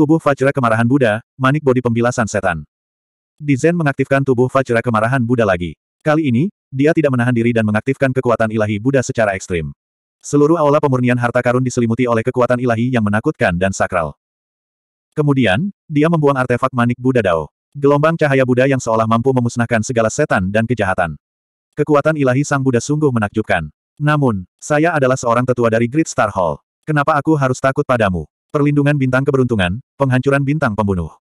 Tubuh Fajra Kemarahan Buddha, Manik Bodi Pembilasan Setan. Dizen mengaktifkan tubuh Fajra Kemarahan Buddha lagi. Kali ini, dia tidak menahan diri dan mengaktifkan kekuatan ilahi Buddha secara ekstrim. Seluruh aula pemurnian harta karun diselimuti oleh kekuatan ilahi yang menakutkan dan sakral. Kemudian, dia membuang artefak Manik Buddha Dao. Gelombang cahaya Buddha yang seolah mampu memusnahkan segala setan dan kejahatan. Kekuatan ilahi Sang Buddha sungguh menakjubkan. Namun, saya adalah seorang tetua dari Great Star Hall. Kenapa aku harus takut padamu? Perlindungan bintang keberuntungan, penghancuran bintang pembunuh.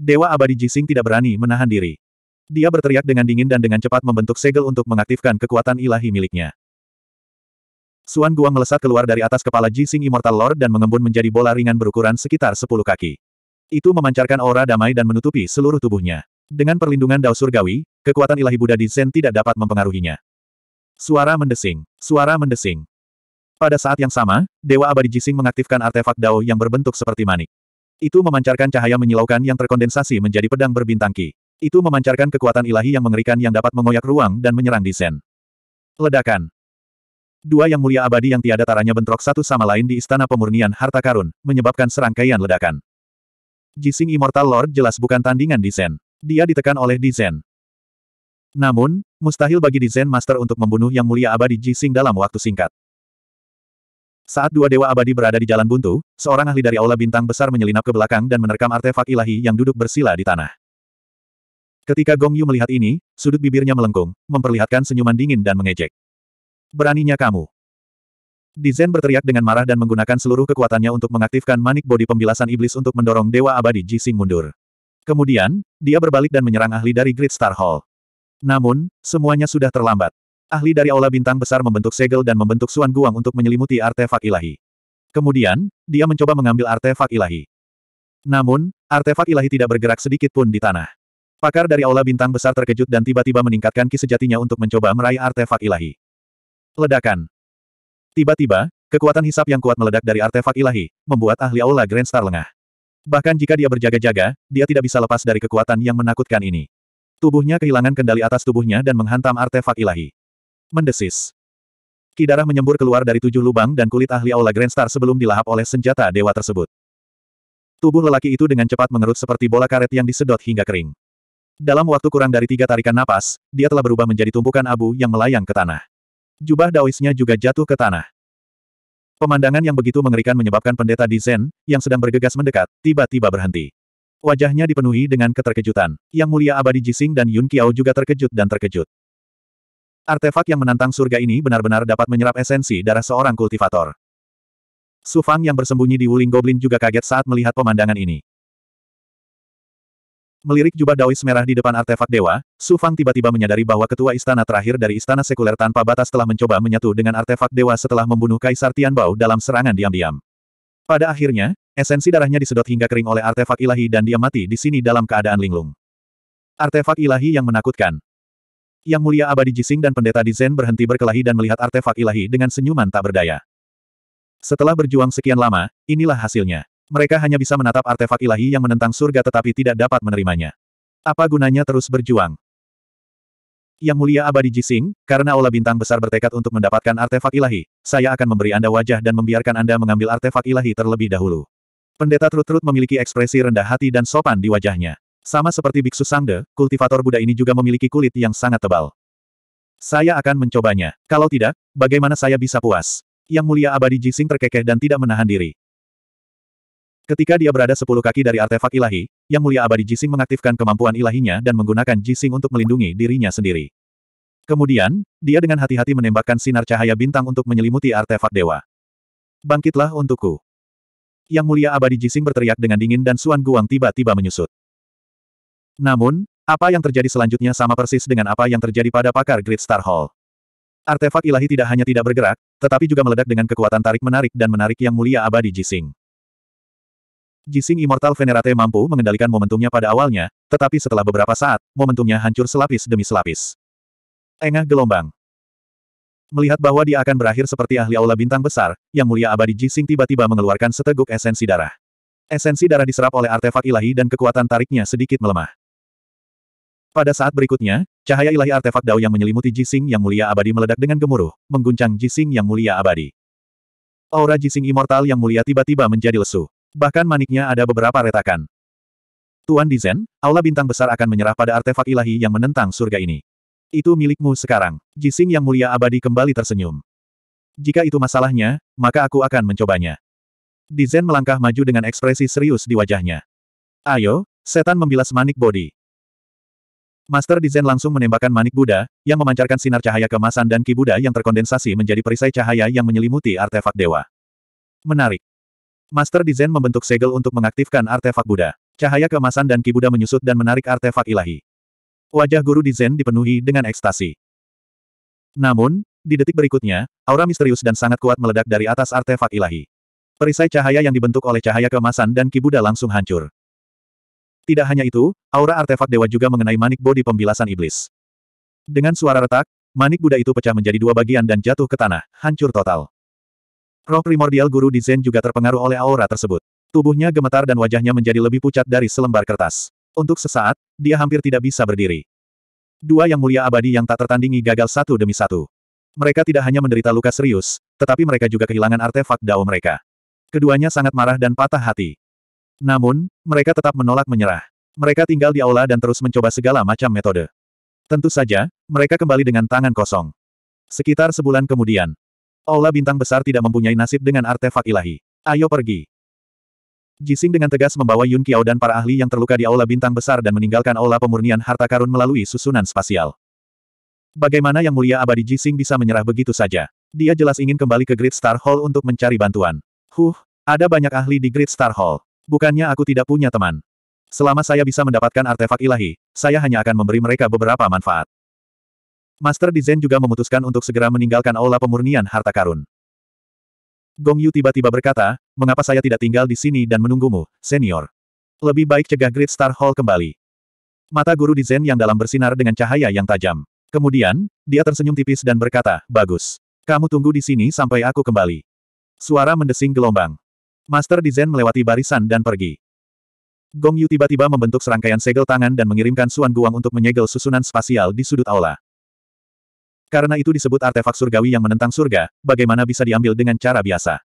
Dewa abadi Jising tidak berani menahan diri. Dia berteriak dengan dingin dan dengan cepat membentuk segel untuk mengaktifkan kekuatan ilahi miliknya. Suan Guang melesat keluar dari atas kepala Jising Immortal Lord dan mengembun menjadi bola ringan berukuran sekitar 10 kaki. Itu memancarkan aura damai dan menutupi seluruh tubuhnya. Dengan perlindungan Dao Surgawi, kekuatan ilahi Buddha di Zen tidak dapat mempengaruhinya. Suara mendesing, suara mendesing. Pada saat yang sama, Dewa Abadi Jising mengaktifkan artefak Dao yang berbentuk seperti manik. Itu memancarkan cahaya menyilaukan yang terkondensasi menjadi pedang berbintang Ki. Itu memancarkan kekuatan ilahi yang mengerikan yang dapat mengoyak ruang dan menyerang Disen. Ledakan. Dua yang mulia abadi yang tiada taranya bentrok satu sama lain di Istana Pemurnian Harta Karun, menyebabkan serangkaian ledakan. Jising Immortal Lord jelas bukan tandingan Disen. Dia ditekan oleh Disen. Namun, mustahil bagi Disen Master untuk membunuh Yang Mulia Abadi Jising dalam waktu singkat. Saat dua dewa abadi berada di jalan buntu, seorang ahli dari aula bintang besar menyelinap ke belakang dan menerkam artefak ilahi yang duduk bersila di tanah. Ketika Gong Yu melihat ini, sudut bibirnya melengkung, memperlihatkan senyuman dingin dan mengejek. Beraninya kamu. Dizen berteriak dengan marah dan menggunakan seluruh kekuatannya untuk mengaktifkan manik bodi pembilasan iblis untuk mendorong Dewa Abadi Jising mundur. Kemudian, dia berbalik dan menyerang ahli dari Great Star Hall. Namun, semuanya sudah terlambat ahli dari Aula Bintang Besar membentuk segel dan membentuk Suan Guang untuk menyelimuti artefak ilahi. Kemudian, dia mencoba mengambil artefak ilahi. Namun, artefak ilahi tidak bergerak sedikit pun di tanah. Pakar dari Aula Bintang Besar terkejut dan tiba-tiba meningkatkan ki sejatinya untuk mencoba meraih artefak ilahi. Ledakan. Tiba-tiba, kekuatan hisap yang kuat meledak dari artefak ilahi, membuat ahli Aula Grand Star lengah. Bahkan jika dia berjaga-jaga, dia tidak bisa lepas dari kekuatan yang menakutkan ini. Tubuhnya kehilangan kendali atas tubuhnya dan menghantam artefak ilahi mendesis. darah menyembur keluar dari tujuh lubang dan kulit ahli Aula Grandstar sebelum dilahap oleh senjata dewa tersebut. Tubuh lelaki itu dengan cepat mengerut seperti bola karet yang disedot hingga kering. Dalam waktu kurang dari tiga tarikan napas, dia telah berubah menjadi tumpukan abu yang melayang ke tanah. Jubah daoisnya juga jatuh ke tanah. Pemandangan yang begitu mengerikan menyebabkan pendeta di Zen, yang sedang bergegas mendekat, tiba-tiba berhenti. Wajahnya dipenuhi dengan keterkejutan. Yang mulia abadi Jising dan Yun Kiao juga terkejut dan terkejut. Artefak yang menantang surga ini benar-benar dapat menyerap esensi darah seorang kultivator. Su Fang yang bersembunyi di Wuling Goblin juga kaget saat melihat pemandangan ini. Melirik jubah Daois merah di depan artefak dewa, Su Fang tiba-tiba menyadari bahwa ketua istana terakhir dari istana sekuler tanpa batas telah mencoba menyatu dengan artefak dewa setelah membunuh Kaisar Tianbao dalam serangan diam-diam. Pada akhirnya, esensi darahnya disedot hingga kering oleh artefak ilahi dan dia mati di sini dalam keadaan linglung. Artefak ilahi yang menakutkan. Yang mulia abadi Jising dan pendeta di Zen berhenti berkelahi dan melihat artefak ilahi dengan senyuman tak berdaya. Setelah berjuang sekian lama, inilah hasilnya. Mereka hanya bisa menatap artefak ilahi yang menentang surga tetapi tidak dapat menerimanya. Apa gunanya terus berjuang? Yang Mulia Abadi Jising, karena Aula Bintang Besar bertekad untuk mendapatkan artefak ilahi, saya akan memberi Anda wajah dan membiarkan Anda mengambil artefak ilahi terlebih dahulu. Pendeta Trut-Trut memiliki ekspresi rendah hati dan sopan di wajahnya. Sama seperti Biksu Sangde, kultivator Buddha ini juga memiliki kulit yang sangat tebal. Saya akan mencobanya. Kalau tidak, bagaimana saya bisa puas? Yang Mulia Abadi Jising terkekeh dan tidak menahan diri. Ketika dia berada sepuluh kaki dari artefak ilahi, Yang Mulia Abadi Jising mengaktifkan kemampuan ilahinya dan menggunakan Jising untuk melindungi dirinya sendiri. Kemudian, dia dengan hati-hati menembakkan sinar cahaya bintang untuk menyelimuti artefak dewa. Bangkitlah untukku. Yang Mulia Abadi Jising berteriak dengan dingin dan Suan Guang tiba-tiba menyusut. Namun, apa yang terjadi selanjutnya sama persis dengan apa yang terjadi pada pakar Great Star Hall. Artefak ilahi tidak hanya tidak bergerak, tetapi juga meledak dengan kekuatan tarik-menarik dan menarik yang mulia abadi Jising. Jising Immortal Venerate mampu mengendalikan momentumnya pada awalnya, tetapi setelah beberapa saat, momentumnya hancur selapis demi selapis. Engah gelombang. Melihat bahwa dia akan berakhir seperti ahli aula bintang besar, yang mulia abadi Jising tiba-tiba mengeluarkan seteguk esensi darah. Esensi darah diserap oleh artefak ilahi dan kekuatan tariknya sedikit melemah. Pada saat berikutnya, cahaya ilahi artefak Dao yang menyelimuti Jising yang mulia abadi meledak dengan gemuruh, mengguncang Jising yang mulia abadi. Aura Jising immortal yang mulia tiba-tiba menjadi lesu. Bahkan maniknya ada beberapa retakan. Tuan Dizen, Aula Bintang Besar akan menyerah pada artefak ilahi yang menentang surga ini. Itu milikmu sekarang. Jising yang mulia abadi kembali tersenyum. Jika itu masalahnya, maka aku akan mencobanya. Dizen melangkah maju dengan ekspresi serius di wajahnya. Ayo, setan membilas manik bodi. Master Desain langsung menembakkan manik Buddha, yang memancarkan sinar cahaya kemasan dan Ki Buddha yang terkondensasi menjadi perisai cahaya yang menyelimuti artefak dewa. Menarik. Master Desain membentuk segel untuk mengaktifkan artefak Buddha. Cahaya kemasan dan Ki Buddha menyusut dan menarik artefak ilahi. Wajah guru Desain dipenuhi dengan ekstasi. Namun, di detik berikutnya, aura misterius dan sangat kuat meledak dari atas artefak ilahi. Perisai cahaya yang dibentuk oleh cahaya kemasan dan Ki Buddha langsung hancur. Tidak hanya itu, aura artefak dewa juga mengenai manik bodi pembilasan iblis. Dengan suara retak, manik Buddha itu pecah menjadi dua bagian dan jatuh ke tanah, hancur total. Roh primordial guru di Zen juga terpengaruh oleh aura tersebut. Tubuhnya gemetar dan wajahnya menjadi lebih pucat dari selembar kertas. Untuk sesaat, dia hampir tidak bisa berdiri. Dua yang mulia abadi yang tak tertandingi gagal satu demi satu. Mereka tidak hanya menderita luka serius, tetapi mereka juga kehilangan artefak dao mereka. Keduanya sangat marah dan patah hati. Namun, mereka tetap menolak menyerah. Mereka tinggal di aula dan terus mencoba segala macam metode. Tentu saja, mereka kembali dengan tangan kosong. Sekitar sebulan kemudian, Aula Bintang Besar tidak mempunyai nasib dengan artefak ilahi. Ayo pergi. Jising dengan tegas membawa Yun Kiao dan para ahli yang terluka di Aula Bintang Besar dan meninggalkan Aula Pemurnian Harta Karun melalui susunan spasial. Bagaimana Yang Mulia Abadi Jising bisa menyerah begitu saja? Dia jelas ingin kembali ke Great Star Hall untuk mencari bantuan. Huh, ada banyak ahli di Great Star Hall. Bukannya aku tidak punya teman. Selama saya bisa mendapatkan artefak ilahi, saya hanya akan memberi mereka beberapa manfaat. Master Desain juga memutuskan untuk segera meninggalkan aula pemurnian harta karun. Gong Yu tiba-tiba berkata, mengapa saya tidak tinggal di sini dan menunggumu, senior? Lebih baik cegah Great Star Hall kembali. Mata guru Desain yang dalam bersinar dengan cahaya yang tajam. Kemudian, dia tersenyum tipis dan berkata, bagus. Kamu tunggu di sini sampai aku kembali. Suara mendesing gelombang. Master Dizen melewati barisan dan pergi. Gong Yu tiba-tiba membentuk serangkaian segel tangan dan mengirimkan Suan Guang untuk menyegel susunan spasial di sudut aula. Karena itu disebut artefak surgawi yang menentang surga, bagaimana bisa diambil dengan cara biasa.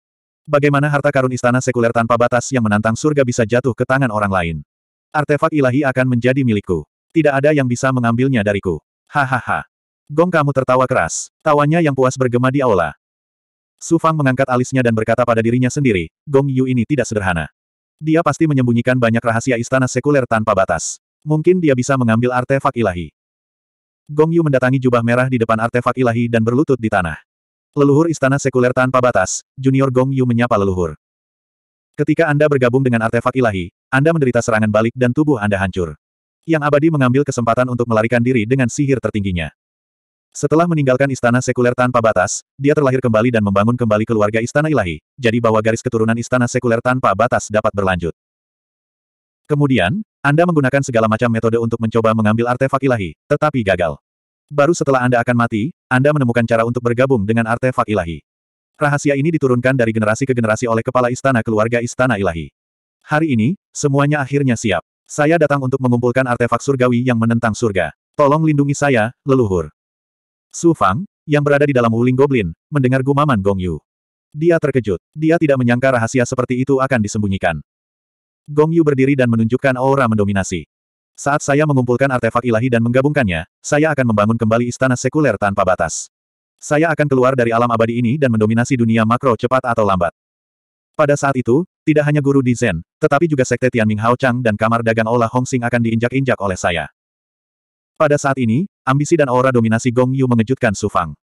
Bagaimana harta karun istana sekuler tanpa batas yang menantang surga bisa jatuh ke tangan orang lain. Artefak ilahi akan menjadi milikku. Tidak ada yang bisa mengambilnya dariku. Hahaha. Gong kamu tertawa keras. Tawanya yang puas bergema di aula. Su Fang mengangkat alisnya dan berkata pada dirinya sendiri, Gong Yu ini tidak sederhana. Dia pasti menyembunyikan banyak rahasia istana sekuler tanpa batas. Mungkin dia bisa mengambil artefak ilahi. Gong Yu mendatangi jubah merah di depan artefak ilahi dan berlutut di tanah. Leluhur istana sekuler tanpa batas, Junior Gong Yu menyapa leluhur. Ketika Anda bergabung dengan artefak ilahi, Anda menderita serangan balik dan tubuh Anda hancur. Yang abadi mengambil kesempatan untuk melarikan diri dengan sihir tertingginya. Setelah meninggalkan istana sekuler tanpa batas, dia terlahir kembali dan membangun kembali keluarga istana ilahi, jadi bahwa garis keturunan istana sekuler tanpa batas dapat berlanjut. Kemudian, Anda menggunakan segala macam metode untuk mencoba mengambil artefak ilahi, tetapi gagal. Baru setelah Anda akan mati, Anda menemukan cara untuk bergabung dengan artefak ilahi. Rahasia ini diturunkan dari generasi ke generasi oleh kepala istana keluarga istana ilahi. Hari ini, semuanya akhirnya siap. Saya datang untuk mengumpulkan artefak surgawi yang menentang surga. Tolong lindungi saya, leluhur. Su Fang, yang berada di dalam Wuling Goblin, mendengar gumaman Gong Yu. Dia terkejut. Dia tidak menyangka rahasia seperti itu akan disembunyikan. Gong Yu berdiri dan menunjukkan aura mendominasi. Saat saya mengumpulkan artefak ilahi dan menggabungkannya, saya akan membangun kembali istana sekuler tanpa batas. Saya akan keluar dari alam abadi ini dan mendominasi dunia makro cepat atau lambat. Pada saat itu, tidak hanya guru di Zen, tetapi juga sekte Tianming Hao Chang dan kamar dagang Ola Sing akan diinjak-injak oleh saya. Pada saat ini, ambisi dan aura dominasi Gong Yu mengejutkan Su Fang.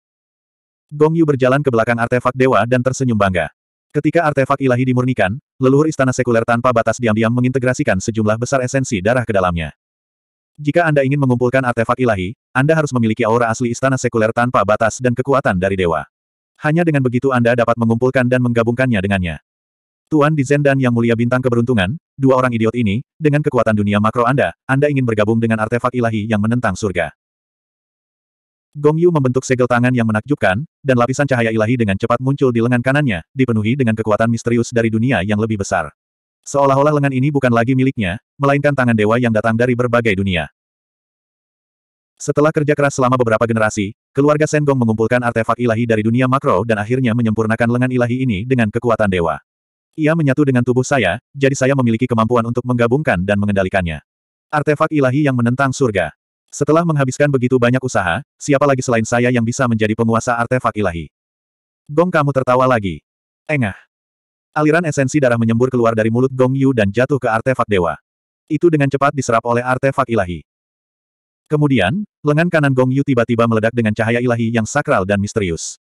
Gong Yu berjalan ke belakang artefak dewa dan tersenyum bangga. Ketika artefak ilahi dimurnikan, leluhur istana sekuler tanpa batas diam-diam mengintegrasikan sejumlah besar esensi darah ke dalamnya. Jika Anda ingin mengumpulkan artefak ilahi, Anda harus memiliki aura asli istana sekuler tanpa batas dan kekuatan dari dewa. Hanya dengan begitu Anda dapat mengumpulkan dan menggabungkannya dengannya. Tuan Dizen dan Yang Mulia Bintang Keberuntungan, dua orang idiot ini, dengan kekuatan dunia makro Anda, Anda ingin bergabung dengan artefak ilahi yang menentang surga. Gong Yu membentuk segel tangan yang menakjubkan, dan lapisan cahaya ilahi dengan cepat muncul di lengan kanannya, dipenuhi dengan kekuatan misterius dari dunia yang lebih besar. Seolah-olah lengan ini bukan lagi miliknya, melainkan tangan dewa yang datang dari berbagai dunia. Setelah kerja keras selama beberapa generasi, keluarga Sen Gong mengumpulkan artefak ilahi dari dunia makro dan akhirnya menyempurnakan lengan ilahi ini dengan kekuatan dewa. Ia menyatu dengan tubuh saya, jadi saya memiliki kemampuan untuk menggabungkan dan mengendalikannya. Artefak ilahi yang menentang surga. Setelah menghabiskan begitu banyak usaha, siapa lagi selain saya yang bisa menjadi penguasa artefak ilahi? Gong kamu tertawa lagi. Engah. Aliran esensi darah menyembur keluar dari mulut Gong Yu dan jatuh ke artefak dewa. Itu dengan cepat diserap oleh artefak ilahi. Kemudian, lengan kanan Gong Yu tiba-tiba meledak dengan cahaya ilahi yang sakral dan misterius.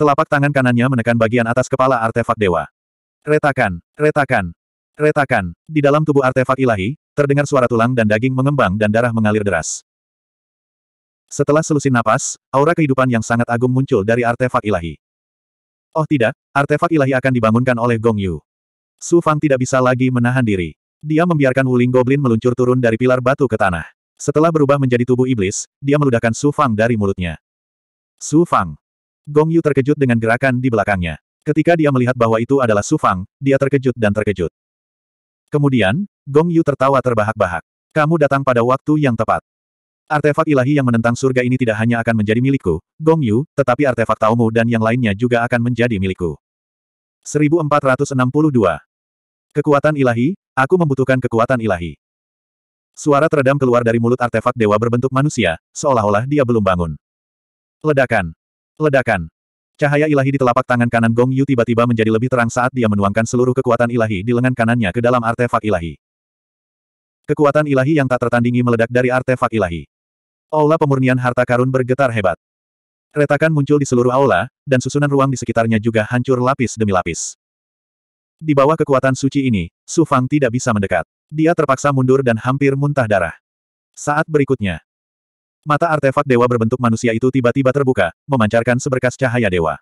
Telapak tangan kanannya menekan bagian atas kepala artefak dewa. Retakan, retakan, retakan. Di dalam tubuh artefak ilahi, terdengar suara tulang dan daging mengembang dan darah mengalir deras. Setelah selusin napas, aura kehidupan yang sangat agung muncul dari artefak ilahi. Oh tidak, artefak ilahi akan dibangunkan oleh Gong Yu. Su Fang tidak bisa lagi menahan diri. Dia membiarkan Wuling Goblin meluncur turun dari pilar batu ke tanah. Setelah berubah menjadi tubuh iblis, dia meludahkan Su Fang dari mulutnya. Su Fang. Gong Yu terkejut dengan gerakan di belakangnya. Ketika dia melihat bahwa itu adalah Sufang, dia terkejut dan terkejut. Kemudian, Gong Yu tertawa terbahak-bahak. Kamu datang pada waktu yang tepat. Artefak ilahi yang menentang surga ini tidak hanya akan menjadi milikku, Gong Yu, tetapi artefak Taumu dan yang lainnya juga akan menjadi milikku. 1462. Kekuatan ilahi, aku membutuhkan kekuatan ilahi. Suara teredam keluar dari mulut artefak dewa berbentuk manusia, seolah-olah dia belum bangun. Ledakan. Ledakan. Cahaya ilahi di telapak tangan kanan Gong Yu tiba-tiba menjadi lebih terang saat dia menuangkan seluruh kekuatan ilahi di lengan kanannya ke dalam artefak ilahi. Kekuatan ilahi yang tak tertandingi meledak dari artefak ilahi. Aula pemurnian harta karun bergetar hebat. Retakan muncul di seluruh aula, dan susunan ruang di sekitarnya juga hancur lapis demi lapis. Di bawah kekuatan suci ini, Su Fang tidak bisa mendekat. Dia terpaksa mundur dan hampir muntah darah. Saat berikutnya, Mata artefak dewa berbentuk manusia itu tiba-tiba terbuka, memancarkan seberkas cahaya dewa.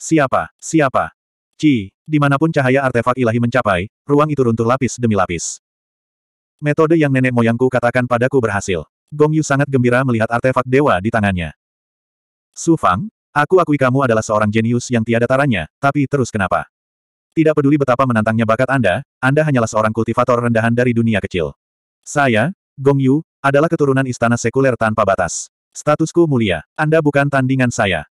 Siapa? Siapa? Ci, dimanapun cahaya artefak ilahi mencapai, ruang itu runtuh lapis demi lapis. Metode yang nenek moyangku katakan padaku berhasil. Gong Yu sangat gembira melihat artefak dewa di tangannya. Su Fang, aku akui kamu adalah seorang jenius yang tiada taranya, tapi terus kenapa? Tidak peduli betapa menantangnya bakat Anda, Anda hanyalah seorang kultivator rendahan dari dunia kecil. Saya, Gong Yu, adalah keturunan istana sekuler tanpa batas. Statusku mulia. Anda bukan tandingan saya.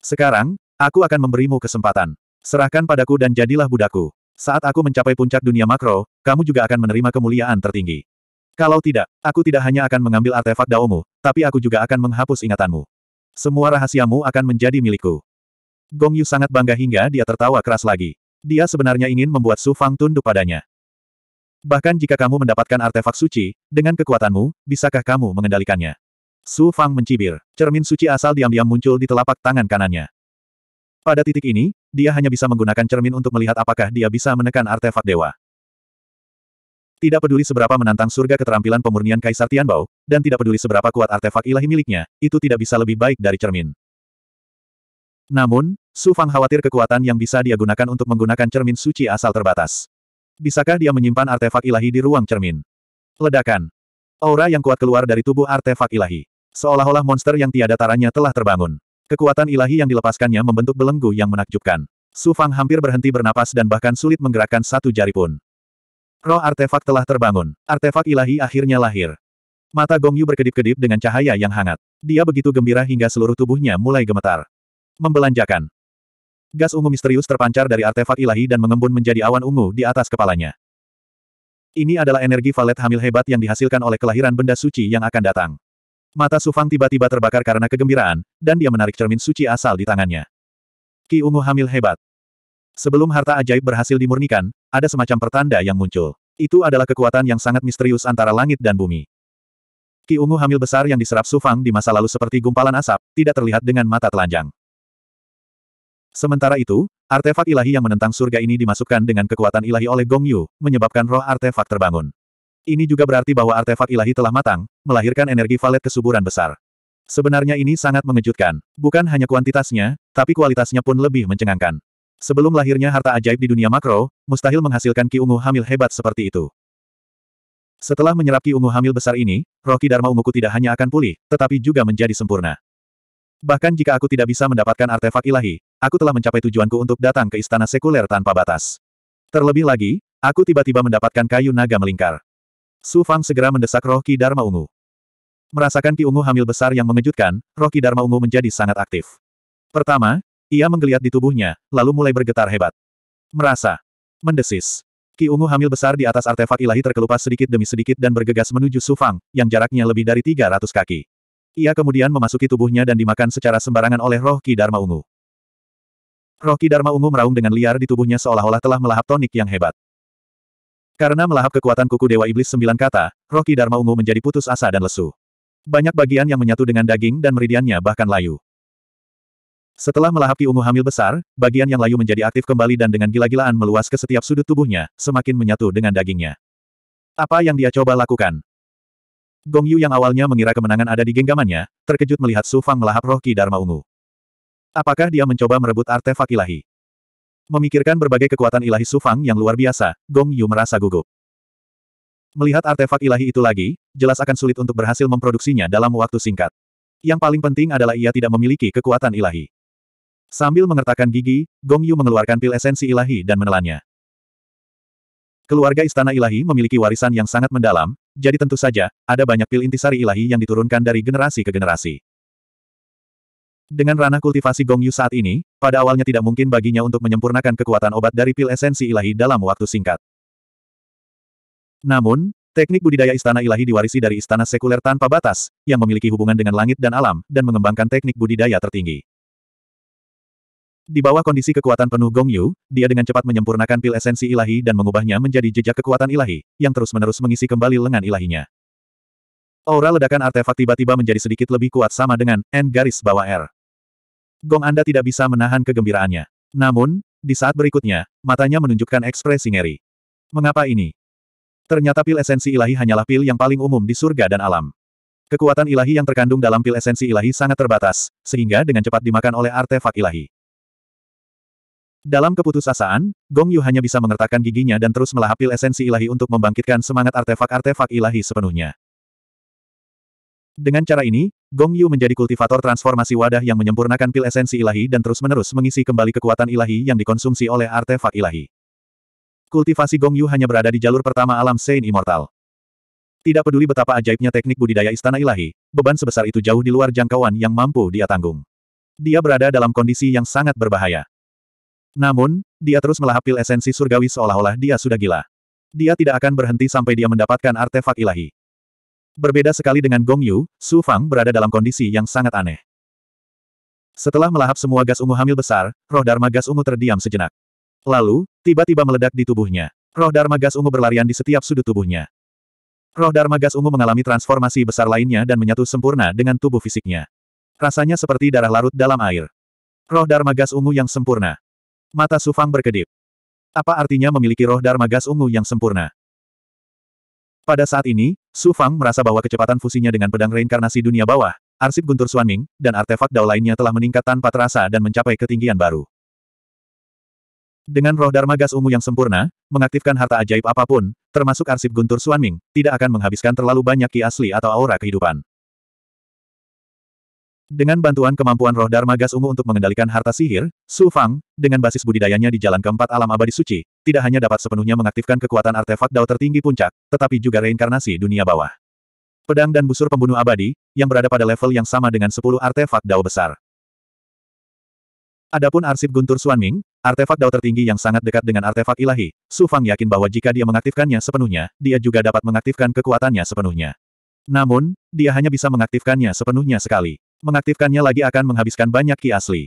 Sekarang, aku akan memberimu kesempatan. Serahkan padaku dan jadilah budakku. Saat aku mencapai puncak dunia makro, kamu juga akan menerima kemuliaan tertinggi. Kalau tidak, aku tidak hanya akan mengambil artefak daomu, tapi aku juga akan menghapus ingatanmu. Semua rahasiamu akan menjadi milikku. Gong Yu sangat bangga hingga dia tertawa keras lagi. Dia sebenarnya ingin membuat Su Fang tunduk padanya. Bahkan jika kamu mendapatkan artefak suci, dengan kekuatanmu, bisakah kamu mengendalikannya? Su Fang mencibir. Cermin suci asal diam-diam muncul di telapak tangan kanannya. Pada titik ini, dia hanya bisa menggunakan cermin untuk melihat apakah dia bisa menekan artefak dewa. Tidak peduli seberapa menantang surga keterampilan pemurnian Kaisar Tianbao, dan tidak peduli seberapa kuat artefak ilahi miliknya, itu tidak bisa lebih baik dari cermin. Namun, Su Fang khawatir kekuatan yang bisa dia gunakan untuk menggunakan cermin suci asal terbatas. Bisakah dia menyimpan artefak ilahi di ruang cermin? Ledakan. Aura yang kuat keluar dari tubuh artefak ilahi. Seolah-olah monster yang tiada taranya telah terbangun. Kekuatan ilahi yang dilepaskannya membentuk belenggu yang menakjubkan. Su Fang hampir berhenti bernapas dan bahkan sulit menggerakkan satu jari pun. Roh artefak telah terbangun. Artefak ilahi akhirnya lahir. Mata Gong Yu berkedip-kedip dengan cahaya yang hangat. Dia begitu gembira hingga seluruh tubuhnya mulai gemetar. Membelanjakan. Gas ungu misterius terpancar dari artefak ilahi dan mengembun menjadi awan ungu di atas kepalanya. Ini adalah energi valet hamil hebat yang dihasilkan oleh kelahiran benda suci yang akan datang. Mata Sufang tiba-tiba terbakar karena kegembiraan, dan dia menarik cermin suci asal di tangannya. Ki ungu hamil hebat. Sebelum harta ajaib berhasil dimurnikan, ada semacam pertanda yang muncul. Itu adalah kekuatan yang sangat misterius antara langit dan bumi. Ki ungu hamil besar yang diserap Sufang di masa lalu seperti gumpalan asap, tidak terlihat dengan mata telanjang. Sementara itu, artefak ilahi yang menentang surga ini dimasukkan dengan kekuatan ilahi oleh Gong Yu, menyebabkan roh artefak terbangun. Ini juga berarti bahwa artefak ilahi telah matang, melahirkan energi valet kesuburan besar. Sebenarnya ini sangat mengejutkan. Bukan hanya kuantitasnya, tapi kualitasnya pun lebih mencengangkan. Sebelum lahirnya harta ajaib di dunia makro, mustahil menghasilkan ki ungu hamil hebat seperti itu. Setelah menyerap ki ungu hamil besar ini, roh ki Dharma unguku tidak hanya akan pulih, tetapi juga menjadi sempurna. Bahkan jika aku tidak bisa mendapatkan artefak ilahi, aku telah mencapai tujuanku untuk datang ke istana sekuler tanpa batas. Terlebih lagi, aku tiba-tiba mendapatkan kayu naga melingkar. Su Fang segera mendesak roh Ki Dharma Ungu. Merasakan Ki Ungu hamil besar yang mengejutkan, roh Ki Dharma Ungu menjadi sangat aktif. Pertama, ia menggeliat di tubuhnya, lalu mulai bergetar hebat. Merasa. Mendesis. Ki Ungu hamil besar di atas artefak ilahi terkelupas sedikit demi sedikit dan bergegas menuju Su Fang, yang jaraknya lebih dari 300 kaki. Ia kemudian memasuki tubuhnya dan dimakan secara sembarangan oleh roh Ki Dharma Ungu. Roh Dharma ungu meraung dengan liar di tubuhnya seolah-olah telah melahap tonik yang hebat. Karena melahap kekuatan kuku Dewa Iblis sembilan kata, Roh Dharma ungu menjadi putus asa dan lesu. Banyak bagian yang menyatu dengan daging dan meridiannya bahkan layu. Setelah melahap Ki ungu hamil besar, bagian yang layu menjadi aktif kembali dan dengan gila-gilaan meluas ke setiap sudut tubuhnya, semakin menyatu dengan dagingnya. Apa yang dia coba lakukan? Gong Yu yang awalnya mengira kemenangan ada di genggamannya, terkejut melihat Su Fang melahap roh Dharma Ungu. Apakah dia mencoba merebut artefak ilahi? Memikirkan berbagai kekuatan ilahi Sufang yang luar biasa, Gong Yu merasa gugup. Melihat artefak ilahi itu lagi, jelas akan sulit untuk berhasil memproduksinya dalam waktu singkat. Yang paling penting adalah ia tidak memiliki kekuatan ilahi. Sambil mengertakkan gigi, Gong Yu mengeluarkan pil esensi ilahi dan menelannya. Keluarga istana ilahi memiliki warisan yang sangat mendalam, jadi tentu saja, ada banyak pil intisari ilahi yang diturunkan dari generasi ke generasi. Dengan ranah kultivasi Gong Yu saat ini, pada awalnya tidak mungkin baginya untuk menyempurnakan kekuatan obat dari pil esensi ilahi dalam waktu singkat. Namun, teknik budidaya istana ilahi diwarisi dari istana sekuler tanpa batas, yang memiliki hubungan dengan langit dan alam, dan mengembangkan teknik budidaya tertinggi. Di bawah kondisi kekuatan penuh Gong Yu, dia dengan cepat menyempurnakan pil esensi ilahi dan mengubahnya menjadi jejak kekuatan ilahi, yang terus-menerus mengisi kembali lengan ilahinya. Aura ledakan artefak tiba-tiba menjadi sedikit lebih kuat sama dengan N garis bawah R. Gong Anda tidak bisa menahan kegembiraannya. Namun, di saat berikutnya, matanya menunjukkan ekspresi ngeri. Mengapa ini? Ternyata pil esensi ilahi hanyalah pil yang paling umum di surga dan alam. Kekuatan ilahi yang terkandung dalam pil esensi ilahi sangat terbatas, sehingga dengan cepat dimakan oleh artefak ilahi. Dalam keputusasaan, Gong Yu hanya bisa mengertakkan giginya dan terus melahap pil esensi ilahi untuk membangkitkan semangat artefak-artefak ilahi sepenuhnya. Dengan cara ini, Gong Yu menjadi kultivator transformasi wadah yang menyempurnakan pil esensi ilahi dan terus-menerus mengisi kembali kekuatan ilahi yang dikonsumsi oleh artefak ilahi. Kultivasi Gong Yu hanya berada di jalur pertama alam Saint Immortal. Tidak peduli betapa ajaibnya teknik budidaya istana ilahi, beban sebesar itu jauh di luar jangkauan yang mampu dia tanggung. Dia berada dalam kondisi yang sangat berbahaya. Namun, dia terus melahap pil esensi surgawi seolah-olah dia sudah gila. Dia tidak akan berhenti sampai dia mendapatkan artefak ilahi. Berbeda sekali dengan Gong Yu, Su Fang berada dalam kondisi yang sangat aneh. Setelah melahap semua gas ungu hamil besar, roh Dharma gas ungu terdiam sejenak. Lalu, tiba-tiba meledak di tubuhnya. Roh Dharma gas ungu berlarian di setiap sudut tubuhnya. Roh Dharma gas ungu mengalami transformasi besar lainnya dan menyatu sempurna dengan tubuh fisiknya. Rasanya seperti darah larut dalam air. Roh Dharma gas ungu yang sempurna. Mata Su Fang berkedip. Apa artinya memiliki roh Dharma gas ungu yang sempurna? Pada saat ini, Su Fang merasa bahwa kecepatan fusinya dengan pedang reinkarnasi dunia bawah, arsip guntur Suanming, dan artefak dao lainnya telah meningkat tanpa terasa dan mencapai ketinggian baru. Dengan roh Dharma Gas Ungu yang sempurna, mengaktifkan harta ajaib apapun, termasuk arsip guntur Suanming, tidak akan menghabiskan terlalu banyak ki asli atau aura kehidupan. Dengan bantuan kemampuan roh Dharma Gas Ungu untuk mengendalikan harta sihir, Su Fang, dengan basis budidayanya di jalan keempat alam abadi suci, tidak hanya dapat sepenuhnya mengaktifkan kekuatan artefak dao tertinggi puncak, tetapi juga reinkarnasi dunia bawah. Pedang dan busur pembunuh abadi, yang berada pada level yang sama dengan 10 artefak dao besar. Adapun arsip Guntur Suanming, artefak dao tertinggi yang sangat dekat dengan artefak ilahi, Su Fang yakin bahwa jika dia mengaktifkannya sepenuhnya, dia juga dapat mengaktifkan kekuatannya sepenuhnya. Namun, dia hanya bisa mengaktifkannya sepenuhnya sekali. Mengaktifkannya lagi akan menghabiskan banyak ki asli.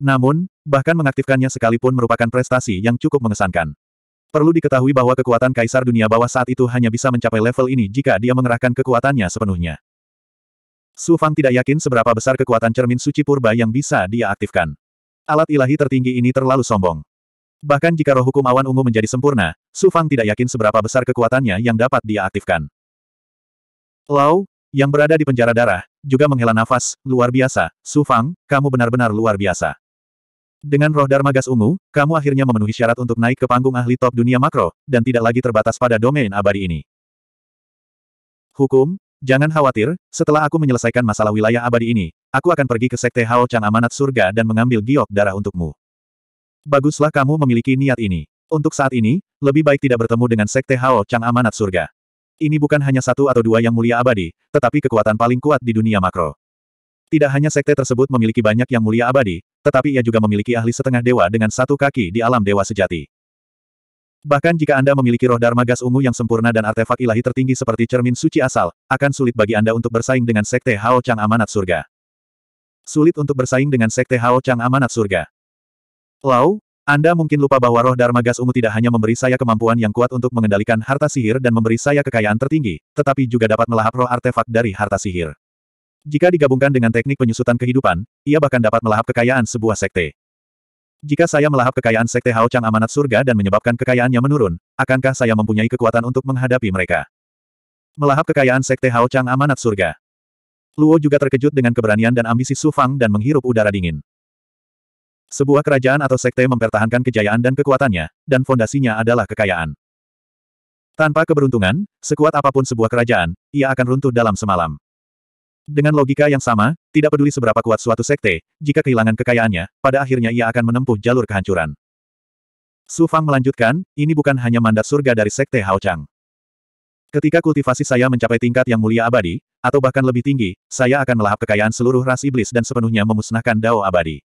Namun, bahkan mengaktifkannya sekalipun merupakan prestasi yang cukup mengesankan. Perlu diketahui bahwa kekuatan Kaisar Dunia Bawah saat itu hanya bisa mencapai level ini jika dia mengerahkan kekuatannya sepenuhnya. Su Fang tidak yakin seberapa besar kekuatan cermin suci purba yang bisa dia aktifkan. Alat ilahi tertinggi ini terlalu sombong. Bahkan jika roh hukum awan ungu menjadi sempurna, Su Fang tidak yakin seberapa besar kekuatannya yang dapat dia aktifkan. Lau, yang berada di penjara darah, juga menghela nafas, luar biasa, Su Fang, kamu benar-benar luar biasa. Dengan roh Dharma Gas Ungu, kamu akhirnya memenuhi syarat untuk naik ke panggung ahli top dunia makro, dan tidak lagi terbatas pada domain abadi ini. Hukum, jangan khawatir, setelah aku menyelesaikan masalah wilayah abadi ini, aku akan pergi ke Sekte Hao Chang Amanat Surga dan mengambil giok darah untukmu. Baguslah kamu memiliki niat ini. Untuk saat ini, lebih baik tidak bertemu dengan Sekte Hao Chang Amanat Surga. Ini bukan hanya satu atau dua yang mulia abadi, tetapi kekuatan paling kuat di dunia makro. Tidak hanya sekte tersebut memiliki banyak yang mulia abadi, tetapi ia juga memiliki ahli setengah dewa dengan satu kaki di alam dewa sejati. Bahkan jika Anda memiliki roh Dharma Gas Ungu yang sempurna dan artefak ilahi tertinggi seperti cermin suci asal, akan sulit bagi Anda untuk bersaing dengan sekte Hao Chang Amanat Surga. Sulit untuk bersaing dengan sekte Hao Chang Amanat Surga. Lau, anda mungkin lupa bahwa roh Dharma Gas Ungu tidak hanya memberi saya kemampuan yang kuat untuk mengendalikan harta sihir dan memberi saya kekayaan tertinggi, tetapi juga dapat melahap roh artefak dari harta sihir. Jika digabungkan dengan teknik penyusutan kehidupan, ia bahkan dapat melahap kekayaan sebuah sekte. Jika saya melahap kekayaan sekte Hao Chang Amanat Surga dan menyebabkan kekayaannya menurun, akankah saya mempunyai kekuatan untuk menghadapi mereka? Melahap kekayaan sekte Hao Chang Amanat Surga. Luo juga terkejut dengan keberanian dan ambisi Su Fang dan menghirup udara dingin. Sebuah kerajaan atau sekte mempertahankan kejayaan dan kekuatannya, dan fondasinya adalah kekayaan. Tanpa keberuntungan, sekuat apapun sebuah kerajaan, ia akan runtuh dalam semalam. Dengan logika yang sama, tidak peduli seberapa kuat suatu sekte, jika kehilangan kekayaannya, pada akhirnya ia akan menempuh jalur kehancuran. Su Fang melanjutkan, ini bukan hanya mandat surga dari sekte Hao Chang. Ketika kultivasi saya mencapai tingkat yang mulia abadi, atau bahkan lebih tinggi, saya akan melahap kekayaan seluruh ras iblis dan sepenuhnya memusnahkan dao abadi.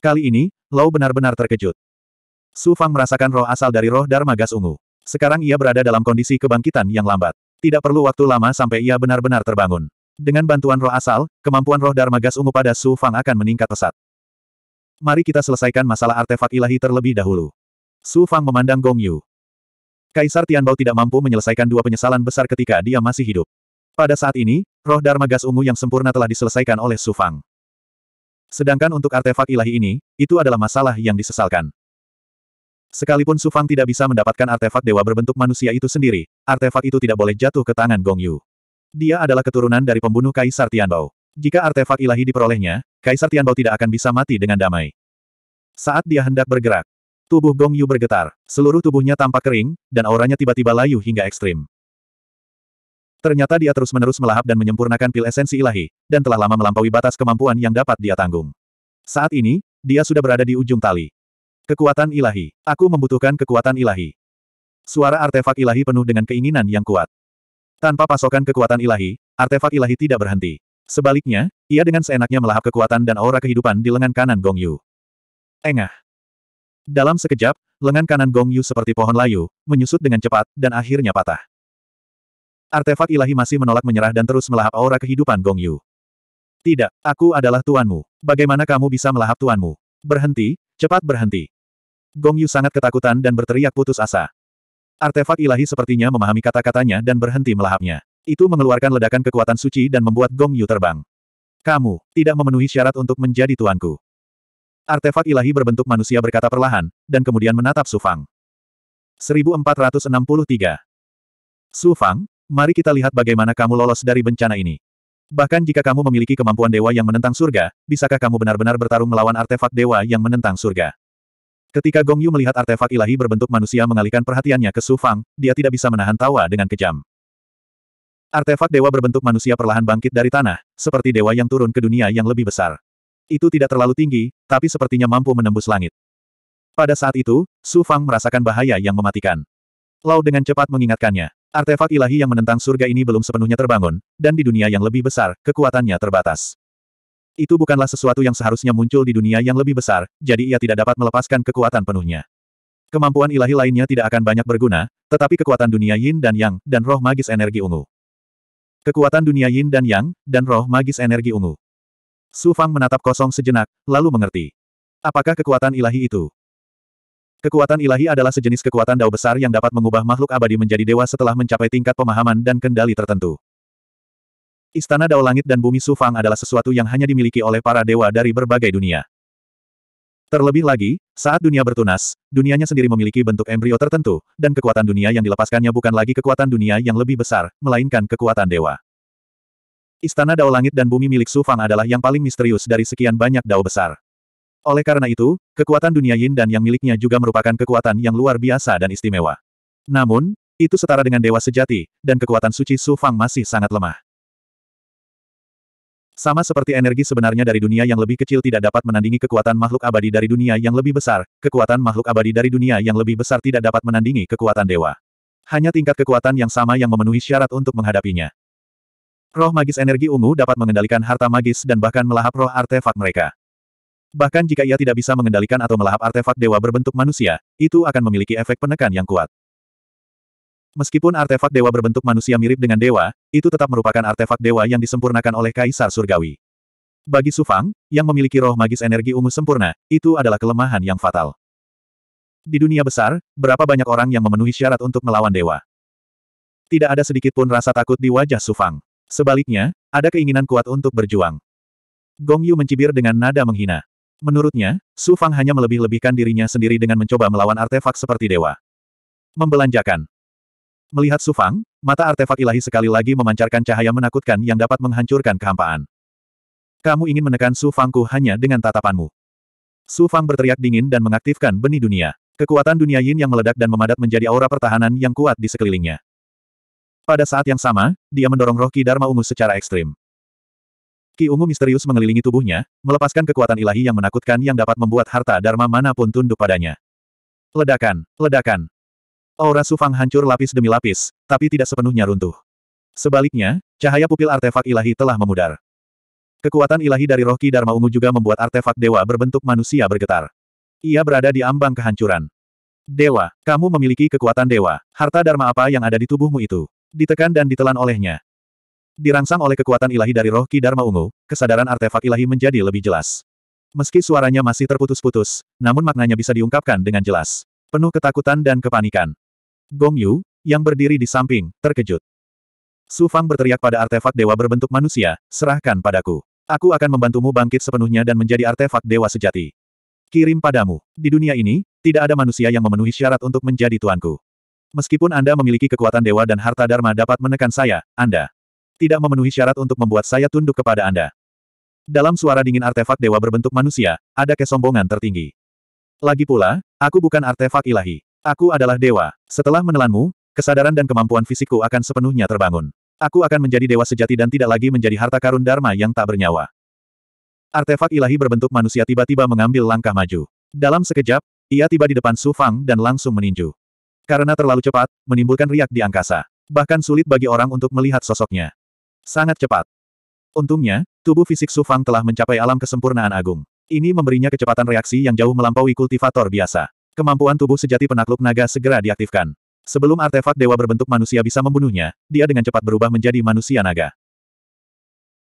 Kali ini, Lau benar-benar terkejut. Su Fang merasakan roh asal dari roh Dharma Gas Ungu. Sekarang ia berada dalam kondisi kebangkitan yang lambat. Tidak perlu waktu lama sampai ia benar-benar terbangun. Dengan bantuan roh asal, kemampuan roh Dharma Gas Ungu pada Su Fang akan meningkat pesat. Mari kita selesaikan masalah artefak ilahi terlebih dahulu. Su Fang memandang Gong Yu. Kaisar Tianbao tidak mampu menyelesaikan dua penyesalan besar ketika dia masih hidup. Pada saat ini, roh Dharma Gas Ungu yang sempurna telah diselesaikan oleh Su Fang. Sedangkan untuk artefak ilahi ini, itu adalah masalah yang disesalkan. Sekalipun Su Fang tidak bisa mendapatkan artefak dewa berbentuk manusia itu sendiri, artefak itu tidak boleh jatuh ke tangan Gong Yu. Dia adalah keturunan dari pembunuh Kaisar Tianbao. Jika artefak ilahi diperolehnya, Kaisar Tianbao tidak akan bisa mati dengan damai. Saat dia hendak bergerak, tubuh Gong Yu bergetar, seluruh tubuhnya tampak kering, dan auranya tiba-tiba layu hingga ekstrim. Ternyata dia terus-menerus melahap dan menyempurnakan pil esensi ilahi, dan telah lama melampaui batas kemampuan yang dapat dia tanggung. Saat ini, dia sudah berada di ujung tali. Kekuatan ilahi. Aku membutuhkan kekuatan ilahi. Suara artefak ilahi penuh dengan keinginan yang kuat. Tanpa pasokan kekuatan ilahi, artefak ilahi tidak berhenti. Sebaliknya, ia dengan seenaknya melahap kekuatan dan aura kehidupan di lengan kanan Gong Yu. Engah. Dalam sekejap, lengan kanan Gong Yu seperti pohon layu, menyusut dengan cepat, dan akhirnya patah. Artefak ilahi masih menolak menyerah dan terus melahap aura kehidupan Gong Yu. Tidak, aku adalah tuanmu. Bagaimana kamu bisa melahap tuanmu? Berhenti, cepat berhenti. Gong Yu sangat ketakutan dan berteriak putus asa. Artefak ilahi sepertinya memahami kata-katanya dan berhenti melahapnya. Itu mengeluarkan ledakan kekuatan suci dan membuat Gong Yu terbang. Kamu, tidak memenuhi syarat untuk menjadi tuanku. Artefak ilahi berbentuk manusia berkata perlahan, dan kemudian menatap Sufang. 1463 Su Mari kita lihat bagaimana kamu lolos dari bencana ini. Bahkan jika kamu memiliki kemampuan dewa yang menentang surga, bisakah kamu benar-benar bertarung melawan artefak dewa yang menentang surga? Ketika Gong Yu melihat artefak ilahi berbentuk manusia mengalihkan perhatiannya ke Su Fang, dia tidak bisa menahan tawa dengan kejam. Artefak dewa berbentuk manusia perlahan bangkit dari tanah, seperti dewa yang turun ke dunia yang lebih besar. Itu tidak terlalu tinggi, tapi sepertinya mampu menembus langit. Pada saat itu, Su Fang merasakan bahaya yang mematikan. Lau dengan cepat mengingatkannya. Artefak ilahi yang menentang surga ini belum sepenuhnya terbangun, dan di dunia yang lebih besar, kekuatannya terbatas. Itu bukanlah sesuatu yang seharusnya muncul di dunia yang lebih besar, jadi ia tidak dapat melepaskan kekuatan penuhnya. Kemampuan ilahi lainnya tidak akan banyak berguna, tetapi kekuatan dunia yin dan yang, dan roh magis energi ungu. Kekuatan dunia yin dan yang, dan roh magis energi ungu. Su Fang menatap kosong sejenak, lalu mengerti. Apakah kekuatan ilahi itu? Kekuatan ilahi adalah sejenis kekuatan dao besar yang dapat mengubah makhluk abadi menjadi dewa setelah mencapai tingkat pemahaman dan kendali tertentu. Istana Dao Langit dan Bumi Sufang adalah sesuatu yang hanya dimiliki oleh para dewa dari berbagai dunia. Terlebih lagi, saat dunia bertunas, dunianya sendiri memiliki bentuk embrio tertentu, dan kekuatan dunia yang dilepaskannya bukan lagi kekuatan dunia yang lebih besar, melainkan kekuatan dewa. Istana Dao Langit dan Bumi milik sufang adalah yang paling misterius dari sekian banyak Dao besar. Oleh karena itu, kekuatan dunia Yin dan yang miliknya juga merupakan kekuatan yang luar biasa dan istimewa. Namun, itu setara dengan dewa sejati, dan kekuatan suci Su Fang masih sangat lemah. Sama seperti energi sebenarnya dari dunia yang lebih kecil tidak dapat menandingi kekuatan makhluk abadi dari dunia yang lebih besar, kekuatan makhluk abadi dari dunia yang lebih besar tidak dapat menandingi kekuatan dewa. Hanya tingkat kekuatan yang sama yang memenuhi syarat untuk menghadapinya. Roh magis energi ungu dapat mengendalikan harta magis dan bahkan melahap roh artefak mereka. Bahkan jika ia tidak bisa mengendalikan atau melahap artefak dewa berbentuk manusia, itu akan memiliki efek penekan yang kuat. Meskipun artefak dewa berbentuk manusia mirip dengan dewa, itu tetap merupakan artefak dewa yang disempurnakan oleh Kaisar Surgawi. Bagi Sufang, yang memiliki roh magis energi ungu sempurna, itu adalah kelemahan yang fatal. Di dunia besar, berapa banyak orang yang memenuhi syarat untuk melawan dewa? Tidak ada sedikit pun rasa takut di wajah Sufang. Sebaliknya, ada keinginan kuat untuk berjuang. Gong Yu mencibir dengan nada menghina. Menurutnya, Su Fang hanya melebih-lebihkan dirinya sendiri dengan mencoba melawan artefak seperti dewa. Membelanjakan. Melihat Su Fang, mata artefak ilahi sekali lagi memancarkan cahaya menakutkan yang dapat menghancurkan kehampaan. Kamu ingin menekan Su Fangku hanya dengan tatapanmu. Su Fang berteriak dingin dan mengaktifkan benih dunia. Kekuatan dunia yin yang meledak dan memadat menjadi aura pertahanan yang kuat di sekelilingnya. Pada saat yang sama, dia mendorong roh Ki Dharma ungu secara ekstrim. Ki ungu misterius mengelilingi tubuhnya, melepaskan kekuatan ilahi yang menakutkan yang dapat membuat harta Dharma manapun tunduk padanya. Ledakan, ledakan. Aura Sufang hancur lapis demi lapis, tapi tidak sepenuhnya runtuh. Sebaliknya, cahaya pupil artefak ilahi telah memudar. Kekuatan ilahi dari roh Ki Dharma Ungu juga membuat artefak dewa berbentuk manusia bergetar. Ia berada di ambang kehancuran. Dewa, kamu memiliki kekuatan dewa. Harta dharma apa yang ada di tubuhmu itu? Ditekan dan ditelan olehnya. Dirangsang oleh kekuatan ilahi dari roh Ki Dharma Ungu, kesadaran artefak ilahi menjadi lebih jelas. Meski suaranya masih terputus-putus, namun maknanya bisa diungkapkan dengan jelas. Penuh ketakutan dan kepanikan. Gong Yu, yang berdiri di samping, terkejut. Su Fang berteriak pada artefak dewa berbentuk manusia, serahkan padaku. Aku akan membantumu bangkit sepenuhnya dan menjadi artefak dewa sejati. Kirim padamu. Di dunia ini, tidak ada manusia yang memenuhi syarat untuk menjadi tuanku. Meskipun Anda memiliki kekuatan dewa dan harta dharma dapat menekan saya, Anda tidak memenuhi syarat untuk membuat saya tunduk kepada Anda. Dalam suara dingin artefak dewa berbentuk manusia, ada kesombongan tertinggi. Lagi pula, aku bukan artefak ilahi. Aku adalah dewa. Setelah menelanmu, kesadaran dan kemampuan fisikku akan sepenuhnya terbangun. Aku akan menjadi dewa sejati dan tidak lagi menjadi harta karun Dharma yang tak bernyawa. Artefak ilahi berbentuk manusia tiba-tiba mengambil langkah maju. Dalam sekejap, ia tiba di depan Su Fang dan langsung meninju. Karena terlalu cepat, menimbulkan riak di angkasa. Bahkan sulit bagi orang untuk melihat sosoknya. Sangat cepat. Untungnya, tubuh fisik Su Fang telah mencapai alam kesempurnaan agung. Ini memberinya kecepatan reaksi yang jauh melampaui kultivator biasa. Kemampuan tubuh sejati penakluk naga segera diaktifkan. Sebelum artefak dewa berbentuk manusia bisa membunuhnya, dia dengan cepat berubah menjadi manusia naga.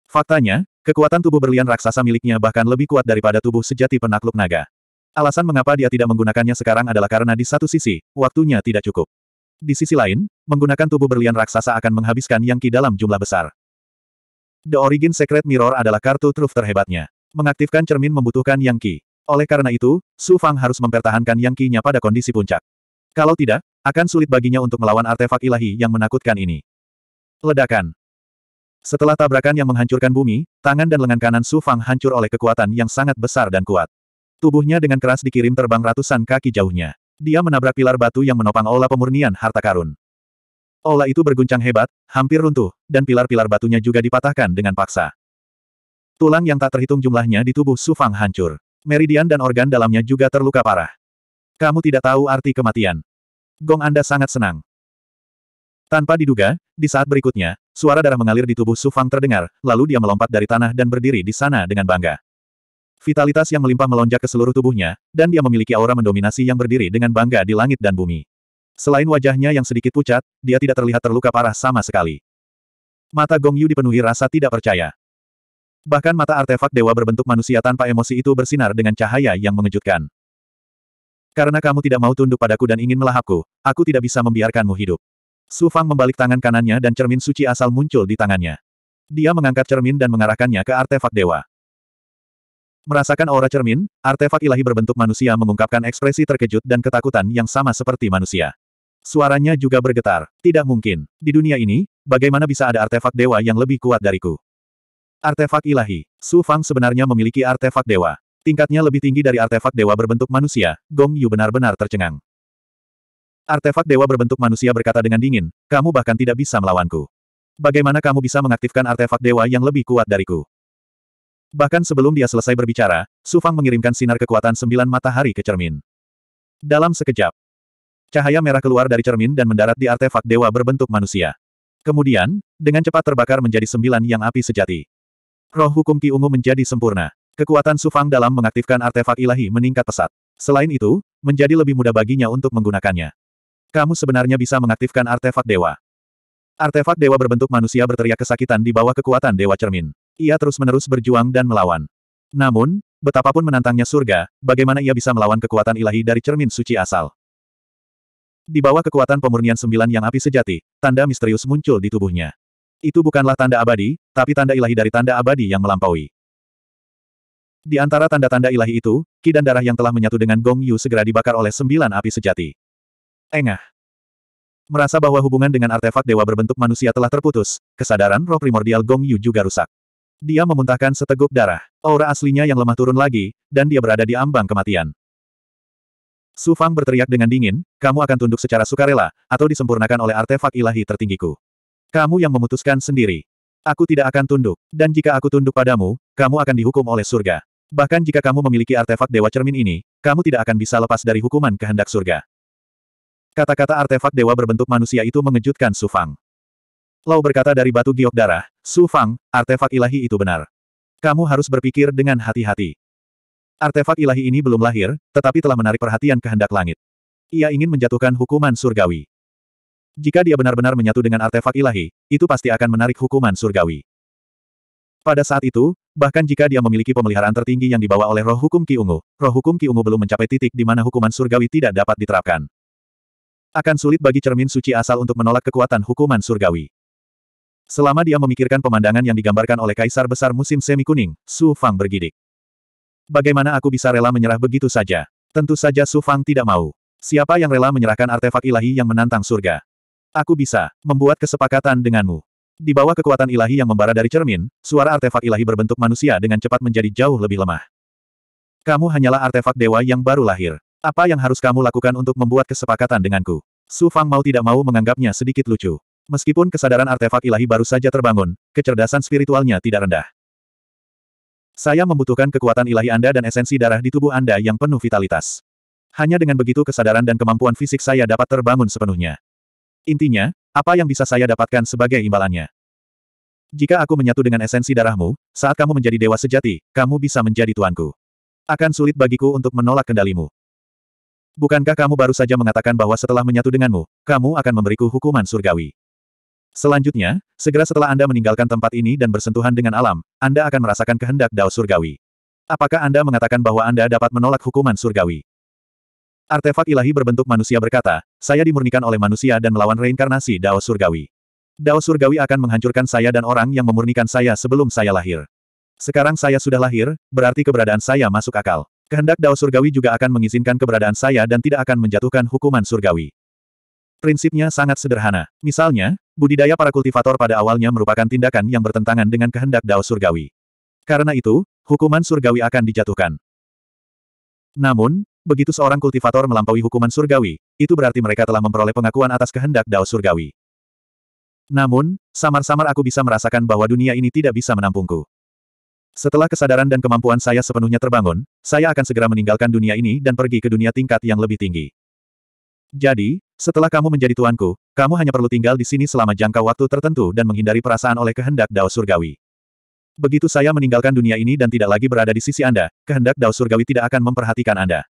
Faktanya, kekuatan tubuh berlian raksasa miliknya bahkan lebih kuat daripada tubuh sejati penakluk naga. Alasan mengapa dia tidak menggunakannya sekarang adalah karena di satu sisi, waktunya tidak cukup. Di sisi lain, menggunakan tubuh berlian raksasa akan menghabiskan yang ki dalam jumlah besar. The Origin Secret Mirror adalah kartu truf terhebatnya. Mengaktifkan cermin membutuhkan Yang Qi. Oleh karena itu, Su Fang harus mempertahankan Yang Qi-nya pada kondisi puncak. Kalau tidak, akan sulit baginya untuk melawan artefak ilahi yang menakutkan ini. Ledakan. Setelah tabrakan yang menghancurkan bumi, tangan dan lengan kanan Su Fang hancur oleh kekuatan yang sangat besar dan kuat. Tubuhnya dengan keras dikirim terbang ratusan kaki jauhnya. Dia menabrak pilar batu yang menopang aula pemurnian harta karun. Ola itu berguncang hebat, hampir runtuh, dan pilar-pilar batunya juga dipatahkan dengan paksa. Tulang yang tak terhitung jumlahnya di tubuh Sufang hancur. Meridian dan organ dalamnya juga terluka parah. Kamu tidak tahu arti kematian. Gong Anda sangat senang. Tanpa diduga, di saat berikutnya, suara darah mengalir di tubuh Sufang terdengar, lalu dia melompat dari tanah dan berdiri di sana dengan bangga. Vitalitas yang melimpah melonjak ke seluruh tubuhnya, dan dia memiliki aura mendominasi yang berdiri dengan bangga di langit dan bumi. Selain wajahnya yang sedikit pucat, dia tidak terlihat terluka parah sama sekali. Mata Gong Yu dipenuhi rasa tidak percaya. Bahkan mata artefak dewa berbentuk manusia tanpa emosi itu bersinar dengan cahaya yang mengejutkan. Karena kamu tidak mau tunduk padaku dan ingin melahapku, aku tidak bisa membiarkanmu hidup. Su Fang membalik tangan kanannya dan cermin suci asal muncul di tangannya. Dia mengangkat cermin dan mengarahkannya ke artefak dewa. Merasakan aura cermin, artefak ilahi berbentuk manusia mengungkapkan ekspresi terkejut dan ketakutan yang sama seperti manusia. Suaranya juga bergetar. Tidak mungkin. Di dunia ini, bagaimana bisa ada artefak dewa yang lebih kuat dariku? Artefak ilahi. Su Fang sebenarnya memiliki artefak dewa. Tingkatnya lebih tinggi dari artefak dewa berbentuk manusia, Gong Yu benar-benar tercengang. Artefak dewa berbentuk manusia berkata dengan dingin, kamu bahkan tidak bisa melawanku. Bagaimana kamu bisa mengaktifkan artefak dewa yang lebih kuat dariku? Bahkan sebelum dia selesai berbicara, Sufang mengirimkan sinar kekuatan sembilan matahari ke cermin. Dalam sekejap, Cahaya merah keluar dari cermin dan mendarat di artefak dewa berbentuk manusia. Kemudian, dengan cepat terbakar menjadi sembilan yang api sejati. Roh hukum Ki Ungu menjadi sempurna. Kekuatan Sufang dalam mengaktifkan artefak ilahi meningkat pesat. Selain itu, menjadi lebih mudah baginya untuk menggunakannya. Kamu sebenarnya bisa mengaktifkan artefak dewa. Artefak dewa berbentuk manusia berteriak kesakitan di bawah kekuatan dewa cermin. Ia terus-menerus berjuang dan melawan. Namun, betapapun menantangnya surga, bagaimana ia bisa melawan kekuatan ilahi dari cermin suci asal? Di bawah kekuatan pemurnian sembilan yang api sejati, tanda misterius muncul di tubuhnya. Itu bukanlah tanda abadi, tapi tanda ilahi dari tanda abadi yang melampaui. Di antara tanda-tanda ilahi itu, ki dan darah yang telah menyatu dengan Gong Yu segera dibakar oleh sembilan api sejati. Engah. Merasa bahwa hubungan dengan artefak dewa berbentuk manusia telah terputus, kesadaran roh primordial Gong Yu juga rusak. Dia memuntahkan seteguk darah. Aura aslinya yang lemah turun lagi, dan dia berada di ambang kematian. Su Fang berteriak dengan dingin, kamu akan tunduk secara sukarela, atau disempurnakan oleh artefak ilahi tertinggiku. Kamu yang memutuskan sendiri. Aku tidak akan tunduk, dan jika aku tunduk padamu, kamu akan dihukum oleh surga. Bahkan jika kamu memiliki artefak Dewa Cermin ini, kamu tidak akan bisa lepas dari hukuman kehendak surga. Kata-kata artefak dewa berbentuk manusia itu mengejutkan Su Fang. Lau berkata dari batu giok darah, Su Fang, artefak ilahi itu benar. Kamu harus berpikir dengan hati-hati. Artefak ilahi ini belum lahir, tetapi telah menarik perhatian kehendak langit. Ia ingin menjatuhkan hukuman surgawi. Jika dia benar-benar menyatu dengan artefak ilahi, itu pasti akan menarik hukuman surgawi. Pada saat itu, bahkan jika dia memiliki pemeliharaan tertinggi yang dibawa oleh roh hukum Ki Ungu, roh hukum Ki Ungu belum mencapai titik di mana hukuman surgawi tidak dapat diterapkan. Akan sulit bagi cermin suci asal untuk menolak kekuatan hukuman surgawi. Selama dia memikirkan pemandangan yang digambarkan oleh Kaisar Besar musim semi kuning, Su Fang bergidik. Bagaimana aku bisa rela menyerah begitu saja? Tentu saja Su Fang tidak mau. Siapa yang rela menyerahkan artefak ilahi yang menantang surga? Aku bisa membuat kesepakatan denganmu. Di bawah kekuatan ilahi yang membara dari cermin, suara artefak ilahi berbentuk manusia dengan cepat menjadi jauh lebih lemah. Kamu hanyalah artefak dewa yang baru lahir. Apa yang harus kamu lakukan untuk membuat kesepakatan denganku? Su Fang mau tidak mau menganggapnya sedikit lucu. Meskipun kesadaran artefak ilahi baru saja terbangun, kecerdasan spiritualnya tidak rendah. Saya membutuhkan kekuatan ilahi Anda dan esensi darah di tubuh Anda yang penuh vitalitas. Hanya dengan begitu kesadaran dan kemampuan fisik saya dapat terbangun sepenuhnya. Intinya, apa yang bisa saya dapatkan sebagai imbalannya? Jika aku menyatu dengan esensi darahmu, saat kamu menjadi dewa sejati, kamu bisa menjadi tuanku. Akan sulit bagiku untuk menolak kendalimu. Bukankah kamu baru saja mengatakan bahwa setelah menyatu denganmu, kamu akan memberiku hukuman surgawi? Selanjutnya, segera setelah Anda meninggalkan tempat ini dan bersentuhan dengan alam, Anda akan merasakan kehendak dao surgawi. Apakah Anda mengatakan bahwa Anda dapat menolak hukuman surgawi? Artefak ilahi berbentuk manusia berkata, saya dimurnikan oleh manusia dan melawan reinkarnasi dao surgawi. Dao surgawi akan menghancurkan saya dan orang yang memurnikan saya sebelum saya lahir. Sekarang saya sudah lahir, berarti keberadaan saya masuk akal. Kehendak Dao Surgawi juga akan mengizinkan keberadaan saya dan tidak akan menjatuhkan hukuman surgawi. Prinsipnya sangat sederhana. Misalnya, Budidaya para kultivator pada awalnya merupakan tindakan yang bertentangan dengan kehendak Dao Surgawi. Karena itu, hukuman surgawi akan dijatuhkan. Namun, begitu seorang kultivator melampaui hukuman surgawi, itu berarti mereka telah memperoleh pengakuan atas kehendak Dao Surgawi. Namun, samar-samar aku bisa merasakan bahwa dunia ini tidak bisa menampungku. Setelah kesadaran dan kemampuan saya sepenuhnya terbangun, saya akan segera meninggalkan dunia ini dan pergi ke dunia tingkat yang lebih tinggi. Jadi, setelah kamu menjadi tuanku, kamu hanya perlu tinggal di sini selama jangka waktu tertentu dan menghindari perasaan oleh kehendak Dao Surgawi. Begitu saya meninggalkan dunia ini dan tidak lagi berada di sisi Anda, kehendak Dao Surgawi tidak akan memperhatikan Anda.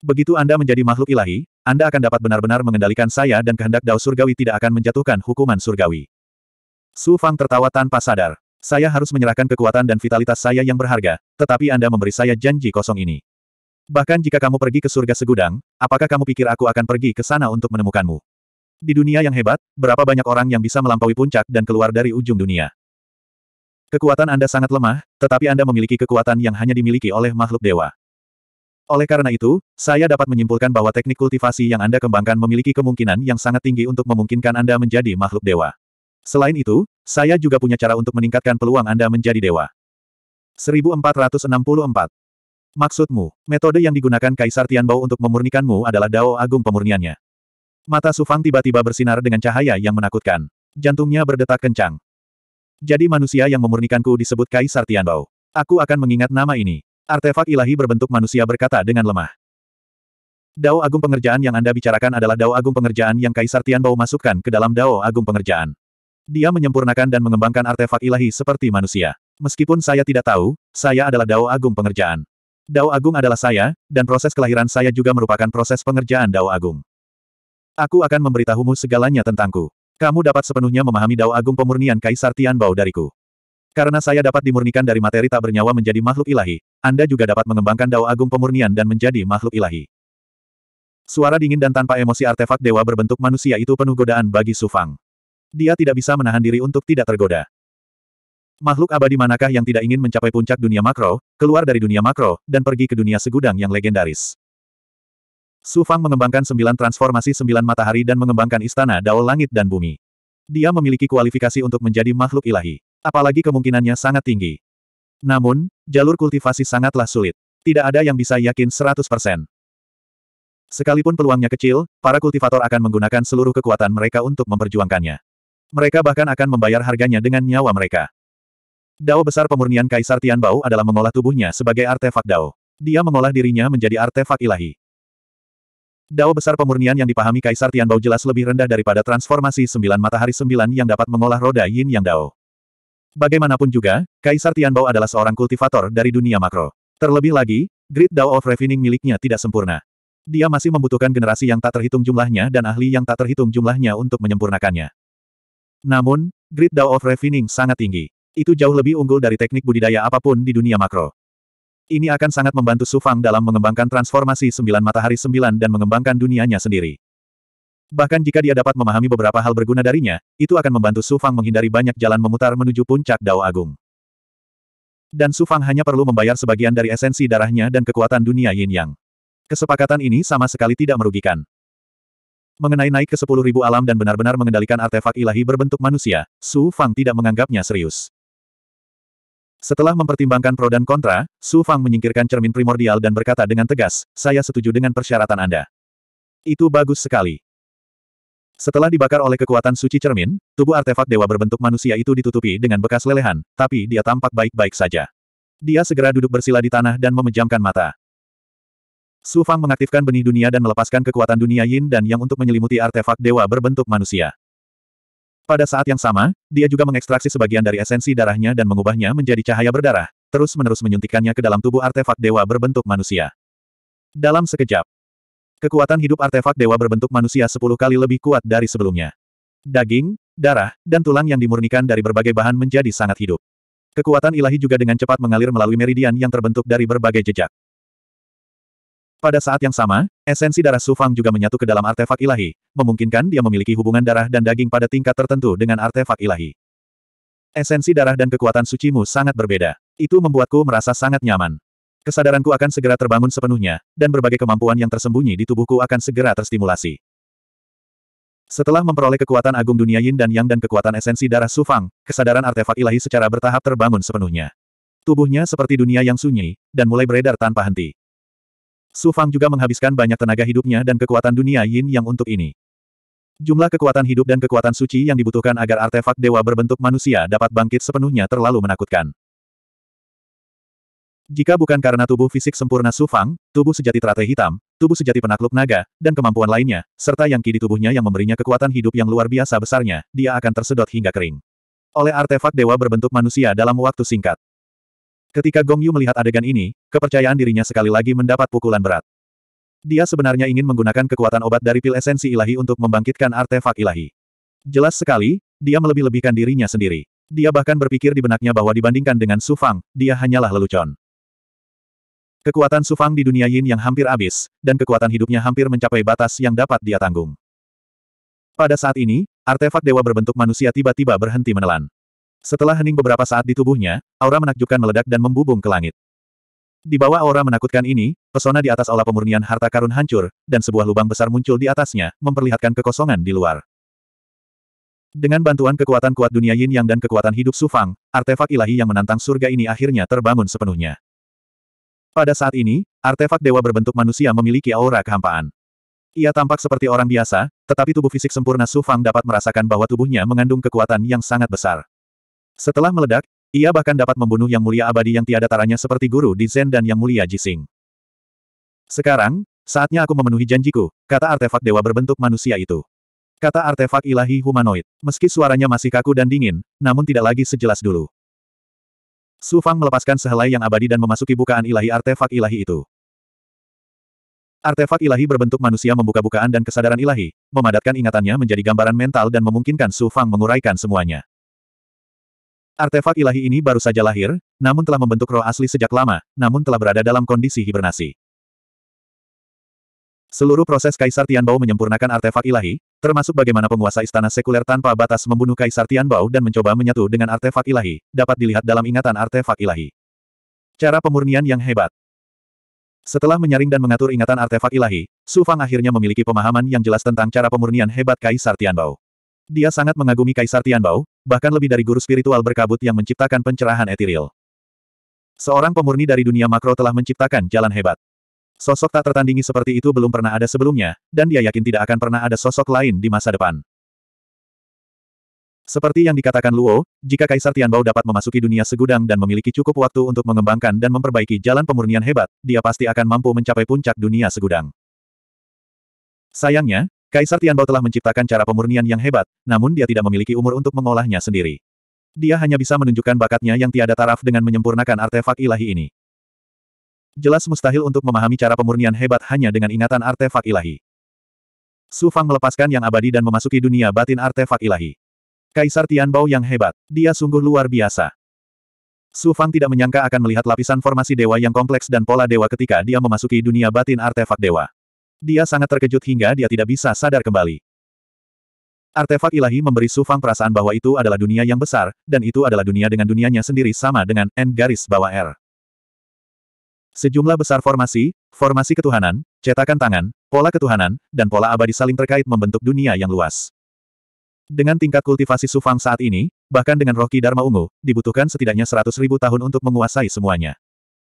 Begitu Anda menjadi makhluk ilahi, Anda akan dapat benar-benar mengendalikan saya dan kehendak Dao Surgawi tidak akan menjatuhkan hukuman surgawi. Su Fang tertawa tanpa sadar. Saya harus menyerahkan kekuatan dan vitalitas saya yang berharga, tetapi Anda memberi saya janji kosong ini. Bahkan jika kamu pergi ke surga segudang, apakah kamu pikir aku akan pergi ke sana untuk menemukanmu? Di dunia yang hebat, berapa banyak orang yang bisa melampaui puncak dan keluar dari ujung dunia? Kekuatan Anda sangat lemah, tetapi Anda memiliki kekuatan yang hanya dimiliki oleh makhluk dewa. Oleh karena itu, saya dapat menyimpulkan bahwa teknik kultivasi yang Anda kembangkan memiliki kemungkinan yang sangat tinggi untuk memungkinkan Anda menjadi makhluk dewa. Selain itu, saya juga punya cara untuk meningkatkan peluang Anda menjadi dewa. 1464 Maksudmu, metode yang digunakan Kaisar Tianbao untuk memurnikanmu adalah Dao Agung pemurniannya. Mata Sufang tiba-tiba bersinar dengan cahaya yang menakutkan. Jantungnya berdetak kencang. Jadi manusia yang memurnikanku disebut Kaisar Tianbao. Aku akan mengingat nama ini. Artefak ilahi berbentuk manusia berkata dengan lemah. Dao Agung Pengerjaan yang Anda bicarakan adalah Dao Agung Pengerjaan yang Kaisar Tianbao masukkan ke dalam Dao Agung Pengerjaan. Dia menyempurnakan dan mengembangkan artefak ilahi seperti manusia. Meskipun saya tidak tahu, saya adalah Dao Agung Pengerjaan. Dao Agung adalah saya, dan proses kelahiran saya juga merupakan proses pengerjaan Dao Agung. Aku akan memberitahumu segalanya tentangku. Kamu dapat sepenuhnya memahami Dao Agung pemurnian Kaisar Tianbao dariku. Karena saya dapat dimurnikan dari materi tak bernyawa menjadi makhluk ilahi, Anda juga dapat mengembangkan Dao Agung pemurnian dan menjadi makhluk ilahi. Suara dingin dan tanpa emosi artefak dewa berbentuk manusia itu penuh godaan bagi Sufang. Dia tidak bisa menahan diri untuk tidak tergoda. Makhluk abadi manakah yang tidak ingin mencapai puncak dunia makro, keluar dari dunia makro, dan pergi ke dunia segudang yang legendaris? Su Fang mengembangkan sembilan transformasi sembilan matahari dan mengembangkan istana Dao Langit dan Bumi. Dia memiliki kualifikasi untuk menjadi makhluk ilahi. Apalagi kemungkinannya sangat tinggi. Namun, jalur kultivasi sangatlah sulit. Tidak ada yang bisa yakin 100%. Sekalipun peluangnya kecil, para kultivator akan menggunakan seluruh kekuatan mereka untuk memperjuangkannya. Mereka bahkan akan membayar harganya dengan nyawa mereka. Dao besar pemurnian Kaisar Tianbao adalah mengolah tubuhnya sebagai artefak Dao. Dia mengolah dirinya menjadi artefak ilahi. Dao besar pemurnian yang dipahami Kaisar Tianbao jelas lebih rendah daripada transformasi sembilan matahari sembilan yang dapat mengolah roda yin yang Dao. Bagaimanapun juga, Kaisar Tianbao adalah seorang kultivator dari dunia makro. Terlebih lagi, grid Dao of Refining miliknya tidak sempurna. Dia masih membutuhkan generasi yang tak terhitung jumlahnya dan ahli yang tak terhitung jumlahnya untuk menyempurnakannya. Namun, grid Dao of Refining sangat tinggi. Itu jauh lebih unggul dari teknik budidaya apapun di dunia makro. Ini akan sangat membantu Sufang dalam mengembangkan transformasi sembilan matahari sembilan dan mengembangkan dunianya sendiri. Bahkan jika dia dapat memahami beberapa hal berguna darinya, itu akan membantu Sufang menghindari banyak jalan memutar menuju puncak Dao Agung. Dan Sufang hanya perlu membayar sebagian dari esensi darahnya dan kekuatan dunia Yin Yang. Kesepakatan ini sama sekali tidak merugikan. Mengenai naik ke sepuluh ribu alam dan benar-benar mengendalikan artefak ilahi berbentuk manusia, Su Fang tidak menganggapnya serius. Setelah mempertimbangkan pro dan kontra, Su Fang menyingkirkan cermin primordial dan berkata dengan tegas, saya setuju dengan persyaratan Anda. Itu bagus sekali. Setelah dibakar oleh kekuatan suci cermin, tubuh artefak dewa berbentuk manusia itu ditutupi dengan bekas lelehan, tapi dia tampak baik-baik saja. Dia segera duduk bersila di tanah dan memejamkan mata. Su Fang mengaktifkan benih dunia dan melepaskan kekuatan dunia yin dan yang untuk menyelimuti artefak dewa berbentuk manusia. Pada saat yang sama, dia juga mengekstraksi sebagian dari esensi darahnya dan mengubahnya menjadi cahaya berdarah, terus-menerus menyuntikkannya ke dalam tubuh artefak dewa berbentuk manusia. Dalam sekejap, kekuatan hidup artefak dewa berbentuk manusia sepuluh kali lebih kuat dari sebelumnya. Daging, darah, dan tulang yang dimurnikan dari berbagai bahan menjadi sangat hidup. Kekuatan ilahi juga dengan cepat mengalir melalui meridian yang terbentuk dari berbagai jejak. Pada saat yang sama, esensi darah Sufang juga menyatu ke dalam artefak ilahi, memungkinkan dia memiliki hubungan darah dan daging pada tingkat tertentu dengan artefak ilahi. Esensi darah dan kekuatan sucimu sangat berbeda. Itu membuatku merasa sangat nyaman. Kesadaranku akan segera terbangun sepenuhnya, dan berbagai kemampuan yang tersembunyi di tubuhku akan segera terstimulasi. Setelah memperoleh kekuatan agung dunia yin dan yang dan kekuatan esensi darah Sufang, kesadaran artefak ilahi secara bertahap terbangun sepenuhnya. Tubuhnya seperti dunia yang sunyi, dan mulai beredar tanpa henti. Su Fang juga menghabiskan banyak tenaga hidupnya dan kekuatan dunia yin yang untuk ini. Jumlah kekuatan hidup dan kekuatan suci yang dibutuhkan agar artefak dewa berbentuk manusia dapat bangkit sepenuhnya terlalu menakutkan. Jika bukan karena tubuh fisik sempurna Su Fang, tubuh sejati teratai hitam, tubuh sejati penakluk naga, dan kemampuan lainnya, serta yang ki tubuhnya yang memberinya kekuatan hidup yang luar biasa besarnya, dia akan tersedot hingga kering. Oleh artefak dewa berbentuk manusia dalam waktu singkat. Ketika Gong Yu melihat adegan ini, kepercayaan dirinya sekali lagi mendapat pukulan berat. Dia sebenarnya ingin menggunakan kekuatan obat dari pil esensi ilahi untuk membangkitkan artefak ilahi. Jelas sekali, dia melebih-lebihkan dirinya sendiri. Dia bahkan berpikir di benaknya bahwa dibandingkan dengan Su Fang, dia hanyalah lelucon. Kekuatan Su Fang di dunia Yin yang hampir habis, dan kekuatan hidupnya hampir mencapai batas yang dapat dia tanggung. Pada saat ini, artefak dewa berbentuk manusia tiba-tiba berhenti menelan. Setelah hening beberapa saat di tubuhnya, aura menakjubkan meledak dan membubung ke langit. Di bawah aura menakutkan ini, pesona di atas aula pemurnian harta karun hancur, dan sebuah lubang besar muncul di atasnya, memperlihatkan kekosongan di luar. Dengan bantuan kekuatan kuat dunia yin yang dan kekuatan hidup Sufang, artefak ilahi yang menantang surga ini akhirnya terbangun sepenuhnya. Pada saat ini, artefak dewa berbentuk manusia memiliki aura kehampaan. Ia tampak seperti orang biasa, tetapi tubuh fisik sempurna Sufang dapat merasakan bahwa tubuhnya mengandung kekuatan yang sangat besar. Setelah meledak, ia bahkan dapat membunuh Yang Mulia Abadi yang tiada taranya seperti guru di Zen dan Yang Mulia Jising. Sekarang, saatnya aku memenuhi janjiku, kata artefak dewa berbentuk manusia itu. Kata artefak ilahi humanoid, meski suaranya masih kaku dan dingin, namun tidak lagi sejelas dulu. Su Fang melepaskan sehelai yang abadi dan memasuki bukaan ilahi artefak ilahi itu. Artefak ilahi berbentuk manusia membuka-bukaan dan kesadaran ilahi, memadatkan ingatannya menjadi gambaran mental dan memungkinkan Su Fang menguraikan semuanya. Artefak ilahi ini baru saja lahir, namun telah membentuk roh asli sejak lama, namun telah berada dalam kondisi hibernasi. Seluruh proses Kaisar Tianbao menyempurnakan artefak ilahi, termasuk bagaimana penguasa istana sekuler tanpa batas membunuh Kaisar Tianbao dan mencoba menyatu dengan artefak ilahi, dapat dilihat dalam ingatan artefak ilahi. Cara pemurnian yang hebat. Setelah menyaring dan mengatur ingatan artefak ilahi, Su Fang akhirnya memiliki pemahaman yang jelas tentang cara pemurnian hebat Kaisar Tianbao. Dia sangat mengagumi Kaisar Tianbao, bahkan lebih dari guru spiritual berkabut yang menciptakan pencerahan etiril. Seorang pemurni dari dunia makro telah menciptakan jalan hebat. Sosok tak tertandingi seperti itu belum pernah ada sebelumnya, dan dia yakin tidak akan pernah ada sosok lain di masa depan. Seperti yang dikatakan Luo, jika Kaisar Tianbao dapat memasuki dunia segudang dan memiliki cukup waktu untuk mengembangkan dan memperbaiki jalan pemurnian hebat, dia pasti akan mampu mencapai puncak dunia segudang. Sayangnya, Kaisar Tianbao telah menciptakan cara pemurnian yang hebat, namun dia tidak memiliki umur untuk mengolahnya sendiri. Dia hanya bisa menunjukkan bakatnya yang tiada taraf dengan menyempurnakan artefak ilahi ini. Jelas mustahil untuk memahami cara pemurnian hebat hanya dengan ingatan artefak ilahi. Su Fang melepaskan yang abadi dan memasuki dunia batin artefak ilahi. Kaisar Tianbao yang hebat, dia sungguh luar biasa. Su Fang tidak menyangka akan melihat lapisan formasi dewa yang kompleks dan pola dewa ketika dia memasuki dunia batin artefak dewa. Dia sangat terkejut hingga dia tidak bisa sadar kembali. Artefak ilahi memberi Sufang perasaan bahwa itu adalah dunia yang besar, dan itu adalah dunia dengan dunianya sendiri sama dengan N garis bawah R. Sejumlah besar formasi, formasi ketuhanan, cetakan tangan, pola ketuhanan, dan pola abadi saling terkait membentuk dunia yang luas. Dengan tingkat kultivasi Sufang saat ini, bahkan dengan roh Dharma Ungu, dibutuhkan setidaknya 100.000 tahun untuk menguasai semuanya.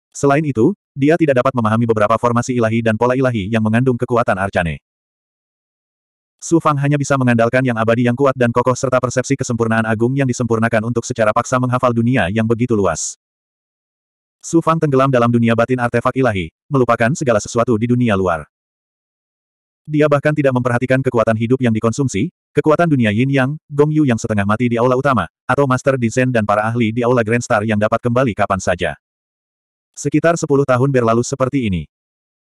Selain itu, dia tidak dapat memahami beberapa formasi ilahi dan pola ilahi yang mengandung kekuatan Arcane. Su Fang hanya bisa mengandalkan yang abadi yang kuat dan kokoh serta persepsi kesempurnaan agung yang disempurnakan untuk secara paksa menghafal dunia yang begitu luas. Su Fang tenggelam dalam dunia batin artefak ilahi, melupakan segala sesuatu di dunia luar. Dia bahkan tidak memperhatikan kekuatan hidup yang dikonsumsi, kekuatan dunia Yin Yang, Gong Yu yang setengah mati di aula utama, atau Master Di dan para ahli di aula Grand Star yang dapat kembali kapan saja. Sekitar sepuluh tahun berlalu seperti ini.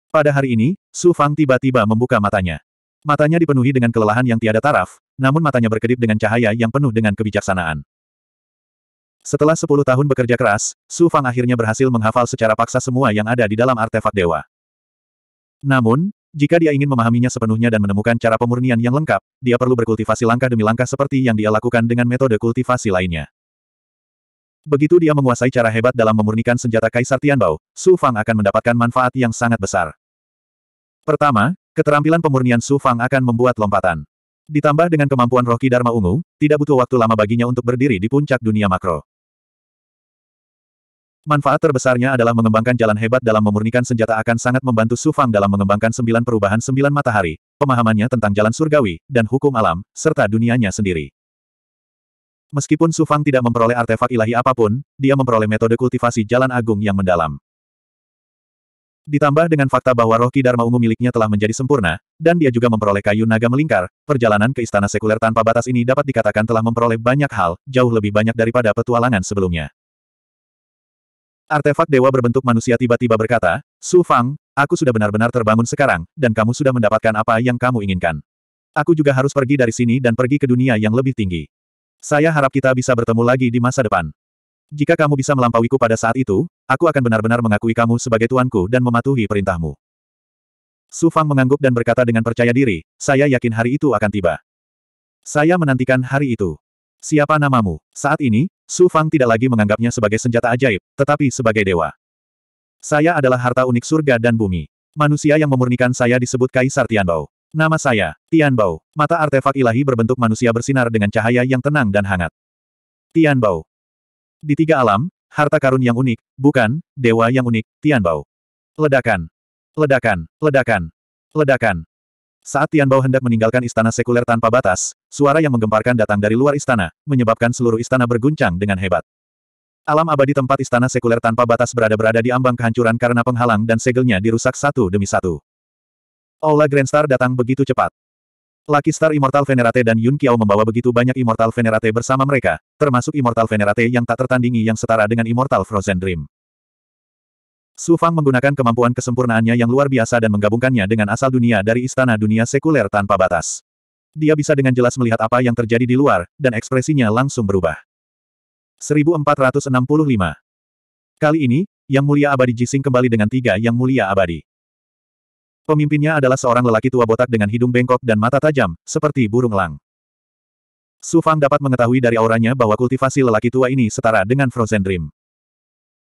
Pada hari ini, Su Fang tiba-tiba membuka matanya. Matanya dipenuhi dengan kelelahan yang tiada taraf, namun matanya berkedip dengan cahaya yang penuh dengan kebijaksanaan. Setelah sepuluh tahun bekerja keras, Su Fang akhirnya berhasil menghafal secara paksa semua yang ada di dalam artefak dewa. Namun, jika dia ingin memahaminya sepenuhnya dan menemukan cara pemurnian yang lengkap, dia perlu berkultivasi langkah demi langkah seperti yang dia lakukan dengan metode kultivasi lainnya. Begitu dia menguasai cara hebat dalam memurnikan senjata Kaisar Tianbao, Su Fang akan mendapatkan manfaat yang sangat besar. Pertama, keterampilan pemurnian Su Fang akan membuat lompatan. Ditambah dengan kemampuan Rocky Dharma Ungu, tidak butuh waktu lama baginya untuk berdiri di puncak dunia makro. Manfaat terbesarnya adalah mengembangkan jalan hebat dalam memurnikan senjata akan sangat membantu Su Fang dalam mengembangkan sembilan perubahan sembilan matahari, pemahamannya tentang jalan surgawi, dan hukum alam, serta dunianya sendiri. Meskipun Su Fang tidak memperoleh artefak ilahi apapun, dia memperoleh metode kultivasi jalan agung yang mendalam. Ditambah dengan fakta bahwa roh Ki Dharma Ungu miliknya telah menjadi sempurna, dan dia juga memperoleh kayu naga melingkar, perjalanan ke istana sekuler tanpa batas ini dapat dikatakan telah memperoleh banyak hal, jauh lebih banyak daripada petualangan sebelumnya. Artefak dewa berbentuk manusia tiba-tiba berkata, Su Fang, aku sudah benar-benar terbangun sekarang, dan kamu sudah mendapatkan apa yang kamu inginkan. Aku juga harus pergi dari sini dan pergi ke dunia yang lebih tinggi. Saya harap kita bisa bertemu lagi di masa depan. Jika kamu bisa melampauiku pada saat itu, aku akan benar-benar mengakui kamu sebagai tuanku dan mematuhi perintahmu. Su Fang mengangguk dan berkata dengan percaya diri, saya yakin hari itu akan tiba. Saya menantikan hari itu. Siapa namamu? Saat ini, Su Fang tidak lagi menganggapnya sebagai senjata ajaib, tetapi sebagai dewa. Saya adalah harta unik surga dan bumi. Manusia yang memurnikan saya disebut Kaisar Tianbao. Nama saya, Tian Bao. Mata artefak ilahi berbentuk manusia bersinar dengan cahaya yang tenang dan hangat. Tian Bao. Di tiga alam, harta karun yang unik, bukan, dewa yang unik, Tian Bao. Ledakan. Ledakan, ledakan, ledakan. Saat Tian Bao hendak meninggalkan istana sekuler tanpa batas, suara yang menggemparkan datang dari luar istana, menyebabkan seluruh istana berguncang dengan hebat. Alam abadi tempat istana sekuler tanpa batas berada-berada di ambang kehancuran karena penghalang dan segelnya dirusak satu demi satu. Aula Grand Star datang begitu cepat. Laki Star Immortal Venerate dan Yun Kiao membawa begitu banyak Immortal Venerate bersama mereka, termasuk Immortal Venerate yang tak tertandingi yang setara dengan Immortal Frozen Dream. Su Fang menggunakan kemampuan kesempurnaannya yang luar biasa dan menggabungkannya dengan asal dunia dari istana dunia sekuler tanpa batas. Dia bisa dengan jelas melihat apa yang terjadi di luar, dan ekspresinya langsung berubah. 1465 Kali ini, Yang Mulia Abadi Jising kembali dengan tiga Yang Mulia Abadi. Pemimpinnya adalah seorang lelaki tua botak dengan hidung bengkok dan mata tajam, seperti burung elang. Su Fang dapat mengetahui dari auranya bahwa kultivasi lelaki tua ini setara dengan Frozen Dream.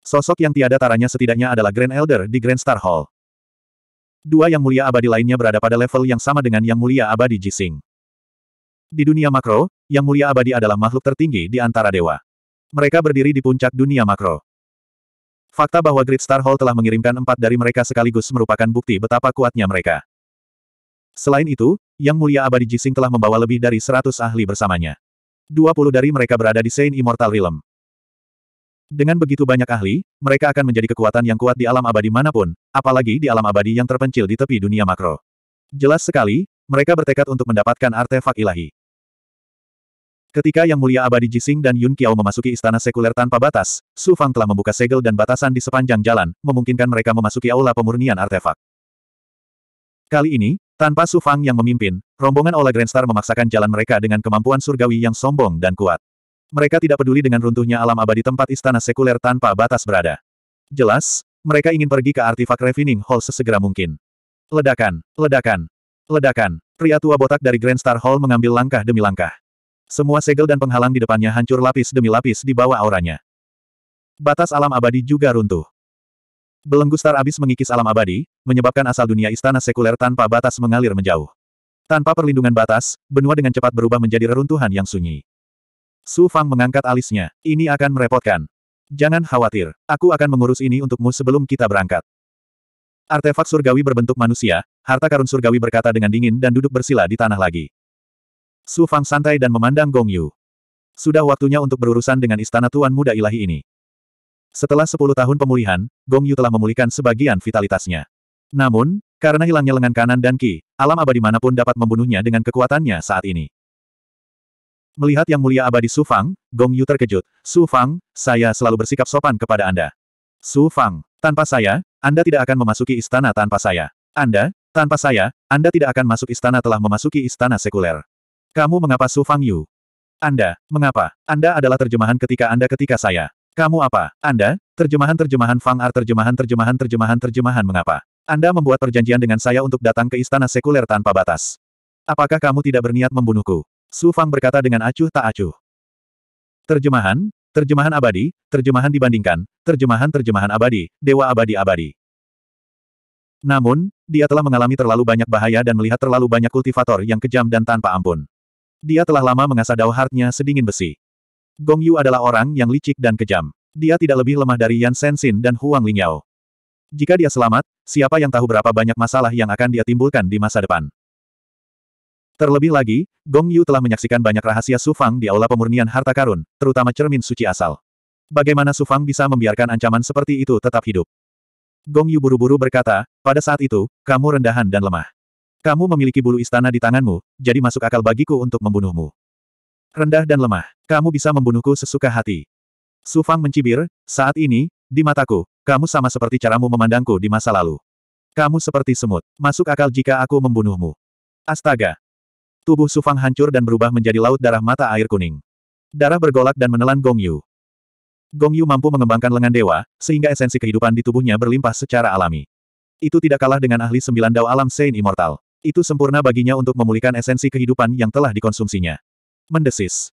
Sosok yang tiada taranya setidaknya adalah Grand Elder di Grand Star Hall. Dua yang mulia abadi lainnya berada pada level yang sama dengan yang mulia abadi Jising. Di dunia makro, yang mulia abadi adalah makhluk tertinggi di antara dewa. Mereka berdiri di puncak dunia makro. Fakta bahwa Great Star Hall telah mengirimkan empat dari mereka sekaligus merupakan bukti betapa kuatnya mereka. Selain itu, Yang Mulia Abadi Jising telah membawa lebih dari seratus ahli bersamanya. Dua puluh dari mereka berada di Saint Immortal Realm. Dengan begitu banyak ahli, mereka akan menjadi kekuatan yang kuat di alam abadi manapun, apalagi di alam abadi yang terpencil di tepi dunia makro. Jelas sekali, mereka bertekad untuk mendapatkan artefak ilahi. Ketika Yang Mulia Abadi Jising dan Yun Qiao memasuki istana sekuler tanpa batas, Su Fang telah membuka segel dan batasan di sepanjang jalan, memungkinkan mereka memasuki aula pemurnian artefak. Kali ini, tanpa Su Fang yang memimpin, rombongan Ola Grandstar memaksakan jalan mereka dengan kemampuan surgawi yang sombong dan kuat. Mereka tidak peduli dengan runtuhnya alam abadi tempat istana sekuler tanpa batas berada. Jelas, mereka ingin pergi ke artefak Refining Hall sesegera mungkin. Ledakan, ledakan, ledakan. Pria tua botak dari Grandstar Hall mengambil langkah demi langkah. Semua segel dan penghalang di depannya hancur lapis demi lapis di bawah auranya. Batas alam abadi juga runtuh. Belenggu star abis mengikis alam abadi, menyebabkan asal dunia istana sekuler tanpa batas mengalir menjauh. Tanpa perlindungan batas, benua dengan cepat berubah menjadi reruntuhan yang sunyi. Su Fang mengangkat alisnya, ini akan merepotkan. Jangan khawatir, aku akan mengurus ini untukmu sebelum kita berangkat. Artefak surgawi berbentuk manusia, harta karun surgawi berkata dengan dingin dan duduk bersila di tanah lagi. Su Fang santai dan memandang Gong Yu. Sudah waktunya untuk berurusan dengan istana tuan muda ilahi ini. Setelah sepuluh tahun pemulihan, Gong Yu telah memulihkan sebagian vitalitasnya. Namun, karena hilangnya lengan kanan dan ki, alam abadi manapun dapat membunuhnya dengan kekuatannya saat ini. Melihat yang mulia abadi Su Fang, Gong Yu terkejut. Su Fang, saya selalu bersikap sopan kepada Anda. Su Fang, tanpa saya, Anda tidak akan memasuki istana tanpa saya. Anda, tanpa saya, Anda tidak akan masuk istana telah memasuki istana sekuler. Kamu mengapa Su Fang Yu? Anda, mengapa? Anda adalah terjemahan ketika Anda ketika saya. Kamu apa? Anda? Terjemahan-terjemahan Fang Ar terjemahan-terjemahan-terjemahan-terjemahan mengapa? Anda membuat perjanjian dengan saya untuk datang ke istana sekuler tanpa batas. Apakah kamu tidak berniat membunuhku? Su Fang berkata dengan acuh tak acuh. Terjemahan, terjemahan abadi, terjemahan dibandingkan, terjemahan-terjemahan abadi, dewa abadi-abadi. Namun, dia telah mengalami terlalu banyak bahaya dan melihat terlalu banyak kultivator yang kejam dan tanpa ampun. Dia telah lama mengasah Dao heart sedingin besi. Gong Yu adalah orang yang licik dan kejam. Dia tidak lebih lemah dari Yan Sensin dan Huang Lingyao. Jika dia selamat, siapa yang tahu berapa banyak masalah yang akan dia timbulkan di masa depan. Terlebih lagi, Gong Yu telah menyaksikan banyak rahasia Sufang di aula pemurnian harta karun, terutama cermin suci asal. Bagaimana Sufang bisa membiarkan ancaman seperti itu tetap hidup? Gong Yu buru-buru berkata, pada saat itu, kamu rendahan dan lemah. Kamu memiliki bulu istana di tanganmu, jadi masuk akal bagiku untuk membunuhmu. Rendah dan lemah, kamu bisa membunuhku sesuka hati. Su Fang mencibir, saat ini, di mataku, kamu sama seperti caramu memandangku di masa lalu. Kamu seperti semut, masuk akal jika aku membunuhmu. Astaga! Tubuh Su Fang hancur dan berubah menjadi laut darah mata air kuning. Darah bergolak dan menelan Gong Yu. Gong Yu mampu mengembangkan lengan dewa, sehingga esensi kehidupan di tubuhnya berlimpah secara alami. Itu tidak kalah dengan ahli sembilan dao alam Saint Immortal. Itu sempurna baginya untuk memulihkan esensi kehidupan yang telah dikonsumsinya. Mendesis.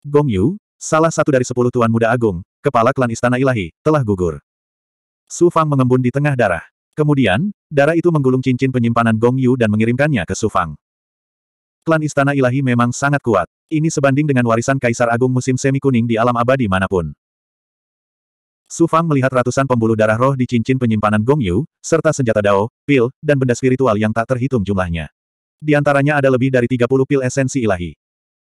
Gong Yu, salah satu dari sepuluh tuan muda agung, kepala klan istana ilahi, telah gugur. Su Fang mengembun di tengah darah. Kemudian, darah itu menggulung cincin penyimpanan Gong Yu dan mengirimkannya ke Su Fang. Klan istana ilahi memang sangat kuat. Ini sebanding dengan warisan Kaisar Agung musim semi kuning di alam abadi manapun. Su Fang melihat ratusan pembuluh darah roh di cincin penyimpanan Gong Yu, serta senjata dao, pil, dan benda spiritual yang tak terhitung jumlahnya. Di antaranya ada lebih dari 30 pil esensi ilahi.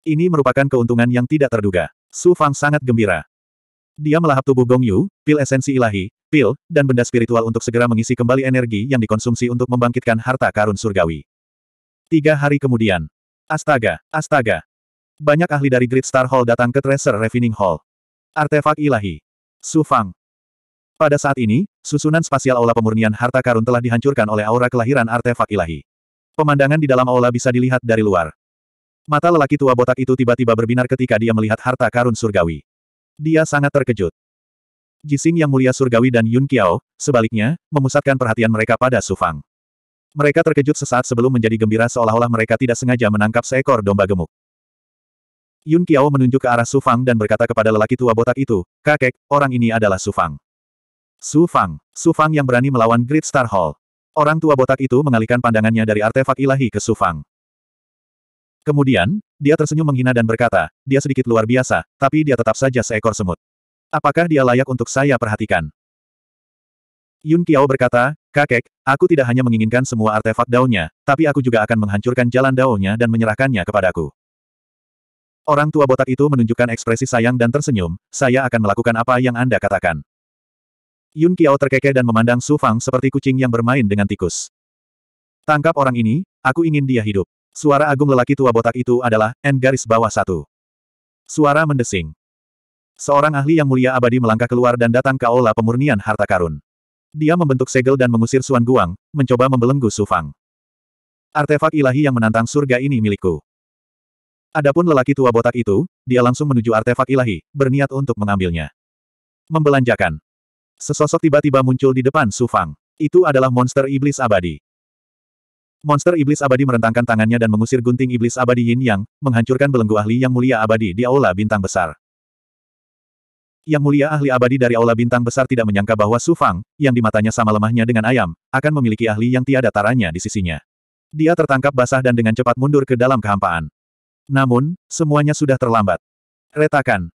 Ini merupakan keuntungan yang tidak terduga. Su Fang sangat gembira. Dia melahap tubuh Gong Yu, pil esensi ilahi, pil, dan benda spiritual untuk segera mengisi kembali energi yang dikonsumsi untuk membangkitkan harta karun surgawi. Tiga hari kemudian. Astaga, astaga. Banyak ahli dari Great Star Hall datang ke Treasure Refining Hall. Artefak ilahi. Su Fang. Pada saat ini, susunan spasial aula pemurnian harta karun telah dihancurkan oleh aura kelahiran artefak ilahi. Pemandangan di dalam aula bisa dilihat dari luar. Mata lelaki tua botak itu tiba-tiba berbinar ketika dia melihat harta karun surgawi. Dia sangat terkejut. Jising Yang Mulia Surgawi dan Yun Kiao, sebaliknya, memusatkan perhatian mereka pada Su Fang. Mereka terkejut sesaat sebelum menjadi gembira seolah-olah mereka tidak sengaja menangkap seekor domba gemuk. Yun Kiao menunjuk ke arah Su Fang dan berkata kepada lelaki tua botak itu, kakek, orang ini adalah Su Fang. Su Fang, Su Fang yang berani melawan Great Star Hall. Orang tua botak itu mengalihkan pandangannya dari artefak ilahi ke Su Fang. Kemudian, dia tersenyum menghina dan berkata, dia sedikit luar biasa, tapi dia tetap saja seekor semut. Apakah dia layak untuk saya perhatikan? Yun Kiao berkata, kakek, aku tidak hanya menginginkan semua artefak daunnya, tapi aku juga akan menghancurkan jalan daunnya dan menyerahkannya kepadaku. Orang tua botak itu menunjukkan ekspresi sayang dan tersenyum, saya akan melakukan apa yang Anda katakan. Yun Kiao terkekeh dan memandang Su Fang seperti kucing yang bermain dengan tikus. Tangkap orang ini, aku ingin dia hidup. Suara agung lelaki tua botak itu adalah, N garis bawah satu. Suara mendesing. Seorang ahli yang mulia abadi melangkah keluar dan datang ke aula pemurnian harta karun. Dia membentuk segel dan mengusir Suan Guang, mencoba membelenggu Su Fang. Artefak ilahi yang menantang surga ini milikku. Adapun lelaki tua botak itu, dia langsung menuju artefak ilahi, berniat untuk mengambilnya. Membelanjakan. Sesosok tiba-tiba muncul di depan Su Fang. Itu adalah monster iblis abadi. Monster iblis abadi merentangkan tangannya dan mengusir gunting iblis abadi Yin Yang, menghancurkan belenggu ahli yang mulia abadi di aula bintang besar. Yang mulia ahli abadi dari aula bintang besar tidak menyangka bahwa Su Fang, yang di matanya sama lemahnya dengan ayam, akan memiliki ahli yang tiada taranya di sisinya. Dia tertangkap basah dan dengan cepat mundur ke dalam kehampaan. Namun, semuanya sudah terlambat. Retakan.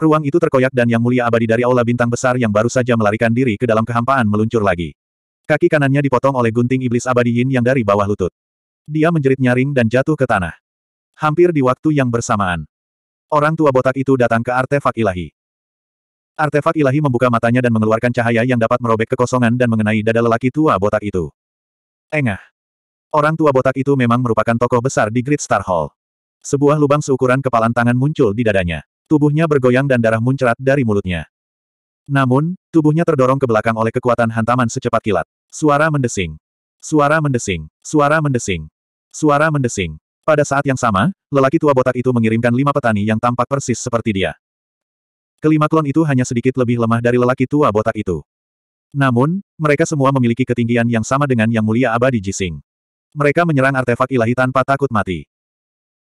Ruang itu terkoyak dan Yang Mulia Abadi dari Aula Bintang Besar yang baru saja melarikan diri ke dalam kehampaan meluncur lagi. Kaki kanannya dipotong oleh gunting iblis abadi Yin yang dari bawah lutut. Dia menjerit nyaring dan jatuh ke tanah. Hampir di waktu yang bersamaan. Orang tua botak itu datang ke artefak ilahi. Artefak ilahi membuka matanya dan mengeluarkan cahaya yang dapat merobek kekosongan dan mengenai dada lelaki tua botak itu. Engah. Orang tua botak itu memang merupakan tokoh besar di Great Star Hall. Sebuah lubang seukuran kepalan tangan muncul di dadanya. Tubuhnya bergoyang dan darah muncrat dari mulutnya. Namun, tubuhnya terdorong ke belakang oleh kekuatan hantaman secepat kilat. Suara mendesing. Suara mendesing. Suara mendesing. Suara mendesing. Pada saat yang sama, lelaki tua botak itu mengirimkan lima petani yang tampak persis seperti dia. Kelima klon itu hanya sedikit lebih lemah dari lelaki tua botak itu. Namun, mereka semua memiliki ketinggian yang sama dengan Yang Mulia Abadi Jising. Mereka menyerang artefak ilahi tanpa takut mati.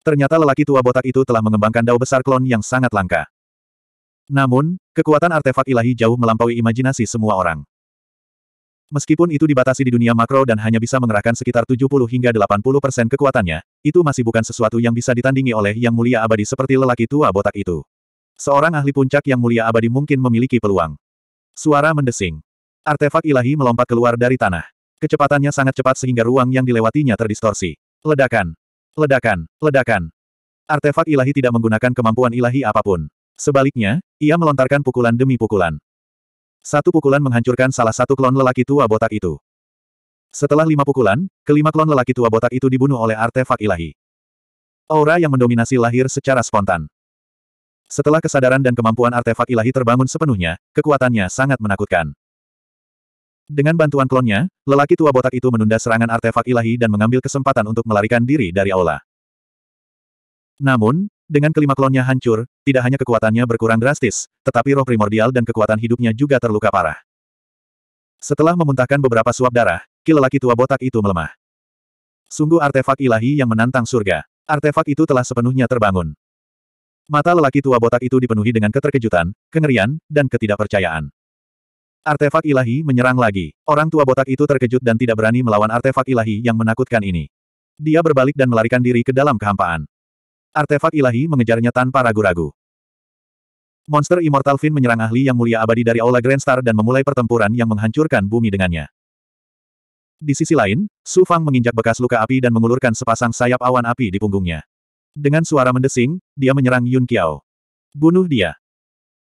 Ternyata lelaki tua botak itu telah mengembangkan dao besar klon yang sangat langka. Namun, kekuatan artefak ilahi jauh melampaui imajinasi semua orang. Meskipun itu dibatasi di dunia makro dan hanya bisa mengerahkan sekitar 70 hingga 80 persen kekuatannya, itu masih bukan sesuatu yang bisa ditandingi oleh Yang Mulia Abadi seperti lelaki tua botak itu. Seorang ahli puncak Yang Mulia Abadi mungkin memiliki peluang. Suara mendesing. Artefak ilahi melompat keluar dari tanah. Kecepatannya sangat cepat sehingga ruang yang dilewatinya terdistorsi. Ledakan. Ledakan, ledakan. Artefak ilahi tidak menggunakan kemampuan ilahi apapun. Sebaliknya, ia melontarkan pukulan demi pukulan. Satu pukulan menghancurkan salah satu klon lelaki tua botak itu. Setelah lima pukulan, kelima klon lelaki tua botak itu dibunuh oleh artefak ilahi. Aura yang mendominasi lahir secara spontan. Setelah kesadaran dan kemampuan artefak ilahi terbangun sepenuhnya, kekuatannya sangat menakutkan. Dengan bantuan klonnya, lelaki tua botak itu menunda serangan artefak ilahi dan mengambil kesempatan untuk melarikan diri dari aula. Namun, dengan kelima klonnya hancur, tidak hanya kekuatannya berkurang drastis, tetapi roh primordial dan kekuatan hidupnya juga terluka parah. Setelah memuntahkan beberapa suap darah, ki lelaki tua botak itu melemah. Sungguh artefak ilahi yang menantang surga. Artefak itu telah sepenuhnya terbangun. Mata lelaki tua botak itu dipenuhi dengan keterkejutan, kengerian, dan ketidakpercayaan. Artefak ilahi menyerang lagi. Orang tua botak itu terkejut dan tidak berani melawan artefak ilahi yang menakutkan ini. Dia berbalik dan melarikan diri ke dalam kehampaan. Artefak ilahi mengejarnya tanpa ragu-ragu. Monster Immortal Fin menyerang ahli yang mulia abadi dari Aula Grand Star dan memulai pertempuran yang menghancurkan bumi dengannya. Di sisi lain, Su Fang menginjak bekas luka api dan mengulurkan sepasang sayap awan api di punggungnya. Dengan suara mendesing, dia menyerang Yun Kiao. Bunuh dia.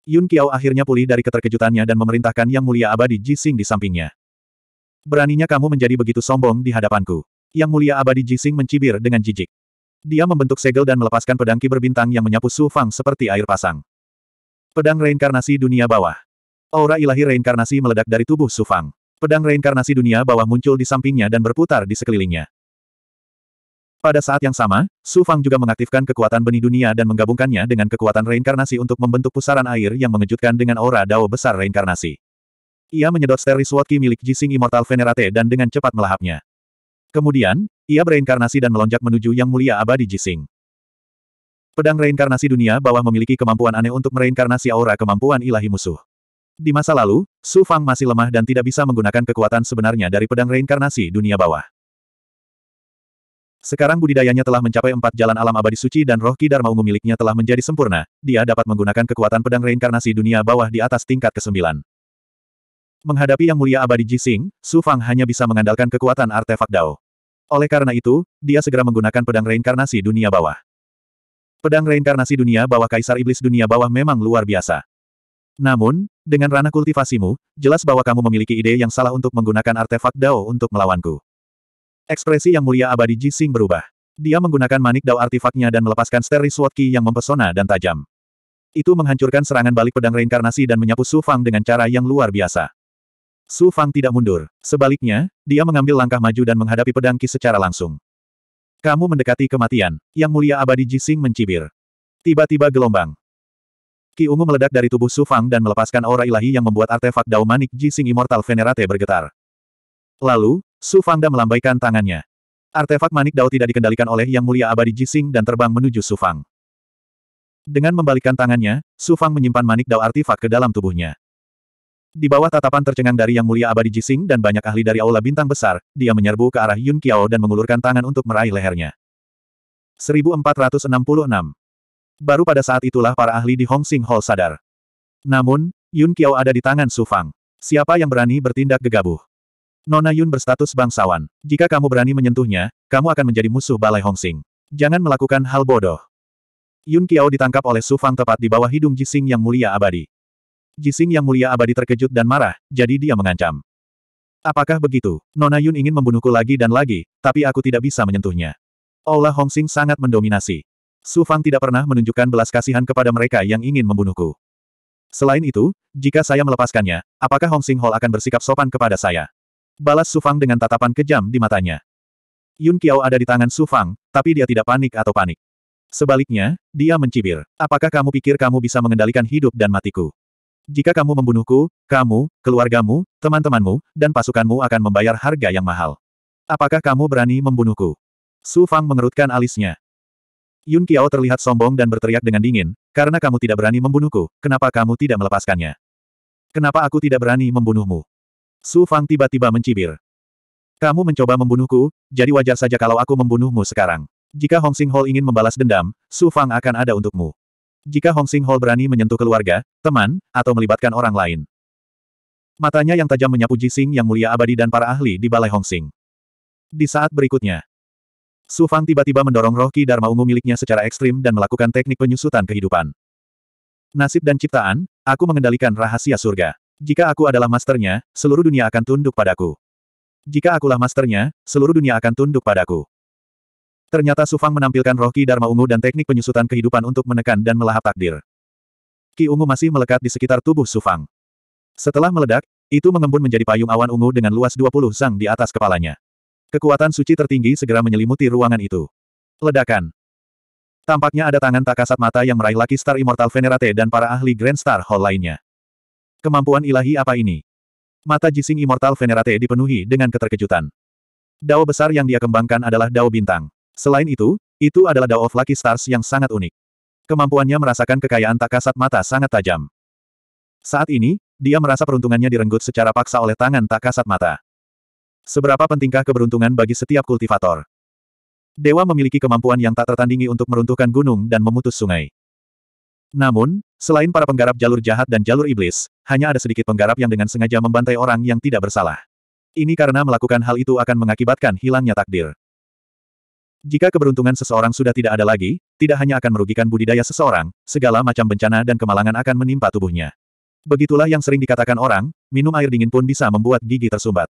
Yun Qiao akhirnya pulih dari keterkejutannya dan memerintahkan Yang Mulia Abadi Xing di sampingnya. Beraninya kamu menjadi begitu sombong di hadapanku. Yang Mulia Abadi Xing mencibir dengan jijik. Dia membentuk segel dan melepaskan pedang ki berbintang yang menyapu Su Fang seperti air pasang. Pedang reinkarnasi dunia bawah. Aura ilahi reinkarnasi meledak dari tubuh Su Fang. Pedang reinkarnasi dunia bawah muncul di sampingnya dan berputar di sekelilingnya. Pada saat yang sama, Su Fang juga mengaktifkan kekuatan benih dunia dan menggabungkannya dengan kekuatan reinkarnasi untuk membentuk pusaran air yang mengejutkan dengan aura dao besar reinkarnasi. Ia menyedot Sterling Swordki milik Jising Immortal Venerate dan dengan cepat melahapnya. Kemudian, ia bereinkarnasi dan melonjak menuju Yang Mulia Abadi Jising. Pedang reinkarnasi dunia bawah memiliki kemampuan aneh untuk mereinkarnasi aura kemampuan ilahi musuh. Di masa lalu, Su Fang masih lemah dan tidak bisa menggunakan kekuatan sebenarnya dari pedang reinkarnasi dunia bawah. Sekarang budidayanya telah mencapai empat jalan alam abadi suci dan roh ki Dharma ungu miliknya telah menjadi sempurna, dia dapat menggunakan kekuatan pedang reinkarnasi dunia bawah di atas tingkat ke-9. Menghadapi Yang Mulia Abadi Jising, Su Fang hanya bisa mengandalkan kekuatan artefak Dao. Oleh karena itu, dia segera menggunakan pedang reinkarnasi dunia bawah. Pedang reinkarnasi dunia bawah Kaisar Iblis dunia bawah memang luar biasa. Namun, dengan ranah kultivasimu, jelas bahwa kamu memiliki ide yang salah untuk menggunakan artefak Dao untuk melawanku. Ekspresi yang mulia abadi Ji berubah. Dia menggunakan manik dao artifaknya dan melepaskan steri Sword yang mempesona dan tajam. Itu menghancurkan serangan balik pedang reinkarnasi dan menyapu Su Fang dengan cara yang luar biasa. Su Fang tidak mundur. Sebaliknya, dia mengambil langkah maju dan menghadapi pedang Ki secara langsung. Kamu mendekati kematian. Yang mulia abadi Ji mencibir. Tiba-tiba gelombang. Ki ungu meledak dari tubuh Su Fang dan melepaskan aura ilahi yang membuat artefak Dao Manik Ji Sing Immortal Venerate bergetar. Lalu, Su Fangda melambaikan tangannya. Artefak manik dao tidak dikendalikan oleh Yang Mulia Abadi Jising dan terbang menuju Su Fang. Dengan membalikkan tangannya, Su Fang menyimpan manik dao artefak ke dalam tubuhnya. Di bawah tatapan tercengang dari Yang Mulia Abadi Jising dan banyak ahli dari Aula Bintang Besar, dia menyerbu ke arah Yun Kiao dan mengulurkan tangan untuk meraih lehernya. 1466 Baru pada saat itulah para ahli di Hong Sing Hall sadar. Namun, Yun Kiao ada di tangan Su Fang. Siapa yang berani bertindak gegabah? Nona Yun berstatus bangsawan. Jika kamu berani menyentuhnya, kamu akan menjadi musuh Balai Sing. Jangan melakukan hal bodoh. Yun Qiao ditangkap oleh Su Fang tepat di bawah hidung Jising yang mulia abadi. Jising yang mulia abadi terkejut dan marah, jadi dia mengancam. Apakah begitu? Nona Yun ingin membunuhku lagi dan lagi, tapi aku tidak bisa menyentuhnya. Aula Sing sangat mendominasi. Su Fang tidak pernah menunjukkan belas kasihan kepada mereka yang ingin membunuhku. Selain itu, jika saya melepaskannya, apakah Hong Sing Hall akan bersikap sopan kepada saya? Balas Sufang dengan tatapan kejam di matanya. Yun Kiao ada di tangan Sufang, tapi dia tidak panik atau panik. Sebaliknya, dia mencibir. Apakah kamu pikir kamu bisa mengendalikan hidup dan matiku? Jika kamu membunuhku, kamu, keluargamu, teman-temanmu, dan pasukanmu akan membayar harga yang mahal. Apakah kamu berani membunuhku? Su Fang mengerutkan alisnya. Yun Kiao terlihat sombong dan berteriak dengan dingin, karena kamu tidak berani membunuhku, kenapa kamu tidak melepaskannya? Kenapa aku tidak berani membunuhmu? Su Fang tiba-tiba mencibir. Kamu mencoba membunuhku, jadi wajar saja kalau aku membunuhmu sekarang. Jika Hong Sing Hall ingin membalas dendam, Su Fang akan ada untukmu. Jika Hong Sing Hall berani menyentuh keluarga, teman, atau melibatkan orang lain. Matanya yang tajam menyapu jising yang mulia abadi dan para ahli di Balai Hong Sing. Di saat berikutnya, Su Fang tiba-tiba mendorong roh Ki Dharma ungu miliknya secara ekstrim dan melakukan teknik penyusutan kehidupan. Nasib dan ciptaan, aku mengendalikan rahasia surga. Jika aku adalah masternya, seluruh dunia akan tunduk padaku. Jika akulah masternya, seluruh dunia akan tunduk padaku. Ternyata Sufang menampilkan roh Ki Dharma Ungu dan teknik penyusutan kehidupan untuk menekan dan melahap takdir. Ki Ungu masih melekat di sekitar tubuh Sufang. Setelah meledak, itu mengembun menjadi payung awan ungu dengan luas 20 sang di atas kepalanya. Kekuatan suci tertinggi segera menyelimuti ruangan itu. Ledakan. Tampaknya ada tangan tak kasat mata yang meraih Lucky Star Immortal Venerate dan para ahli Grand Star Hall lainnya. Kemampuan ilahi apa ini? Mata Jising Immortal Venerate dipenuhi dengan keterkejutan. Dao besar yang dia kembangkan adalah Dao Bintang. Selain itu, itu adalah Dao of Lucky Stars yang sangat unik. Kemampuannya merasakan kekayaan tak kasat mata sangat tajam. Saat ini, dia merasa peruntungannya direnggut secara paksa oleh tangan tak kasat mata. Seberapa pentingkah keberuntungan bagi setiap kultivator? Dewa memiliki kemampuan yang tak tertandingi untuk meruntuhkan gunung dan memutus sungai. Namun, selain para penggarap jalur jahat dan jalur iblis, hanya ada sedikit penggarap yang dengan sengaja membantai orang yang tidak bersalah. Ini karena melakukan hal itu akan mengakibatkan hilangnya takdir. Jika keberuntungan seseorang sudah tidak ada lagi, tidak hanya akan merugikan budidaya seseorang, segala macam bencana dan kemalangan akan menimpa tubuhnya. Begitulah yang sering dikatakan orang, minum air dingin pun bisa membuat gigi tersumbat.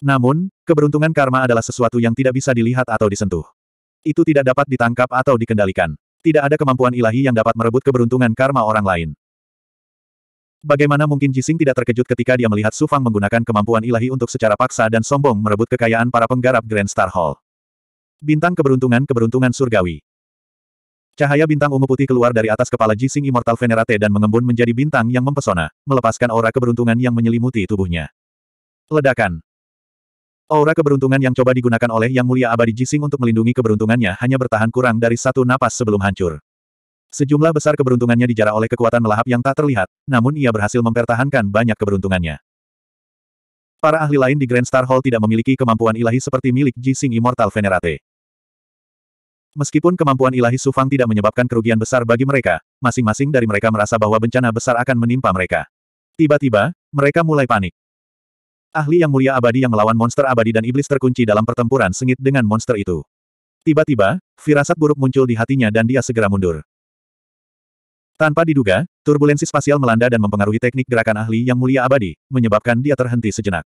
Namun, keberuntungan karma adalah sesuatu yang tidak bisa dilihat atau disentuh. Itu tidak dapat ditangkap atau dikendalikan. Tidak ada kemampuan ilahi yang dapat merebut keberuntungan karma orang lain. Bagaimana mungkin Jising tidak terkejut ketika dia melihat Su Fang menggunakan kemampuan ilahi untuk secara paksa dan sombong merebut kekayaan para penggarap Grand Star Hall. Bintang keberuntungan-keberuntungan surgawi. Cahaya bintang ungu putih keluar dari atas kepala Jising Immortal Venerate dan mengembun menjadi bintang yang mempesona, melepaskan aura keberuntungan yang menyelimuti tubuhnya. Ledakan. Aura keberuntungan yang coba digunakan oleh Yang Mulia Abadi Jising untuk melindungi keberuntungannya hanya bertahan kurang dari satu napas sebelum hancur. Sejumlah besar keberuntungannya dijarah oleh kekuatan melahap yang tak terlihat, namun ia berhasil mempertahankan banyak keberuntungannya. Para ahli lain di Grand Star Hall tidak memiliki kemampuan ilahi seperti milik Jising Immortal Venerate. Meskipun kemampuan ilahi Sufang tidak menyebabkan kerugian besar bagi mereka, masing-masing dari mereka merasa bahwa bencana besar akan menimpa mereka. Tiba-tiba, mereka mulai panik. Ahli yang mulia abadi yang melawan monster abadi dan iblis terkunci dalam pertempuran sengit dengan monster itu. Tiba-tiba, firasat buruk muncul di hatinya dan dia segera mundur. Tanpa diduga, turbulensi spasial melanda dan mempengaruhi teknik gerakan ahli yang mulia abadi, menyebabkan dia terhenti sejenak.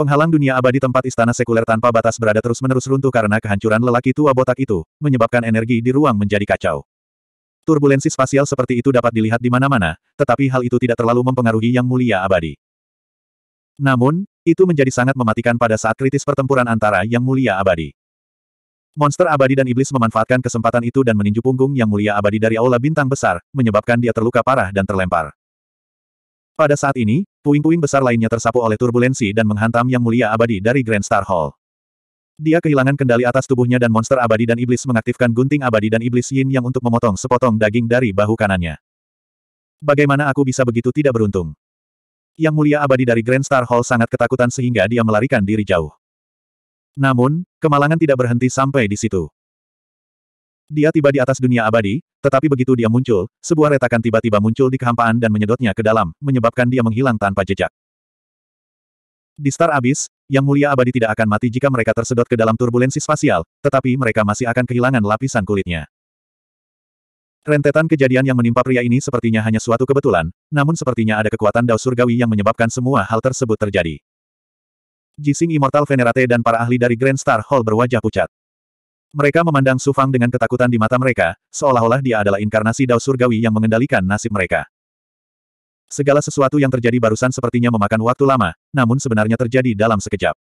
Penghalang dunia abadi tempat istana sekuler tanpa batas berada terus-menerus runtuh karena kehancuran lelaki tua botak itu, menyebabkan energi di ruang menjadi kacau. Turbulensi spasial seperti itu dapat dilihat di mana-mana, tetapi hal itu tidak terlalu mempengaruhi Yang Mulia Abadi. Namun, itu menjadi sangat mematikan pada saat kritis pertempuran antara Yang Mulia Abadi. Monster abadi dan iblis memanfaatkan kesempatan itu dan meninju punggung Yang Mulia Abadi dari aula bintang besar, menyebabkan dia terluka parah dan terlempar. Pada saat ini, puing-puing besar lainnya tersapu oleh turbulensi dan menghantam Yang Mulia Abadi dari Grand Star Hall. Dia kehilangan kendali atas tubuhnya dan monster abadi dan iblis mengaktifkan gunting abadi dan iblis yin yang untuk memotong sepotong daging dari bahu kanannya. Bagaimana aku bisa begitu tidak beruntung? Yang Mulia Abadi dari Grand Star Hall sangat ketakutan sehingga dia melarikan diri jauh. Namun, kemalangan tidak berhenti sampai di situ. Dia tiba di atas dunia abadi, tetapi begitu dia muncul, sebuah retakan tiba-tiba muncul di kehampaan dan menyedotnya ke dalam, menyebabkan dia menghilang tanpa jejak. Di Star Abyss, Yang Mulia Abadi tidak akan mati jika mereka tersedot ke dalam turbulensi spasial, tetapi mereka masih akan kehilangan lapisan kulitnya. Rentetan kejadian yang menimpa pria ini sepertinya hanya suatu kebetulan, namun sepertinya ada kekuatan dao surgawi yang menyebabkan semua hal tersebut terjadi. Jising Immortal Venerate dan para ahli dari Grand Star Hall berwajah pucat. Mereka memandang Su Fang dengan ketakutan di mata mereka, seolah-olah dia adalah inkarnasi dao surgawi yang mengendalikan nasib mereka. Segala sesuatu yang terjadi barusan sepertinya memakan waktu lama, namun sebenarnya terjadi dalam sekejap.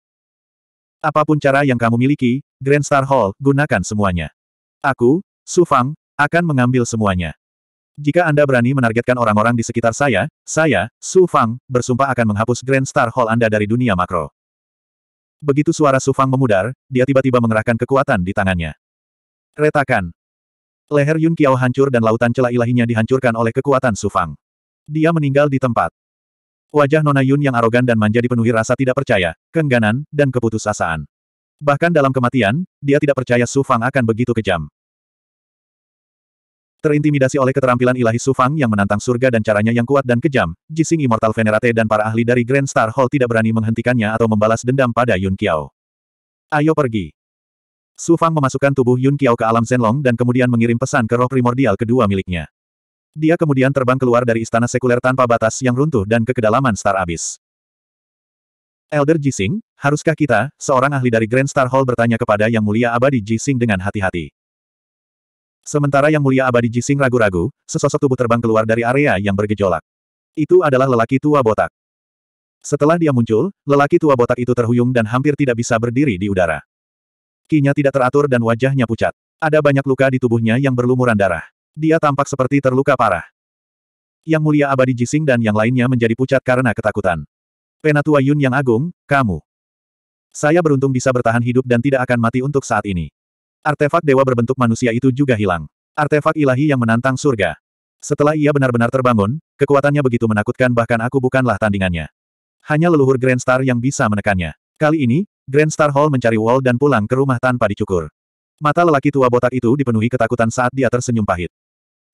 Apapun cara yang kamu miliki, Grand Star Hall, gunakan semuanya. Aku, Su Fang, akan mengambil semuanya. Jika Anda berani menargetkan orang-orang di sekitar saya, saya, Su Fang, bersumpah akan menghapus Grand Star Hall Anda dari dunia makro. Begitu suara Su Fang memudar, dia tiba-tiba mengerahkan kekuatan di tangannya. Retakan. Leher Yun Kiao hancur dan lautan celah ilahinya dihancurkan oleh kekuatan Su Fang. Dia meninggal di tempat. Wajah Nona Yun yang arogan dan manja dipenuhi rasa tidak percaya, kengganan, dan keputusasaan. Bahkan dalam kematian, dia tidak percaya Su Fang akan begitu kejam. Terintimidasi oleh keterampilan ilahi Sufang yang menantang surga dan caranya yang kuat dan kejam, Jising Immortal Venerate dan para ahli dari Grand Star Hall tidak berani menghentikannya atau membalas dendam pada Yun Qiao. Ayo pergi. Sufang memasukkan tubuh Yun Qiao ke alam Zenlong dan kemudian mengirim pesan ke roh primordial kedua miliknya. Dia kemudian terbang keluar dari istana sekuler tanpa batas yang runtuh dan ke kedalaman Star Abyss. Elder Jising, haruskah kita, seorang ahli dari Grand Star Hall bertanya kepada Yang Mulia Abadi Jising dengan hati-hati. Sementara yang mulia abadi Jising ragu-ragu, sesosok tubuh terbang keluar dari area yang bergejolak. Itu adalah lelaki tua botak. Setelah dia muncul, lelaki tua botak itu terhuyung dan hampir tidak bisa berdiri di udara. Kinya tidak teratur dan wajahnya pucat. Ada banyak luka di tubuhnya yang berlumuran darah. Dia tampak seperti terluka parah. Yang mulia abadi Jising dan yang lainnya menjadi pucat karena ketakutan. Penatua Yun yang agung, kamu. Saya beruntung bisa bertahan hidup dan tidak akan mati untuk saat ini. Artefak dewa berbentuk manusia itu juga hilang. Artefak ilahi yang menantang surga. Setelah ia benar-benar terbangun, kekuatannya begitu menakutkan bahkan aku bukanlah tandingannya. Hanya leluhur Grand Star yang bisa menekannya. Kali ini, Grand Star Hall mencari Wall dan pulang ke rumah tanpa dicukur. Mata lelaki tua botak itu dipenuhi ketakutan saat dia tersenyum pahit.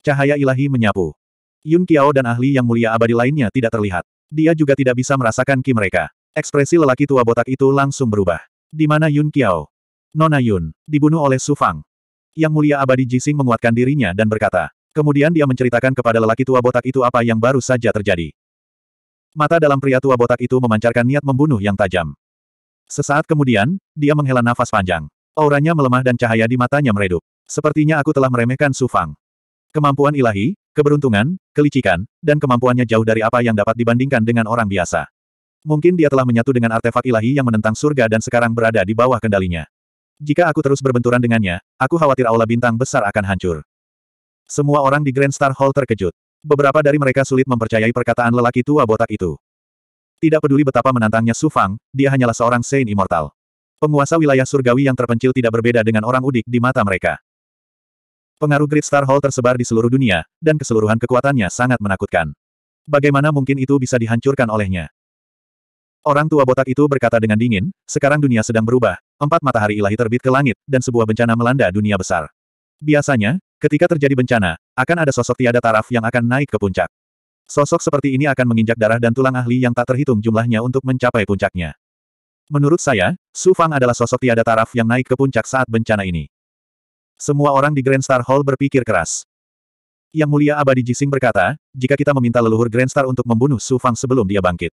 Cahaya ilahi menyapu. Yun Kiao dan ahli yang mulia abadi lainnya tidak terlihat. Dia juga tidak bisa merasakan ki mereka. Ekspresi lelaki tua botak itu langsung berubah. Di mana Yun Kiao? Nona Yun, dibunuh oleh Su Fang. Yang mulia abadi Jising menguatkan dirinya dan berkata. Kemudian dia menceritakan kepada lelaki tua botak itu apa yang baru saja terjadi. Mata dalam pria tua botak itu memancarkan niat membunuh yang tajam. Sesaat kemudian, dia menghela nafas panjang. Auranya melemah dan cahaya di matanya meredup. Sepertinya aku telah meremehkan Su Fang. Kemampuan ilahi, keberuntungan, kelicikan, dan kemampuannya jauh dari apa yang dapat dibandingkan dengan orang biasa. Mungkin dia telah menyatu dengan artefak ilahi yang menentang surga dan sekarang berada di bawah kendalinya. Jika aku terus berbenturan dengannya, aku khawatir aula bintang besar akan hancur. Semua orang di Grand Star Hall terkejut. Beberapa dari mereka sulit mempercayai perkataan lelaki tua botak itu. Tidak peduli betapa menantangnya Su Fang, dia hanyalah seorang Saint Immortal. Penguasa wilayah surgawi yang terpencil tidak berbeda dengan orang udik di mata mereka. Pengaruh Great Star Hall tersebar di seluruh dunia, dan keseluruhan kekuatannya sangat menakutkan. Bagaimana mungkin itu bisa dihancurkan olehnya? Orang tua botak itu berkata dengan dingin, sekarang dunia sedang berubah, Empat matahari ilahi terbit ke langit, dan sebuah bencana melanda dunia besar. Biasanya, ketika terjadi bencana, akan ada sosok tiada taraf yang akan naik ke puncak. Sosok seperti ini akan menginjak darah dan tulang ahli yang tak terhitung jumlahnya untuk mencapai puncaknya. Menurut saya, Su Fang adalah sosok tiada taraf yang naik ke puncak saat bencana ini. Semua orang di Grand Star Hall berpikir keras. Yang Mulia Abadi Jising berkata, jika kita meminta leluhur Grand Star untuk membunuh Su Fang sebelum dia bangkit.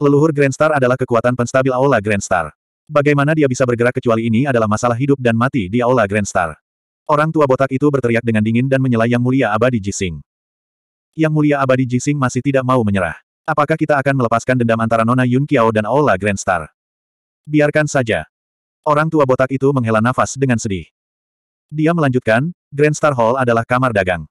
Leluhur Grand Star adalah kekuatan penstabil Aula Grand Star. Bagaimana dia bisa bergerak kecuali ini adalah masalah hidup dan mati di Aula Grand Star. Orang tua botak itu berteriak dengan dingin dan menyela Yang Mulia Abadi Jising. Yang Mulia Abadi Jising masih tidak mau menyerah. Apakah kita akan melepaskan dendam antara Nona Yun Kiao dan Aula Grand Star? Biarkan saja. Orang tua botak itu menghela nafas dengan sedih. Dia melanjutkan, Grand Star Hall adalah kamar dagang.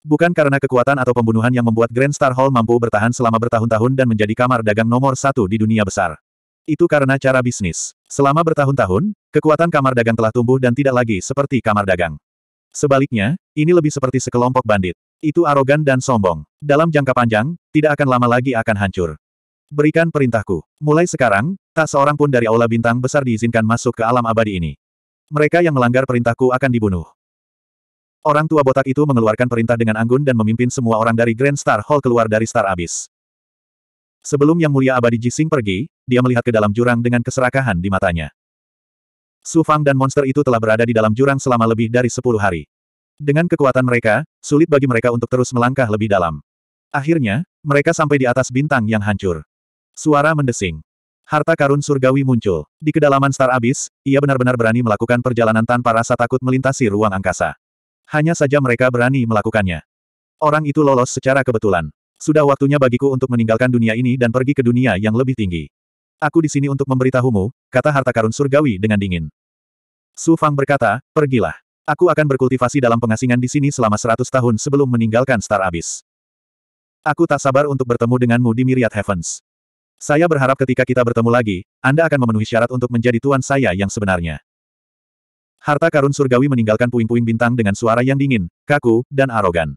Bukan karena kekuatan atau pembunuhan yang membuat Grand Star Hall mampu bertahan selama bertahun-tahun dan menjadi kamar dagang nomor satu di dunia besar. Itu karena cara bisnis. Selama bertahun-tahun, kekuatan kamar dagang telah tumbuh dan tidak lagi seperti kamar dagang. Sebaliknya, ini lebih seperti sekelompok bandit. Itu arogan dan sombong. Dalam jangka panjang, tidak akan lama lagi akan hancur. Berikan perintahku. Mulai sekarang, tak seorang pun dari Aula Bintang Besar diizinkan masuk ke alam abadi ini. Mereka yang melanggar perintahku akan dibunuh. Orang tua botak itu mengeluarkan perintah dengan anggun dan memimpin semua orang dari Grand Star Hall keluar dari Star Abyss. Sebelum Yang Mulia Abadi Jising pergi, dia melihat ke dalam jurang dengan keserakahan di matanya. Su Fang dan monster itu telah berada di dalam jurang selama lebih dari sepuluh hari. Dengan kekuatan mereka, sulit bagi mereka untuk terus melangkah lebih dalam. Akhirnya, mereka sampai di atas bintang yang hancur. Suara mendesing. Harta karun surgawi muncul. Di kedalaman Star Abyss, ia benar-benar berani melakukan perjalanan tanpa rasa takut melintasi ruang angkasa. Hanya saja mereka berani melakukannya. Orang itu lolos secara kebetulan. Sudah waktunya bagiku untuk meninggalkan dunia ini dan pergi ke dunia yang lebih tinggi. Aku di sini untuk memberitahumu, kata harta karun surgawi dengan dingin. Su Fang berkata, pergilah. Aku akan berkultivasi dalam pengasingan di sini selama seratus tahun sebelum meninggalkan Star Abyss. Aku tak sabar untuk bertemu denganmu di Myriad Heavens. Saya berharap ketika kita bertemu lagi, Anda akan memenuhi syarat untuk menjadi tuan saya yang sebenarnya. Harta karun surgawi meninggalkan puing-puing bintang dengan suara yang dingin, kaku, dan arogan.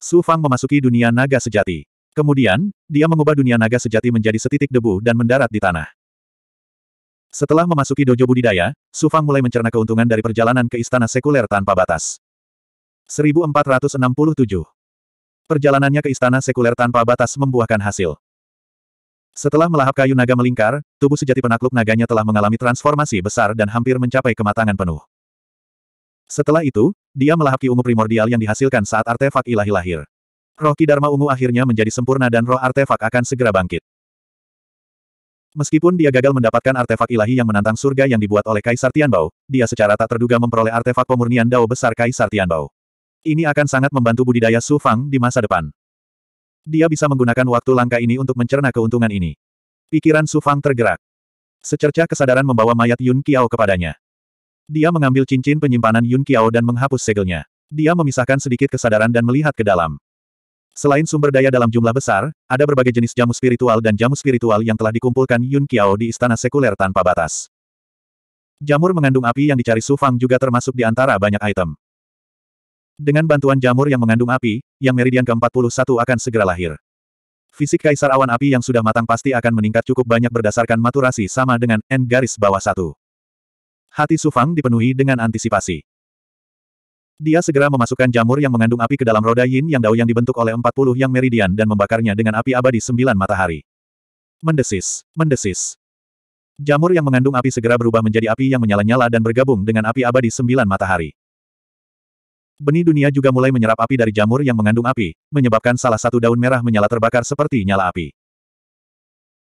Su Fang memasuki dunia naga sejati. Kemudian, dia mengubah dunia naga sejati menjadi setitik debu dan mendarat di tanah. Setelah memasuki dojo budidaya, Su Fang mulai mencerna keuntungan dari perjalanan ke istana sekuler tanpa batas. 1467 Perjalanannya ke istana sekuler tanpa batas membuahkan hasil. Setelah melahap kayu naga melingkar, tubuh sejati penakluk naganya telah mengalami transformasi besar dan hampir mencapai kematangan penuh. Setelah itu, dia melahap ki ungu primordial yang dihasilkan saat artefak ilahi lahir. Roh ki Dharma ungu akhirnya menjadi sempurna dan roh artefak akan segera bangkit. Meskipun dia gagal mendapatkan artefak ilahi yang menantang surga yang dibuat oleh Kaisar Tianbao, dia secara tak terduga memperoleh artefak pemurnian Dao besar Kaisar Tianbao. Ini akan sangat membantu budidaya Su Fang di masa depan. Dia bisa menggunakan waktu langka ini untuk mencerna keuntungan ini. Pikiran Su Fang tergerak. Secercah kesadaran membawa mayat Yun Kiao kepadanya. Dia mengambil cincin penyimpanan Yun Kiao dan menghapus segelnya. Dia memisahkan sedikit kesadaran dan melihat ke dalam. Selain sumber daya dalam jumlah besar, ada berbagai jenis jamu spiritual dan jamu spiritual yang telah dikumpulkan Yun Kiao di istana sekuler tanpa batas. Jamur mengandung api yang dicari Su Fang juga termasuk di antara banyak item. Dengan bantuan jamur yang mengandung api, yang meridian ke-41 akan segera lahir. Fisik kaisar awan api yang sudah matang pasti akan meningkat cukup banyak berdasarkan maturasi sama dengan N garis bawah satu. Hati Sufang dipenuhi dengan antisipasi. Dia segera memasukkan jamur yang mengandung api ke dalam roda yin yang dao yang dibentuk oleh 40 yang meridian dan membakarnya dengan api abadi sembilan matahari. Mendesis, mendesis. Jamur yang mengandung api segera berubah menjadi api yang menyala-nyala dan bergabung dengan api abadi sembilan matahari. Benih dunia juga mulai menyerap api dari jamur yang mengandung api, menyebabkan salah satu daun merah menyala terbakar seperti nyala api.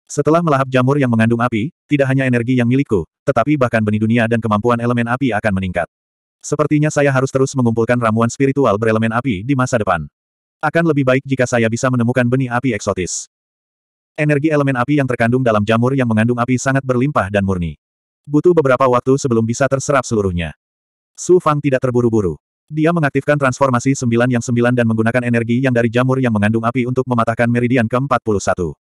Setelah melahap jamur yang mengandung api, tidak hanya energi yang milikku, tetapi bahkan benih dunia dan kemampuan elemen api akan meningkat. Sepertinya saya harus terus mengumpulkan ramuan spiritual berelemen api di masa depan. Akan lebih baik jika saya bisa menemukan benih api eksotis. Energi elemen api yang terkandung dalam jamur yang mengandung api sangat berlimpah dan murni. Butuh beberapa waktu sebelum bisa terserap seluruhnya. Su Fang tidak terburu-buru. Dia mengaktifkan transformasi sembilan yang sembilan dan menggunakan energi yang dari jamur yang mengandung api untuk mematahkan meridian ke-41.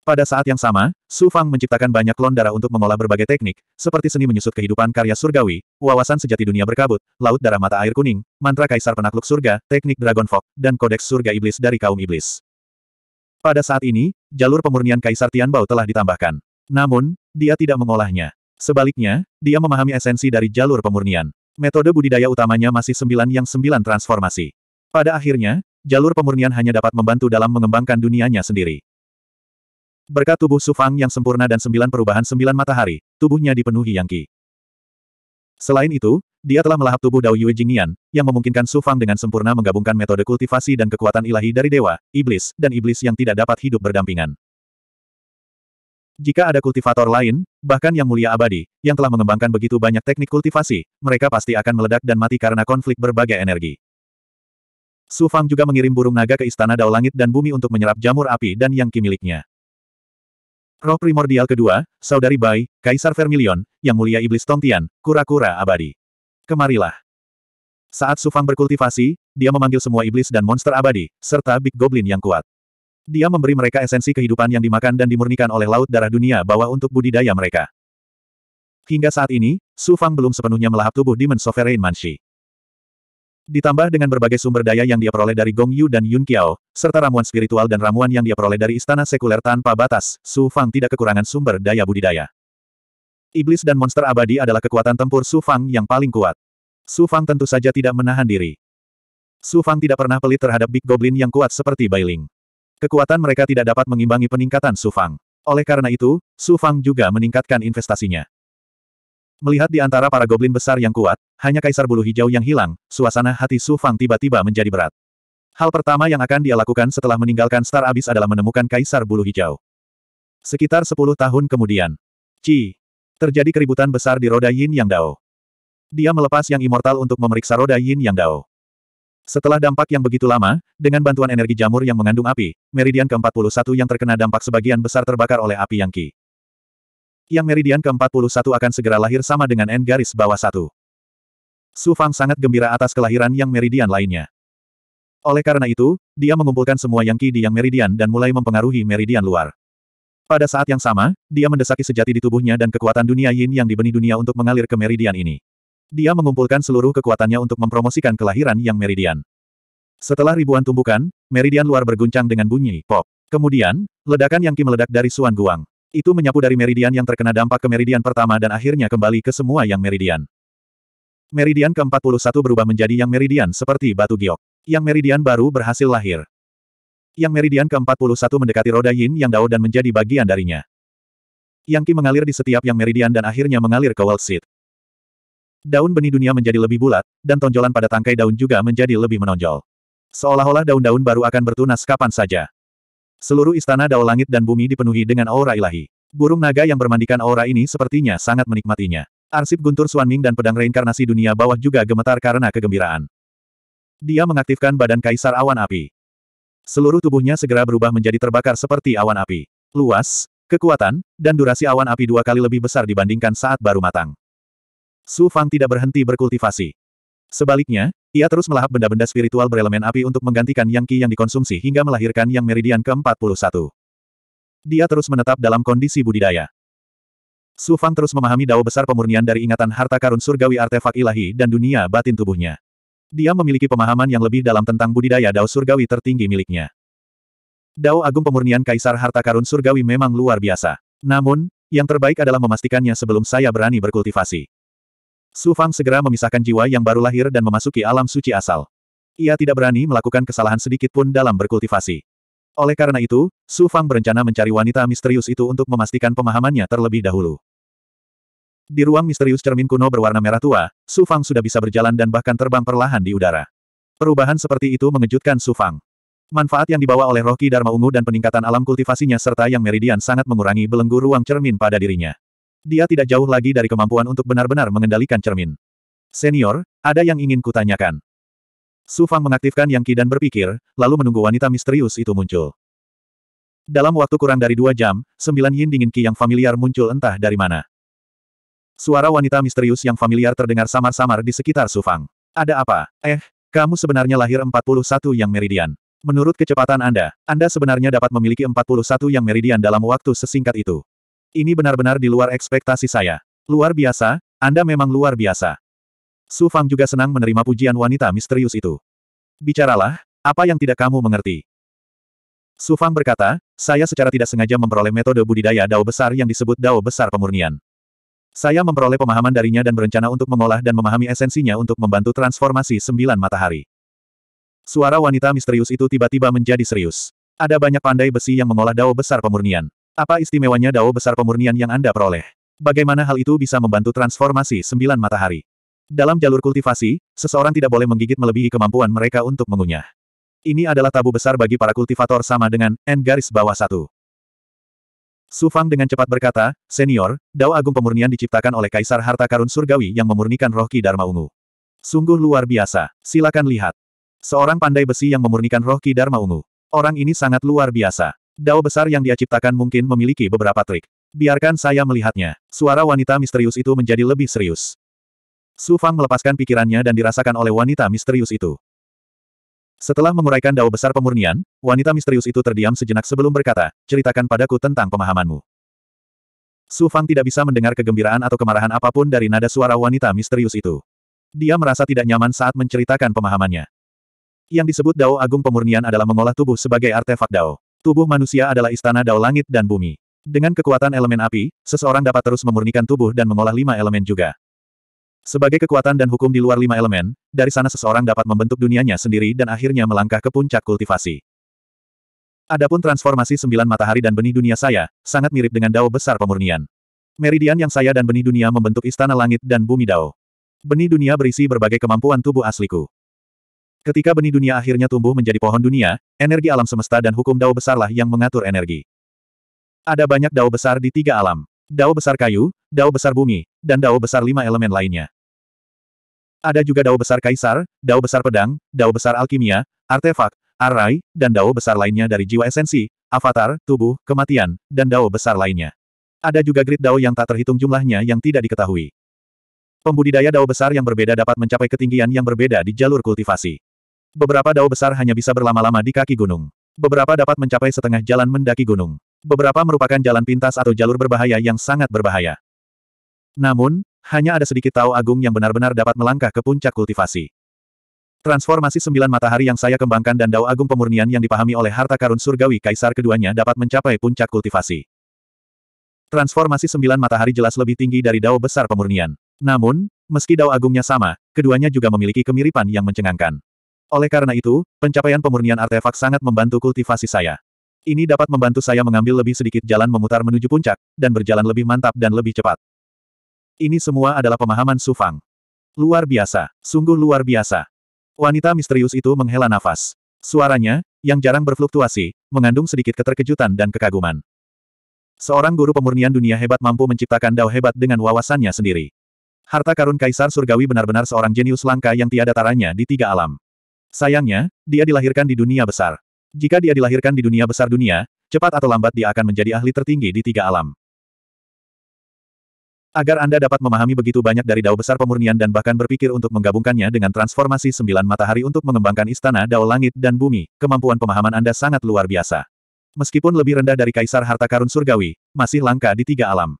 Pada saat yang sama, Su Fang menciptakan banyak klon darah untuk mengolah berbagai teknik, seperti seni menyusut kehidupan karya surgawi, wawasan sejati dunia berkabut, laut darah mata air kuning, mantra kaisar penakluk surga, teknik Dragon Fog, dan kodeks surga iblis dari kaum iblis. Pada saat ini, jalur pemurnian kaisar Tianbao telah ditambahkan. Namun, dia tidak mengolahnya. Sebaliknya, dia memahami esensi dari jalur pemurnian. Metode budidaya utamanya masih sembilan yang sembilan transformasi. Pada akhirnya, jalur pemurnian hanya dapat membantu dalam mengembangkan dunianya sendiri. Berkat tubuh Sufang yang sempurna dan sembilan perubahan sembilan matahari, tubuhnya dipenuhi yang ki. Selain itu, dia telah melahap tubuh Dao Yue Jingnian, yang memungkinkan Sufang dengan sempurna menggabungkan metode kultivasi dan kekuatan ilahi dari dewa, iblis, dan iblis yang tidak dapat hidup berdampingan. Jika ada kultivator lain, bahkan yang mulia abadi, yang telah mengembangkan begitu banyak teknik kultivasi, mereka pasti akan meledak dan mati karena konflik berbagai energi. Sufang juga mengirim burung naga ke istana Dao Langit dan Bumi untuk menyerap jamur api dan yang Qi miliknya. Roh primordial kedua, Saudari Bai, Kaisar Vermilion, yang mulia Iblis Tongtian, kura-kura abadi. Kemarilah. Saat Sufang berkultivasi, dia memanggil semua iblis dan monster abadi, serta Big Goblin yang kuat. Dia memberi mereka esensi kehidupan yang dimakan dan dimurnikan oleh laut darah dunia bawah untuk budidaya mereka. Hingga saat ini, Sufang belum sepenuhnya melahap tubuh Demon Sovereign Manshi. Ditambah dengan berbagai sumber daya yang dia peroleh dari Gong Yu dan Yun Qiao, serta ramuan spiritual dan ramuan yang dia peroleh dari istana sekuler tanpa batas, Su Fang tidak kekurangan sumber daya budidaya. Iblis dan monster abadi adalah kekuatan tempur Su Fang yang paling kuat. Su Fang tentu saja tidak menahan diri. Su Fang tidak pernah pelit terhadap Big Goblin yang kuat seperti Bailing. Kekuatan mereka tidak dapat mengimbangi peningkatan Su Fang. Oleh karena itu, Su Fang juga meningkatkan investasinya. Melihat di antara para goblin besar yang kuat, hanya kaisar bulu hijau yang hilang, suasana hati Su Fang tiba-tiba menjadi berat. Hal pertama yang akan dia lakukan setelah meninggalkan Star Abyss adalah menemukan kaisar bulu hijau. Sekitar 10 tahun kemudian, Ci, terjadi keributan besar di roda Yin Yang Dao. Dia melepas yang immortal untuk memeriksa roda Yin Yang Dao. Setelah dampak yang begitu lama, dengan bantuan energi jamur yang mengandung api, meridian ke-41 yang terkena dampak sebagian besar terbakar oleh api yang Qi yang meridian ke-41 akan segera lahir sama dengan N garis bawah satu. Su Fang sangat gembira atas kelahiran yang meridian lainnya. Oleh karena itu, dia mengumpulkan semua yang Qi di yang meridian dan mulai mempengaruhi meridian luar. Pada saat yang sama, dia mendesaki sejati di tubuhnya dan kekuatan dunia yin yang dibenih dunia untuk mengalir ke meridian ini. Dia mengumpulkan seluruh kekuatannya untuk mempromosikan kelahiran yang meridian. Setelah ribuan tumbukan, meridian luar berguncang dengan bunyi pop. Kemudian, ledakan yang Qi meledak dari Suan Guang. Itu menyapu dari meridian yang terkena dampak ke meridian pertama dan akhirnya kembali ke semua yang meridian. Meridian ke-41 berubah menjadi yang meridian seperti batu giok. Yang meridian baru berhasil lahir. Yang meridian ke-41 mendekati roda yin yang dao dan menjadi bagian darinya. Yang ki mengalir di setiap yang meridian dan akhirnya mengalir ke World Seed. Daun benih dunia menjadi lebih bulat, dan tonjolan pada tangkai daun juga menjadi lebih menonjol. Seolah-olah daun-daun baru akan bertunas kapan saja. Seluruh istana dao langit dan bumi dipenuhi dengan aura ilahi. Burung naga yang bermandikan aura ini sepertinya sangat menikmatinya. Arsip Guntur Suanming dan pedang reinkarnasi dunia bawah juga gemetar karena kegembiraan. Dia mengaktifkan badan kaisar awan api. Seluruh tubuhnya segera berubah menjadi terbakar seperti awan api. Luas, kekuatan, dan durasi awan api dua kali lebih besar dibandingkan saat baru matang. Su Fang tidak berhenti berkultivasi. Sebaliknya, ia terus melahap benda-benda spiritual berelemen api untuk menggantikan yang Qi yang dikonsumsi hingga melahirkan yang meridian ke-41. Dia terus menetap dalam kondisi budidaya. Su Fang terus memahami dao besar pemurnian dari ingatan harta karun surgawi artefak ilahi dan dunia batin tubuhnya. Dia memiliki pemahaman yang lebih dalam tentang budidaya dao surgawi tertinggi miliknya. Dao Agung Pemurnian Kaisar Harta Karun Surgawi memang luar biasa. Namun, yang terbaik adalah memastikannya sebelum saya berani berkultivasi. Su Fang segera memisahkan jiwa yang baru lahir dan memasuki alam suci asal. Ia tidak berani melakukan kesalahan sedikit pun dalam berkultivasi. Oleh karena itu, Su Fang berencana mencari wanita misterius itu untuk memastikan pemahamannya terlebih dahulu. Di ruang misterius cermin kuno berwarna merah tua, Su Fang sudah bisa berjalan dan bahkan terbang perlahan di udara. Perubahan seperti itu mengejutkan Su Fang. Manfaat yang dibawa oleh Rocky Dharma Ungu dan peningkatan alam kultivasinya serta yang meridian sangat mengurangi belenggu ruang cermin pada dirinya. Dia tidak jauh lagi dari kemampuan untuk benar-benar mengendalikan cermin. Senior, ada yang ingin kutanyakan. Su Fang mengaktifkan Yang Qi dan berpikir, lalu menunggu wanita misterius itu muncul. Dalam waktu kurang dari dua jam, sembilan yin dingin Qi yang familiar muncul entah dari mana. Suara wanita misterius yang familiar terdengar samar-samar di sekitar Su Fang. Ada apa? Eh, kamu sebenarnya lahir 41 yang meridian. Menurut kecepatan Anda, Anda sebenarnya dapat memiliki 41 yang meridian dalam waktu sesingkat itu. Ini benar-benar di luar ekspektasi saya. Luar biasa, Anda memang luar biasa. Su Fang juga senang menerima pujian wanita misterius itu. Bicaralah, apa yang tidak kamu mengerti? Su Fang berkata, saya secara tidak sengaja memperoleh metode budidaya dao besar yang disebut dao besar pemurnian. Saya memperoleh pemahaman darinya dan berencana untuk mengolah dan memahami esensinya untuk membantu transformasi sembilan matahari. Suara wanita misterius itu tiba-tiba menjadi serius. Ada banyak pandai besi yang mengolah dao besar pemurnian. Apa istimewanya dao besar pemurnian yang Anda peroleh? Bagaimana hal itu bisa membantu transformasi sembilan matahari? Dalam jalur kultivasi, seseorang tidak boleh menggigit melebihi kemampuan mereka untuk mengunyah. Ini adalah tabu besar bagi para kultivator sama dengan N garis bawah satu. Sufang dengan cepat berkata, Senior, Dao Agung Pemurnian diciptakan oleh Kaisar Harta Karun Surgawi yang memurnikan roh Ki Dharma Ungu. Sungguh luar biasa, silakan lihat. Seorang pandai besi yang memurnikan roh Ki Dharma Ungu. Orang ini sangat luar biasa. Dao besar yang dia ciptakan mungkin memiliki beberapa trik. Biarkan saya melihatnya. Suara wanita misterius itu menjadi lebih serius. Su Fang melepaskan pikirannya dan dirasakan oleh wanita misterius itu. Setelah menguraikan dao besar pemurnian, wanita misterius itu terdiam sejenak sebelum berkata, ceritakan padaku tentang pemahamanmu. Su Fang tidak bisa mendengar kegembiraan atau kemarahan apapun dari nada suara wanita misterius itu. Dia merasa tidak nyaman saat menceritakan pemahamannya. Yang disebut Dao Agung Pemurnian adalah mengolah tubuh sebagai artefak Dao. Tubuh manusia adalah istana dao langit dan bumi. Dengan kekuatan elemen api, seseorang dapat terus memurnikan tubuh dan mengolah lima elemen juga. Sebagai kekuatan dan hukum di luar lima elemen, dari sana seseorang dapat membentuk dunianya sendiri dan akhirnya melangkah ke puncak kultivasi. Adapun transformasi sembilan matahari dan benih dunia saya, sangat mirip dengan dao besar pemurnian. Meridian yang saya dan benih dunia membentuk istana langit dan bumi dao. Benih dunia berisi berbagai kemampuan tubuh asliku. Ketika benih dunia akhirnya tumbuh menjadi pohon dunia, energi alam semesta dan hukum dao besarlah yang mengatur energi. Ada banyak dao besar di tiga alam. Dao besar kayu, dao besar bumi, dan dao besar lima elemen lainnya. Ada juga dao besar kaisar, dao besar pedang, dao besar alkimia, artefak, arai, dan dao besar lainnya dari jiwa esensi, avatar, tubuh, kematian, dan dao besar lainnya. Ada juga grid dao yang tak terhitung jumlahnya yang tidak diketahui. Pembudidaya dao besar yang berbeda dapat mencapai ketinggian yang berbeda di jalur kultivasi. Beberapa dao besar hanya bisa berlama-lama di kaki gunung. Beberapa dapat mencapai setengah jalan mendaki gunung. Beberapa merupakan jalan pintas atau jalur berbahaya yang sangat berbahaya. Namun, hanya ada sedikit Tao Agung yang benar-benar dapat melangkah ke puncak kultivasi. Transformasi sembilan matahari yang saya kembangkan dan Dao Agung Pemurnian yang dipahami oleh harta karun surgawi kaisar keduanya dapat mencapai puncak kultivasi. Transformasi sembilan matahari jelas lebih tinggi dari Dao Besar Pemurnian. Namun, meski Dao Agungnya sama, keduanya juga memiliki kemiripan yang mencengangkan. Oleh karena itu, pencapaian pemurnian artefak sangat membantu kultivasi saya. Ini dapat membantu saya mengambil lebih sedikit jalan memutar menuju puncak, dan berjalan lebih mantap dan lebih cepat. Ini semua adalah pemahaman Sufang. Luar biasa, sungguh luar biasa. Wanita misterius itu menghela nafas. Suaranya, yang jarang berfluktuasi, mengandung sedikit keterkejutan dan kekaguman. Seorang guru pemurnian dunia hebat mampu menciptakan dao hebat dengan wawasannya sendiri. Harta karun kaisar surgawi benar-benar seorang jenius langka yang tiada taranya di tiga alam. Sayangnya, dia dilahirkan di dunia besar. Jika dia dilahirkan di dunia besar dunia, cepat atau lambat dia akan menjadi ahli tertinggi di tiga alam. Agar Anda dapat memahami begitu banyak dari Dao Besar Pemurnian dan bahkan berpikir untuk menggabungkannya dengan transformasi sembilan matahari untuk mengembangkan istana Dao Langit dan Bumi, kemampuan pemahaman Anda sangat luar biasa. Meskipun lebih rendah dari Kaisar Harta Karun Surgawi, masih langka di tiga alam.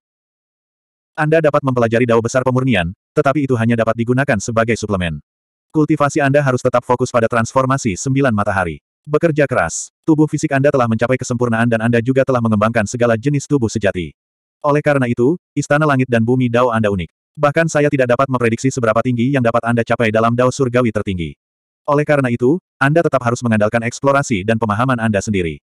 Anda dapat mempelajari Dao Besar Pemurnian, tetapi itu hanya dapat digunakan sebagai suplemen. Kultivasi Anda harus tetap fokus pada transformasi sembilan matahari. Bekerja keras. Tubuh fisik Anda telah mencapai kesempurnaan dan Anda juga telah mengembangkan segala jenis tubuh sejati. Oleh karena itu, istana langit dan bumi Dao Anda unik. Bahkan saya tidak dapat memprediksi seberapa tinggi yang dapat Anda capai dalam Dao surgawi tertinggi. Oleh karena itu, Anda tetap harus mengandalkan eksplorasi dan pemahaman Anda sendiri.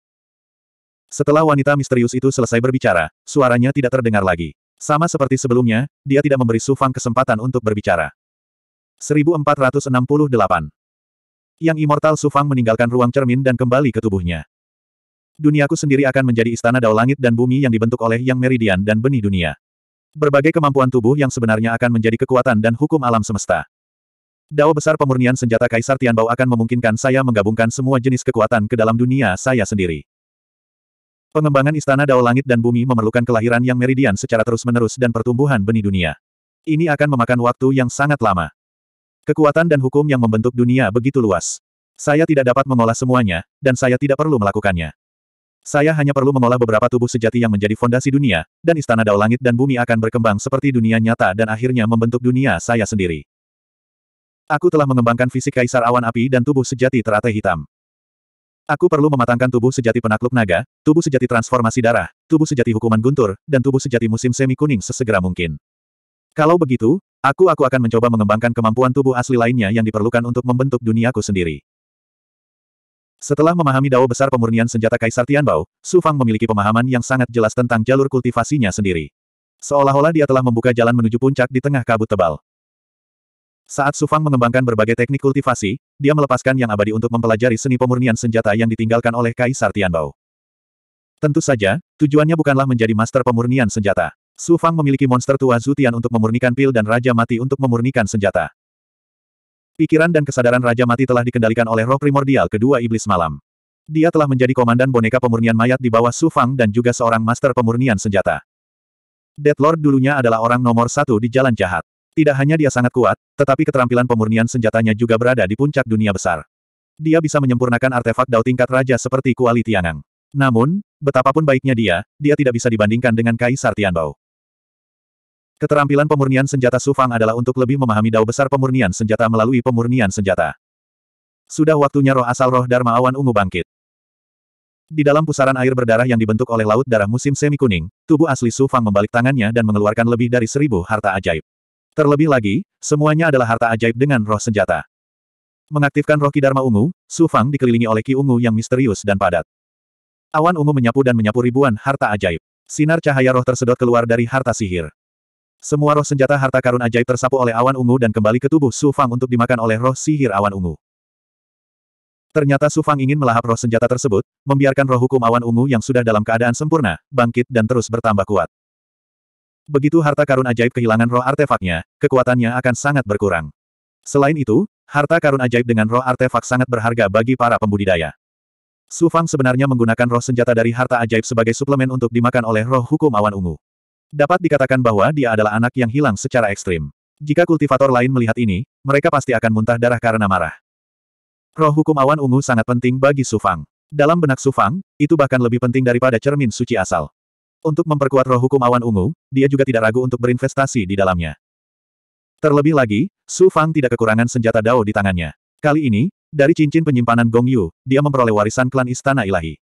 Setelah wanita misterius itu selesai berbicara, suaranya tidak terdengar lagi. Sama seperti sebelumnya, dia tidak memberi Sufang kesempatan untuk berbicara. 1468. Yang Immortal Sufang meninggalkan ruang cermin dan kembali ke tubuhnya. Duniaku sendiri akan menjadi istana dao langit dan bumi yang dibentuk oleh yang meridian dan benih dunia. Berbagai kemampuan tubuh yang sebenarnya akan menjadi kekuatan dan hukum alam semesta. Dao besar pemurnian senjata Kaisar Tianbao akan memungkinkan saya menggabungkan semua jenis kekuatan ke dalam dunia saya sendiri. Pengembangan istana dao langit dan bumi memerlukan kelahiran yang meridian secara terus-menerus dan pertumbuhan benih dunia. Ini akan memakan waktu yang sangat lama. Kekuatan dan hukum yang membentuk dunia begitu luas. Saya tidak dapat mengolah semuanya, dan saya tidak perlu melakukannya. Saya hanya perlu mengolah beberapa tubuh sejati yang menjadi fondasi dunia, dan istana dao langit dan bumi akan berkembang seperti dunia nyata dan akhirnya membentuk dunia saya sendiri. Aku telah mengembangkan fisik kaisar awan api dan tubuh sejati teratai hitam. Aku perlu mematangkan tubuh sejati penakluk naga, tubuh sejati transformasi darah, tubuh sejati hukuman guntur, dan tubuh sejati musim semi kuning sesegera mungkin. Kalau begitu, Aku aku akan mencoba mengembangkan kemampuan tubuh asli lainnya yang diperlukan untuk membentuk duniaku sendiri. Setelah memahami dao besar pemurnian senjata Kaisar Tianbao, Su Fang memiliki pemahaman yang sangat jelas tentang jalur kultivasinya sendiri. Seolah-olah dia telah membuka jalan menuju puncak di tengah kabut tebal. Saat Su Fang mengembangkan berbagai teknik kultivasi, dia melepaskan yang abadi untuk mempelajari seni pemurnian senjata yang ditinggalkan oleh Kaisar Tianbao. Tentu saja, tujuannya bukanlah menjadi master pemurnian senjata. Su Fang memiliki monster tua Zutian untuk memurnikan pil dan Raja Mati untuk memurnikan senjata. Pikiran dan kesadaran Raja Mati telah dikendalikan oleh roh primordial kedua iblis malam. Dia telah menjadi komandan boneka pemurnian mayat di bawah Su Fang dan juga seorang master pemurnian senjata. Dead Lord dulunya adalah orang nomor satu di jalan jahat. Tidak hanya dia sangat kuat, tetapi keterampilan pemurnian senjatanya juga berada di puncak dunia besar. Dia bisa menyempurnakan artefak dao tingkat raja seperti Kuali Tianang. Namun, betapapun baiknya dia, dia tidak bisa dibandingkan dengan Kaisar Tianbao. Keterampilan pemurnian senjata Sufang adalah untuk lebih memahami dao besar pemurnian senjata melalui pemurnian senjata. Sudah waktunya roh asal roh Dharma Awan Ungu bangkit. Di dalam pusaran air berdarah yang dibentuk oleh laut darah musim semi kuning, tubuh asli Sufang membalik tangannya dan mengeluarkan lebih dari seribu harta ajaib. Terlebih lagi, semuanya adalah harta ajaib dengan roh senjata. Mengaktifkan roh Ki Dharma Ungu, Sufang dikelilingi oleh Ki Ungu yang misterius dan padat. Awan ungu menyapu dan menyapu ribuan harta ajaib. Sinar cahaya roh tersedot keluar dari harta sihir. Semua roh senjata harta karun ajaib tersapu oleh awan ungu dan kembali ke tubuh Su Fang untuk dimakan oleh roh sihir awan ungu. Ternyata Su Fang ingin melahap roh senjata tersebut, membiarkan roh hukum awan ungu yang sudah dalam keadaan sempurna, bangkit dan terus bertambah kuat. Begitu harta karun ajaib kehilangan roh artefaknya, kekuatannya akan sangat berkurang. Selain itu, harta karun ajaib dengan roh artefak sangat berharga bagi para pembudidaya. Su Fang sebenarnya menggunakan roh senjata dari harta ajaib sebagai suplemen untuk dimakan oleh roh hukum awan ungu. Dapat dikatakan bahwa dia adalah anak yang hilang secara ekstrim. Jika kultivator lain melihat ini, mereka pasti akan muntah darah karena marah. Roh hukum awan ungu sangat penting bagi Sufang. Dalam benak Sufang, itu bahkan lebih penting daripada cermin suci asal. Untuk memperkuat roh hukum awan ungu, dia juga tidak ragu untuk berinvestasi di dalamnya. Terlebih lagi, Su Fang tidak kekurangan senjata Dao di tangannya. Kali ini, dari cincin penyimpanan Gong Yu, dia memperoleh warisan klan Istana Ilahi.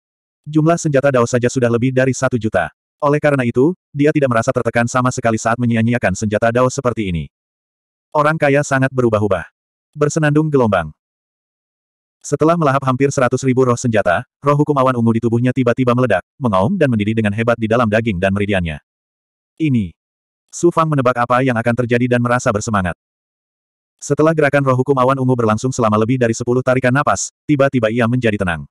Jumlah senjata Dao saja sudah lebih dari satu juta. Oleh karena itu, dia tidak merasa tertekan sama sekali saat menyia-nyiakan senjata Dao seperti ini. Orang kaya sangat berubah-ubah. Bersenandung gelombang. Setelah melahap hampir seratus ribu roh senjata, roh hukum awan ungu di tubuhnya tiba-tiba meledak, mengaum dan mendidih dengan hebat di dalam daging dan meridiannya. Ini. Su Fang menebak apa yang akan terjadi dan merasa bersemangat. Setelah gerakan roh hukum awan ungu berlangsung selama lebih dari sepuluh tarikan napas, tiba-tiba ia menjadi tenang.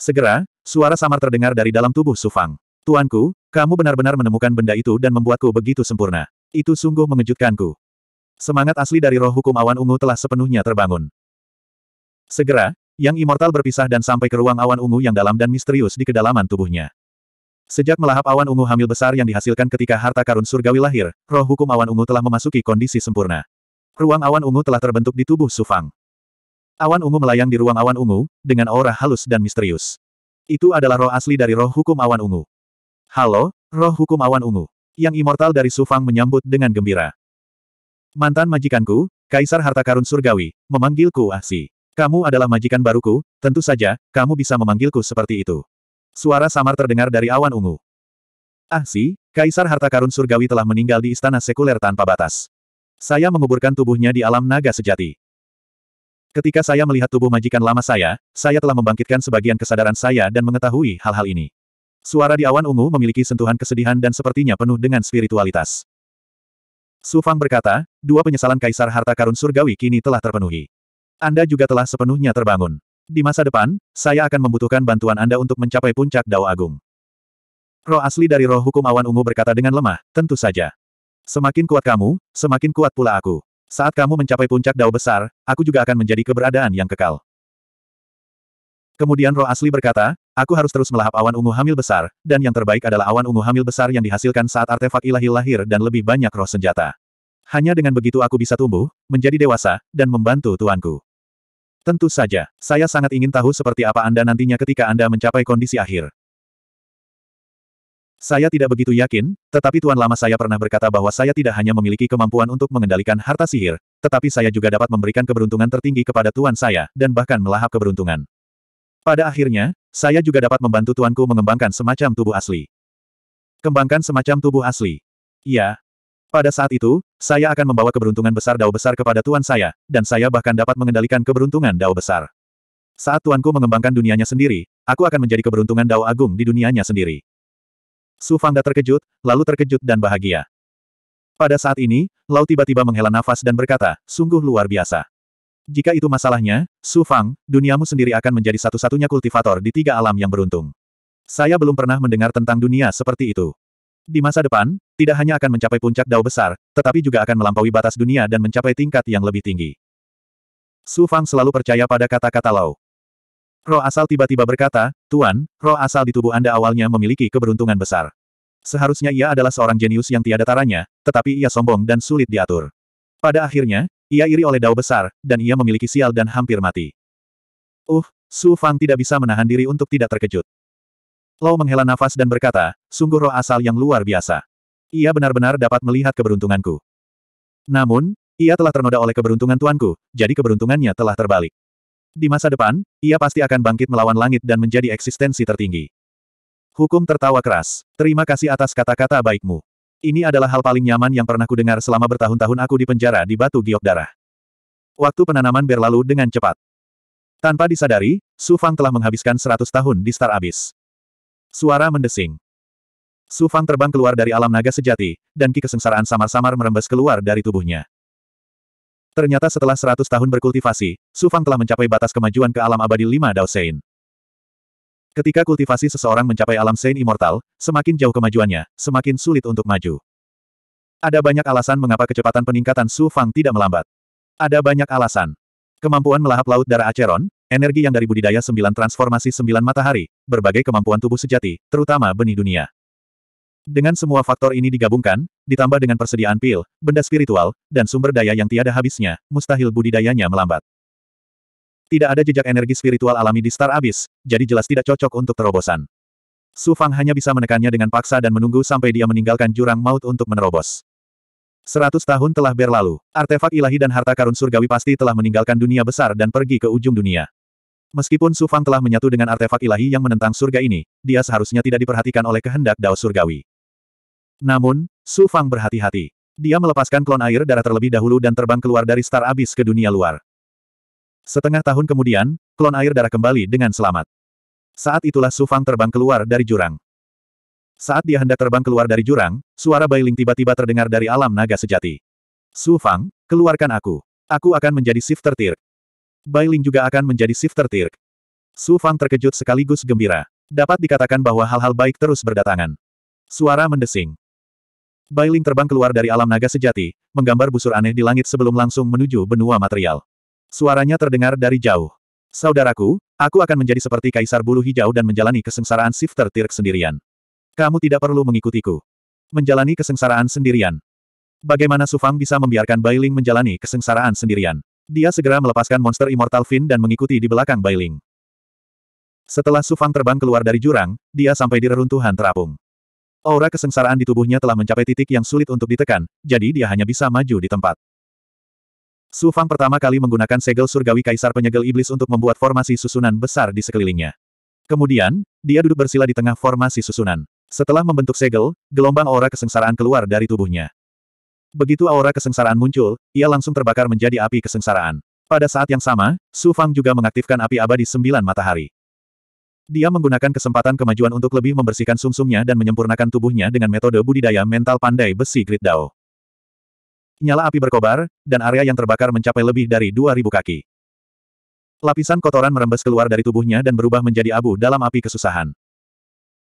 Segera, suara samar terdengar dari dalam tubuh Su Fang. Tuanku, kamu benar-benar menemukan benda itu dan membuatku begitu sempurna. Itu sungguh mengejutkanku. Semangat asli dari roh hukum awan ungu telah sepenuhnya terbangun. Segera, yang immortal berpisah dan sampai ke ruang awan ungu yang dalam dan misterius di kedalaman tubuhnya. Sejak melahap awan ungu hamil besar yang dihasilkan ketika harta karun surgawi lahir, roh hukum awan ungu telah memasuki kondisi sempurna. Ruang awan ungu telah terbentuk di tubuh Sufang. Awan ungu melayang di ruang awan ungu, dengan aura halus dan misterius. Itu adalah roh asli dari roh hukum awan ungu. Halo, roh hukum awan ungu. Yang immortal dari Sufang menyambut dengan gembira. Mantan majikanku, Kaisar Harta Karun Surgawi, memanggilku Ahsi. Kamu adalah majikan baruku, tentu saja, kamu bisa memanggilku seperti itu. Suara samar terdengar dari awan ungu. Ahsi, Kaisar Harta Karun Surgawi telah meninggal di istana sekuler tanpa batas. Saya menguburkan tubuhnya di alam naga sejati. Ketika saya melihat tubuh majikan lama saya, saya telah membangkitkan sebagian kesadaran saya dan mengetahui hal-hal ini. Suara di awan ungu memiliki sentuhan kesedihan dan sepertinya penuh dengan spiritualitas. Su Fang berkata, dua penyesalan kaisar harta karun surgawi kini telah terpenuhi. Anda juga telah sepenuhnya terbangun. Di masa depan, saya akan membutuhkan bantuan Anda untuk mencapai puncak Dao Agung. Roh asli dari roh hukum awan ungu berkata dengan lemah, tentu saja. Semakin kuat kamu, semakin kuat pula aku. Saat kamu mencapai puncak Dao besar, aku juga akan menjadi keberadaan yang kekal. Kemudian roh asli berkata, aku harus terus melahap awan ungu hamil besar, dan yang terbaik adalah awan ungu hamil besar yang dihasilkan saat artefak ilahi lahir dan lebih banyak roh senjata. Hanya dengan begitu aku bisa tumbuh, menjadi dewasa, dan membantu tuanku. Tentu saja, saya sangat ingin tahu seperti apa Anda nantinya ketika Anda mencapai kondisi akhir. Saya tidak begitu yakin, tetapi tuan lama saya pernah berkata bahwa saya tidak hanya memiliki kemampuan untuk mengendalikan harta sihir, tetapi saya juga dapat memberikan keberuntungan tertinggi kepada tuan saya, dan bahkan melahap keberuntungan. Pada akhirnya, saya juga dapat membantu tuanku mengembangkan semacam tubuh asli. Kembangkan semacam tubuh asli. Ya. Pada saat itu, saya akan membawa keberuntungan besar dao besar kepada tuan saya, dan saya bahkan dapat mengendalikan keberuntungan dao besar. Saat tuanku mengembangkan dunianya sendiri, aku akan menjadi keberuntungan dao agung di dunianya sendiri. Su Fangda terkejut, lalu terkejut dan bahagia. Pada saat ini, Lau tiba-tiba menghela nafas dan berkata, sungguh luar biasa. Jika itu masalahnya, Su Fang, duniamu sendiri akan menjadi satu-satunya kultivator di tiga alam yang beruntung. Saya belum pernah mendengar tentang dunia seperti itu. Di masa depan, tidak hanya akan mencapai puncak dao besar, tetapi juga akan melampaui batas dunia dan mencapai tingkat yang lebih tinggi. Su Fang selalu percaya pada kata-kata Lao. Roh asal tiba-tiba berkata, Tuan, roh asal di tubuh Anda awalnya memiliki keberuntungan besar. Seharusnya ia adalah seorang jenius yang tiada taranya, tetapi ia sombong dan sulit diatur. Pada akhirnya, ia iri oleh dao besar, dan ia memiliki sial dan hampir mati. Uh, Su Fang tidak bisa menahan diri untuk tidak terkejut. Lau menghela nafas dan berkata, sungguh roh asal yang luar biasa. Ia benar-benar dapat melihat keberuntunganku. Namun, ia telah ternoda oleh keberuntungan tuanku, jadi keberuntungannya telah terbalik. Di masa depan, ia pasti akan bangkit melawan langit dan menjadi eksistensi tertinggi. Hukum tertawa keras. Terima kasih atas kata-kata baikmu. Ini adalah hal paling nyaman yang pernah dengar selama bertahun-tahun aku di penjara di Batu Giok Darah. Waktu penanaman berlalu dengan cepat. Tanpa disadari, Su Fang telah menghabiskan seratus tahun di Star Abyss. Suara mendesing. Su Fang terbang keluar dari alam naga sejati, dan ki kesengsaraan samar-samar merembes keluar dari tubuhnya. Ternyata setelah seratus tahun berkultivasi, Su Fang telah mencapai batas kemajuan ke alam abadi lima Daosein. Ketika kultivasi seseorang mencapai alam Saint Immortal, semakin jauh kemajuannya, semakin sulit untuk maju. Ada banyak alasan mengapa kecepatan peningkatan Su Fang tidak melambat. Ada banyak alasan. Kemampuan melahap laut darah Acheron, energi yang dari budidaya sembilan transformasi sembilan matahari, berbagai kemampuan tubuh sejati, terutama benih dunia. Dengan semua faktor ini digabungkan, ditambah dengan persediaan pil, benda spiritual, dan sumber daya yang tiada habisnya, mustahil budidayanya melambat. Tidak ada jejak energi spiritual alami di Star Abyss, jadi jelas tidak cocok untuk terobosan. Su Fang hanya bisa menekannya dengan paksa dan menunggu sampai dia meninggalkan jurang maut untuk menerobos. Seratus tahun telah berlalu, artefak ilahi dan harta karun surgawi pasti telah meninggalkan dunia besar dan pergi ke ujung dunia. Meskipun Su Fang telah menyatu dengan artefak ilahi yang menentang surga ini, dia seharusnya tidak diperhatikan oleh kehendak Dao Surgawi. Namun, Su Fang berhati-hati. Dia melepaskan klon air darah terlebih dahulu dan terbang keluar dari Star Abyss ke dunia luar. Setengah tahun kemudian, klon air darah kembali dengan selamat. Saat itulah Su Fang terbang keluar dari jurang. Saat dia hendak terbang keluar dari jurang, suara Bailing tiba-tiba terdengar dari alam naga sejati. Su Fang, keluarkan aku. Aku akan menjadi shifter tirk. Bailing juga akan menjadi shifter tirk. Su Fang terkejut sekaligus gembira. Dapat dikatakan bahwa hal-hal baik terus berdatangan. Suara mendesing. Bailing terbang keluar dari alam naga sejati, menggambar busur aneh di langit sebelum langsung menuju benua material. Suaranya terdengar dari jauh. Saudaraku, aku akan menjadi seperti kaisar bulu hijau dan menjalani kesengsaraan shifter Tirk sendirian. Kamu tidak perlu mengikutiku. Menjalani kesengsaraan sendirian. Bagaimana Sufang bisa membiarkan Bailing menjalani kesengsaraan sendirian? Dia segera melepaskan monster Immortal Fin dan mengikuti di belakang Bailing. Setelah Sufang terbang keluar dari jurang, dia sampai di reruntuhan terapung. Aura kesengsaraan di tubuhnya telah mencapai titik yang sulit untuk ditekan, jadi dia hanya bisa maju di tempat. Su Fang pertama kali menggunakan segel surgawi kaisar penyegel iblis untuk membuat formasi susunan besar di sekelilingnya. Kemudian, dia duduk bersila di tengah formasi susunan. Setelah membentuk segel, gelombang aura kesengsaraan keluar dari tubuhnya. Begitu aura kesengsaraan muncul, ia langsung terbakar menjadi api kesengsaraan. Pada saat yang sama, Su Fang juga mengaktifkan api abadi sembilan matahari. Dia menggunakan kesempatan kemajuan untuk lebih membersihkan sumsumnya dan menyempurnakan tubuhnya dengan metode budidaya mental pandai besi Grid Dao. Nyala api berkobar, dan area yang terbakar mencapai lebih dari 2.000 kaki. Lapisan kotoran merembes keluar dari tubuhnya dan berubah menjadi abu dalam api kesusahan.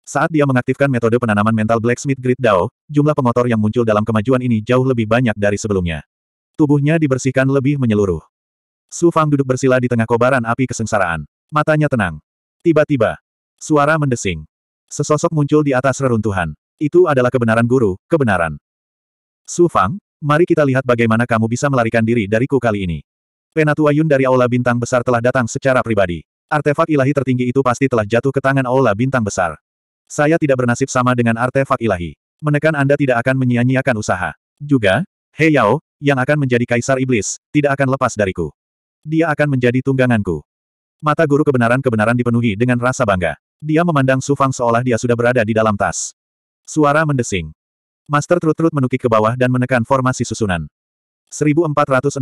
Saat dia mengaktifkan metode penanaman mental Blacksmith Grid Dao, jumlah pengotor yang muncul dalam kemajuan ini jauh lebih banyak dari sebelumnya. Tubuhnya dibersihkan lebih menyeluruh. Su Fang duduk bersila di tengah kobaran api kesengsaraan. Matanya tenang. Tiba-tiba, suara mendesing. Sesosok muncul di atas reruntuhan. Itu adalah kebenaran guru, kebenaran. Su Fang, Mari kita lihat bagaimana kamu bisa melarikan diri dariku kali ini. Penatua Yun dari Aula Bintang Besar telah datang secara pribadi. Artefak ilahi tertinggi itu pasti telah jatuh ke tangan Aula Bintang Besar. Saya tidak bernasib sama dengan artefak ilahi. Menekan Anda tidak akan menyia-nyiakan usaha. Juga, Hei Yao, yang akan menjadi kaisar iblis, tidak akan lepas dariku. Dia akan menjadi tungganganku. Mata guru kebenaran-kebenaran dipenuhi dengan rasa bangga. Dia memandang Sufang seolah dia sudah berada di dalam tas. Suara mendesing. Master Trutrut menukik ke bawah dan menekan formasi susunan. 1469.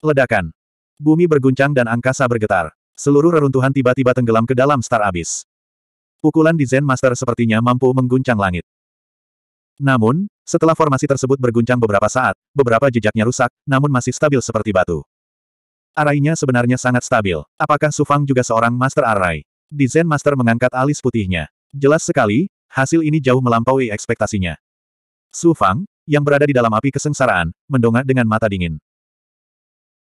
Ledakan. Bumi berguncang dan angkasa bergetar. Seluruh reruntuhan tiba-tiba tenggelam ke dalam star abyss. Pukulan di Zen Master sepertinya mampu mengguncang langit. Namun, setelah formasi tersebut berguncang beberapa saat, beberapa jejaknya rusak, namun masih stabil seperti batu. Arainya sebenarnya sangat stabil. Apakah Sufang juga seorang Master Arai? Di Zen Master mengangkat alis putihnya. Jelas sekali, Hasil ini jauh melampaui ekspektasinya. Su Fang, yang berada di dalam api kesengsaraan, mendongak dengan mata dingin.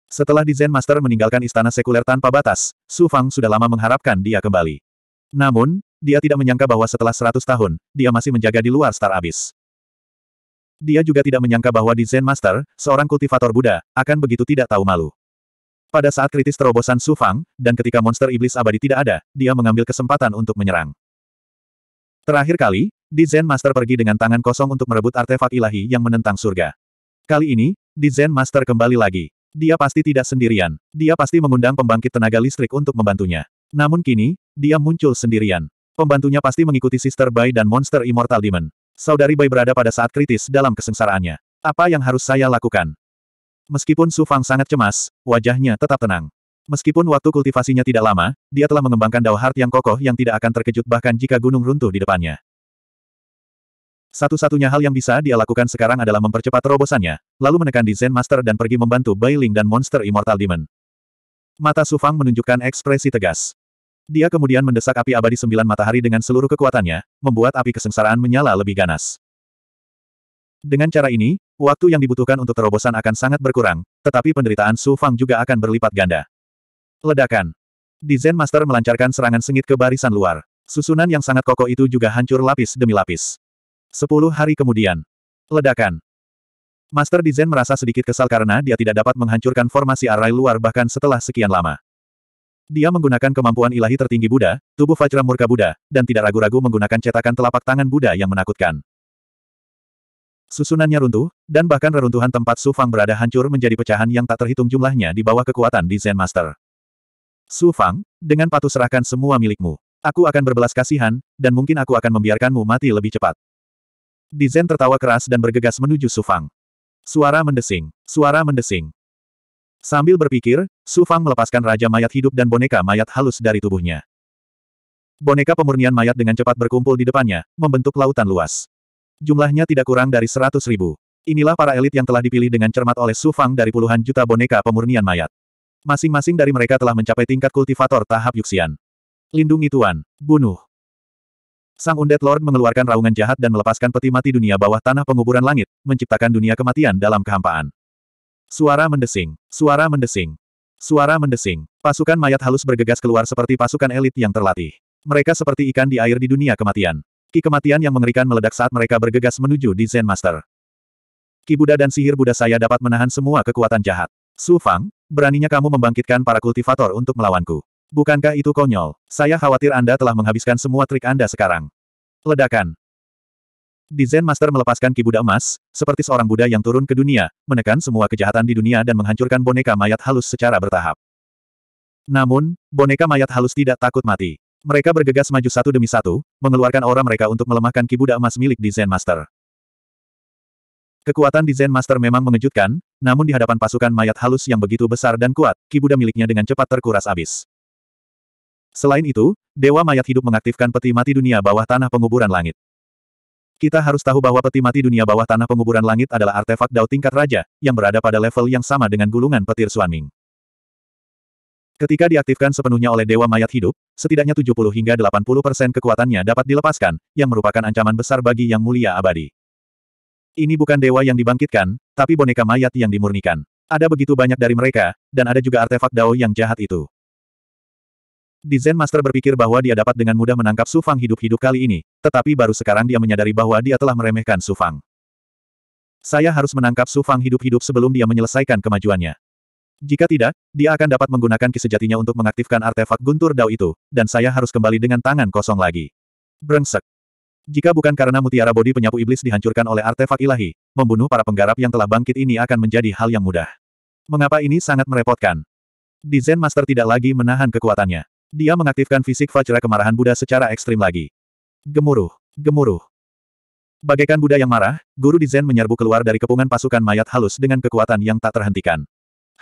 Setelah di Zen Master meninggalkan istana sekuler tanpa batas, Su Fang sudah lama mengharapkan dia kembali. Namun, dia tidak menyangka bahwa setelah 100 tahun, dia masih menjaga di luar Star Abyss. Dia juga tidak menyangka bahwa di Zen Master, seorang kultivator Buddha, akan begitu tidak tahu malu. Pada saat kritis terobosan Su Fang, dan ketika monster iblis abadi tidak ada, dia mengambil kesempatan untuk menyerang. Terakhir kali, di Zen Master pergi dengan tangan kosong untuk merebut artefak ilahi yang menentang surga. Kali ini, di Zen Master kembali lagi. Dia pasti tidak sendirian. Dia pasti mengundang pembangkit tenaga listrik untuk membantunya. Namun kini, dia muncul sendirian. Pembantunya pasti mengikuti Sister Bai dan Monster Immortal Demon. Saudari Bai berada pada saat kritis dalam kesengsaraannya. Apa yang harus saya lakukan? Meskipun Su Fang sangat cemas, wajahnya tetap tenang. Meskipun waktu kultivasinya tidak lama, dia telah mengembangkan Dao Heart yang kokoh yang tidak akan terkejut bahkan jika gunung runtuh di depannya. Satu-satunya hal yang bisa dia lakukan sekarang adalah mempercepat terobosannya, lalu menekan di Zen Master dan pergi membantu Bai Ling dan Monster Immortal Demon. Mata Sufang menunjukkan ekspresi tegas. Dia kemudian mendesak api abadi sembilan matahari dengan seluruh kekuatannya, membuat api kesengsaraan menyala lebih ganas. Dengan cara ini, waktu yang dibutuhkan untuk terobosan akan sangat berkurang, tetapi penderitaan Su Fang juga akan berlipat ganda. Ledakan. Di Zen Master melancarkan serangan sengit ke barisan luar. Susunan yang sangat kokoh itu juga hancur lapis demi lapis. Sepuluh hari kemudian. Ledakan. Master di Zen merasa sedikit kesal karena dia tidak dapat menghancurkan formasi arai luar bahkan setelah sekian lama. Dia menggunakan kemampuan ilahi tertinggi Buddha, tubuh Vajra Murka Buddha, dan tidak ragu-ragu menggunakan cetakan telapak tangan Buddha yang menakutkan. Susunannya runtuh, dan bahkan reruntuhan tempat Sufang berada hancur menjadi pecahan yang tak terhitung jumlahnya di bawah kekuatan di Zen Master. Su Fang, dengan patuh serahkan semua milikmu. Aku akan berbelas kasihan, dan mungkin aku akan membiarkanmu mati lebih cepat. Dizen tertawa keras dan bergegas menuju Su Fang. Suara mendesing, suara mendesing. Sambil berpikir, Su Fang melepaskan raja mayat hidup dan boneka mayat halus dari tubuhnya. Boneka pemurnian mayat dengan cepat berkumpul di depannya, membentuk lautan luas. Jumlahnya tidak kurang dari seratus ribu. Inilah para elit yang telah dipilih dengan cermat oleh Su Fang dari puluhan juta boneka pemurnian mayat. Masing-masing dari mereka telah mencapai tingkat kultivator tahap Yuxian. Lindungi Tuan. Bunuh. Sang Undead Lord mengeluarkan raungan jahat dan melepaskan peti mati dunia bawah tanah penguburan langit, menciptakan dunia kematian dalam kehampaan. Suara mendesing. Suara mendesing. Suara mendesing. Pasukan mayat halus bergegas keluar seperti pasukan elit yang terlatih. Mereka seperti ikan di air di dunia kematian. Ki kematian yang mengerikan meledak saat mereka bergegas menuju di Zen Master. Ki Buddha dan sihir Buddha saya dapat menahan semua kekuatan jahat. Su Fang, Beraninya kamu membangkitkan para kultivator untuk melawanku. Bukankah itu konyol? Saya khawatir Anda telah menghabiskan semua trik Anda sekarang. Ledakan. Di Zen Master melepaskan kibuda Emas, seperti seorang Buddha yang turun ke dunia, menekan semua kejahatan di dunia dan menghancurkan boneka mayat halus secara bertahap. Namun, boneka mayat halus tidak takut mati. Mereka bergegas maju satu demi satu, mengeluarkan aura mereka untuk melemahkan kibuda Emas milik di Zen Master. Kekuatan di Zen Master memang mengejutkan, namun di hadapan pasukan mayat halus yang begitu besar dan kuat, kibuda miliknya dengan cepat terkuras habis. Selain itu, Dewa Mayat Hidup mengaktifkan peti mati dunia bawah tanah penguburan langit. Kita harus tahu bahwa peti mati dunia bawah tanah penguburan langit adalah artefak dao tingkat raja, yang berada pada level yang sama dengan gulungan petir Suanming. Ketika diaktifkan sepenuhnya oleh Dewa Mayat Hidup, setidaknya 70 hingga 80 persen kekuatannya dapat dilepaskan, yang merupakan ancaman besar bagi Yang Mulia Abadi. Ini bukan dewa yang dibangkitkan, tapi boneka mayat yang dimurnikan. Ada begitu banyak dari mereka, dan ada juga artefak Dao yang jahat itu. Di Zen Master berpikir bahwa dia dapat dengan mudah menangkap Su Fang hidup-hidup kali ini, tetapi baru sekarang dia menyadari bahwa dia telah meremehkan Su Fang. Saya harus menangkap Su Fang hidup-hidup sebelum dia menyelesaikan kemajuannya. Jika tidak, dia akan dapat menggunakan kesejatinya untuk mengaktifkan artefak guntur Dao itu, dan saya harus kembali dengan tangan kosong lagi. Brengsek. Jika bukan karena mutiara bodi penyapu iblis dihancurkan oleh artefak ilahi, membunuh para penggarap yang telah bangkit ini akan menjadi hal yang mudah. Mengapa ini sangat merepotkan? Di Zen Master tidak lagi menahan kekuatannya. Dia mengaktifkan fisik Vajra kemarahan Buddha secara ekstrim lagi. Gemuruh, gemuruh. Bagaikan Buddha yang marah, guru di Zen menyerbu keluar dari kepungan pasukan mayat halus dengan kekuatan yang tak terhentikan.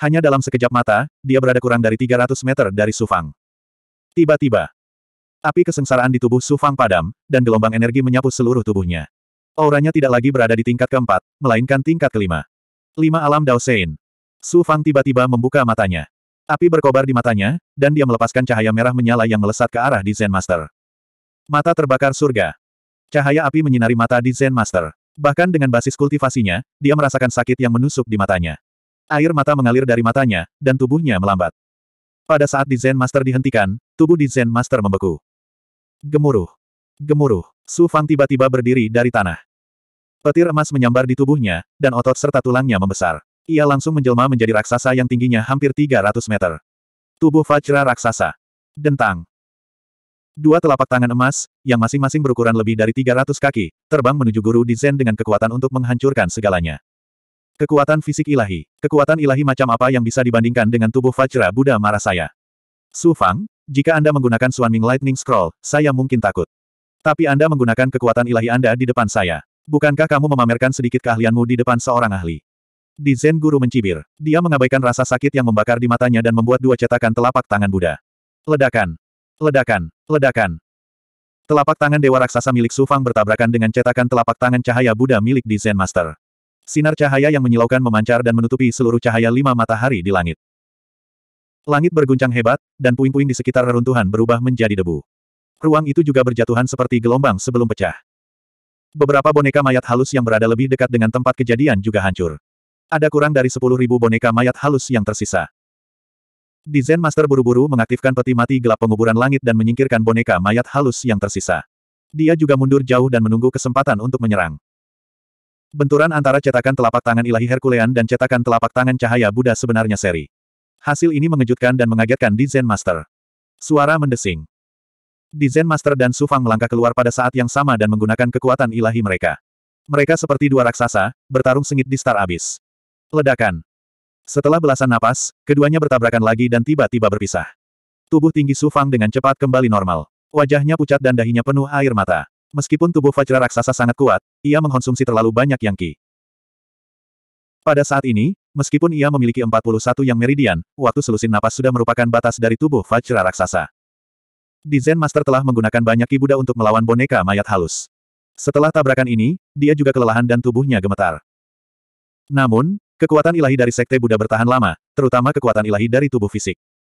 Hanya dalam sekejap mata, dia berada kurang dari 300 meter dari Sufang. Tiba-tiba, Api kesengsaraan di tubuh Su Fang padam, dan gelombang energi menyapu seluruh tubuhnya. Auranya tidak lagi berada di tingkat keempat, melainkan tingkat kelima. Lima alam Dao Sein. Su Fang tiba-tiba membuka matanya. Api berkobar di matanya, dan dia melepaskan cahaya merah menyala yang melesat ke arah di Zen Master. Mata terbakar surga. Cahaya api menyinari mata di Zen Master. Bahkan dengan basis kultivasinya, dia merasakan sakit yang menusuk di matanya. Air mata mengalir dari matanya, dan tubuhnya melambat. Pada saat di Zen Master dihentikan, tubuh di Zen Master membeku. Gemuruh. Gemuruh. Su Fang tiba-tiba berdiri dari tanah. Petir emas menyambar di tubuhnya, dan otot serta tulangnya membesar. Ia langsung menjelma menjadi raksasa yang tingginya hampir 300 meter. Tubuh Fajra raksasa. Dentang. Dua telapak tangan emas, yang masing-masing berukuran lebih dari 300 kaki, terbang menuju guru di dengan kekuatan untuk menghancurkan segalanya. Kekuatan fisik ilahi. Kekuatan ilahi macam apa yang bisa dibandingkan dengan tubuh Fajra Buddha Marasaya? Su Fang, jika Anda menggunakan Suanming Lightning Scroll, saya mungkin takut. Tapi Anda menggunakan kekuatan ilahi Anda di depan saya. Bukankah kamu memamerkan sedikit keahlianmu di depan seorang ahli? Di Zen Guru mencibir. Dia mengabaikan rasa sakit yang membakar di matanya dan membuat dua cetakan telapak tangan Buddha. Ledakan. Ledakan. Ledakan. Telapak tangan Dewa Raksasa milik Sufang bertabrakan dengan cetakan telapak tangan cahaya Buddha milik di Zen Master. Sinar cahaya yang menyilaukan memancar dan menutupi seluruh cahaya lima matahari di langit. Langit berguncang hebat, dan puing-puing di sekitar reruntuhan berubah menjadi debu. Ruang itu juga berjatuhan seperti gelombang sebelum pecah. Beberapa boneka mayat halus yang berada lebih dekat dengan tempat kejadian juga hancur. Ada kurang dari 10.000 boneka mayat halus yang tersisa. Di Zen Master buru-buru mengaktifkan peti mati gelap penguburan langit dan menyingkirkan boneka mayat halus yang tersisa. Dia juga mundur jauh dan menunggu kesempatan untuk menyerang. Benturan antara cetakan telapak tangan ilahi Herculean dan cetakan telapak tangan cahaya Buddha sebenarnya seri. Hasil ini mengejutkan dan mengagetkan di Zen Master. Suara mendesing. Di Zen Master dan Sufang melangkah keluar pada saat yang sama dan menggunakan kekuatan ilahi mereka. Mereka seperti dua raksasa, bertarung sengit di Star Abyss. Ledakan. Setelah belasan napas, keduanya bertabrakan lagi dan tiba-tiba berpisah. Tubuh tinggi Sufang dengan cepat kembali normal. Wajahnya pucat dan dahinya penuh air mata. Meskipun tubuh Vajra raksasa sangat kuat, ia mengkonsumsi terlalu banyak yang ki. Pada saat ini, Meskipun ia memiliki 41 yang meridian, waktu selusin napas sudah merupakan batas dari tubuh Vajra Raksasa. Di Zen Master telah menggunakan banyak kibuda untuk melawan boneka mayat halus. Setelah tabrakan ini, dia juga kelelahan dan tubuhnya gemetar. Namun, kekuatan ilahi dari Sekte Buddha bertahan lama, terutama kekuatan ilahi dari tubuh fisik.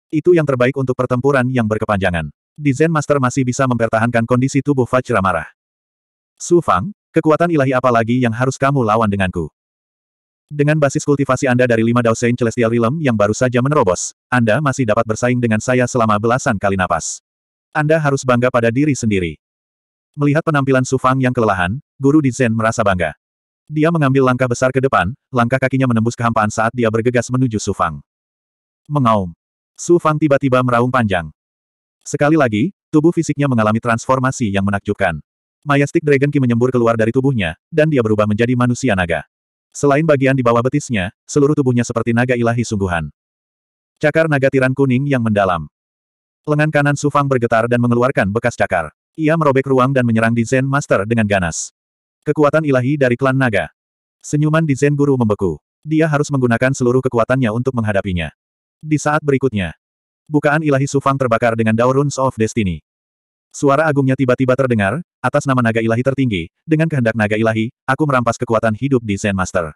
Itu yang terbaik untuk pertempuran yang berkepanjangan. Di Zen Master masih bisa mempertahankan kondisi tubuh Vajra marah. Su Fang, kekuatan ilahi apa lagi yang harus kamu lawan denganku? Dengan basis kultivasi Anda dari lima Dao Saint Celestial Realm yang baru saja menerobos, Anda masih dapat bersaing dengan saya selama belasan kali napas. Anda harus bangga pada diri sendiri. Melihat penampilan Su Fang yang kelelahan, guru di Zen merasa bangga. Dia mengambil langkah besar ke depan, langkah kakinya menembus kehampaan saat dia bergegas menuju Su Fang. Mengaum. Su Fang tiba-tiba meraung panjang. Sekali lagi, tubuh fisiknya mengalami transformasi yang menakjubkan. Mayastik Dragon Ki menyembur keluar dari tubuhnya, dan dia berubah menjadi manusia naga. Selain bagian di bawah betisnya, seluruh tubuhnya seperti naga ilahi sungguhan. Cakar naga tiran kuning yang mendalam. Lengan kanan Sufang bergetar dan mengeluarkan bekas cakar. Ia merobek ruang dan menyerang di Zen Master dengan ganas. Kekuatan ilahi dari klan naga. Senyuman di Zen Guru membeku. Dia harus menggunakan seluruh kekuatannya untuk menghadapinya. Di saat berikutnya, bukaan ilahi Sufang terbakar dengan Daoruns of Destiny. Suara agungnya tiba-tiba terdengar, atas nama naga ilahi tertinggi, dengan kehendak naga ilahi, aku merampas kekuatan hidup di Zen Master.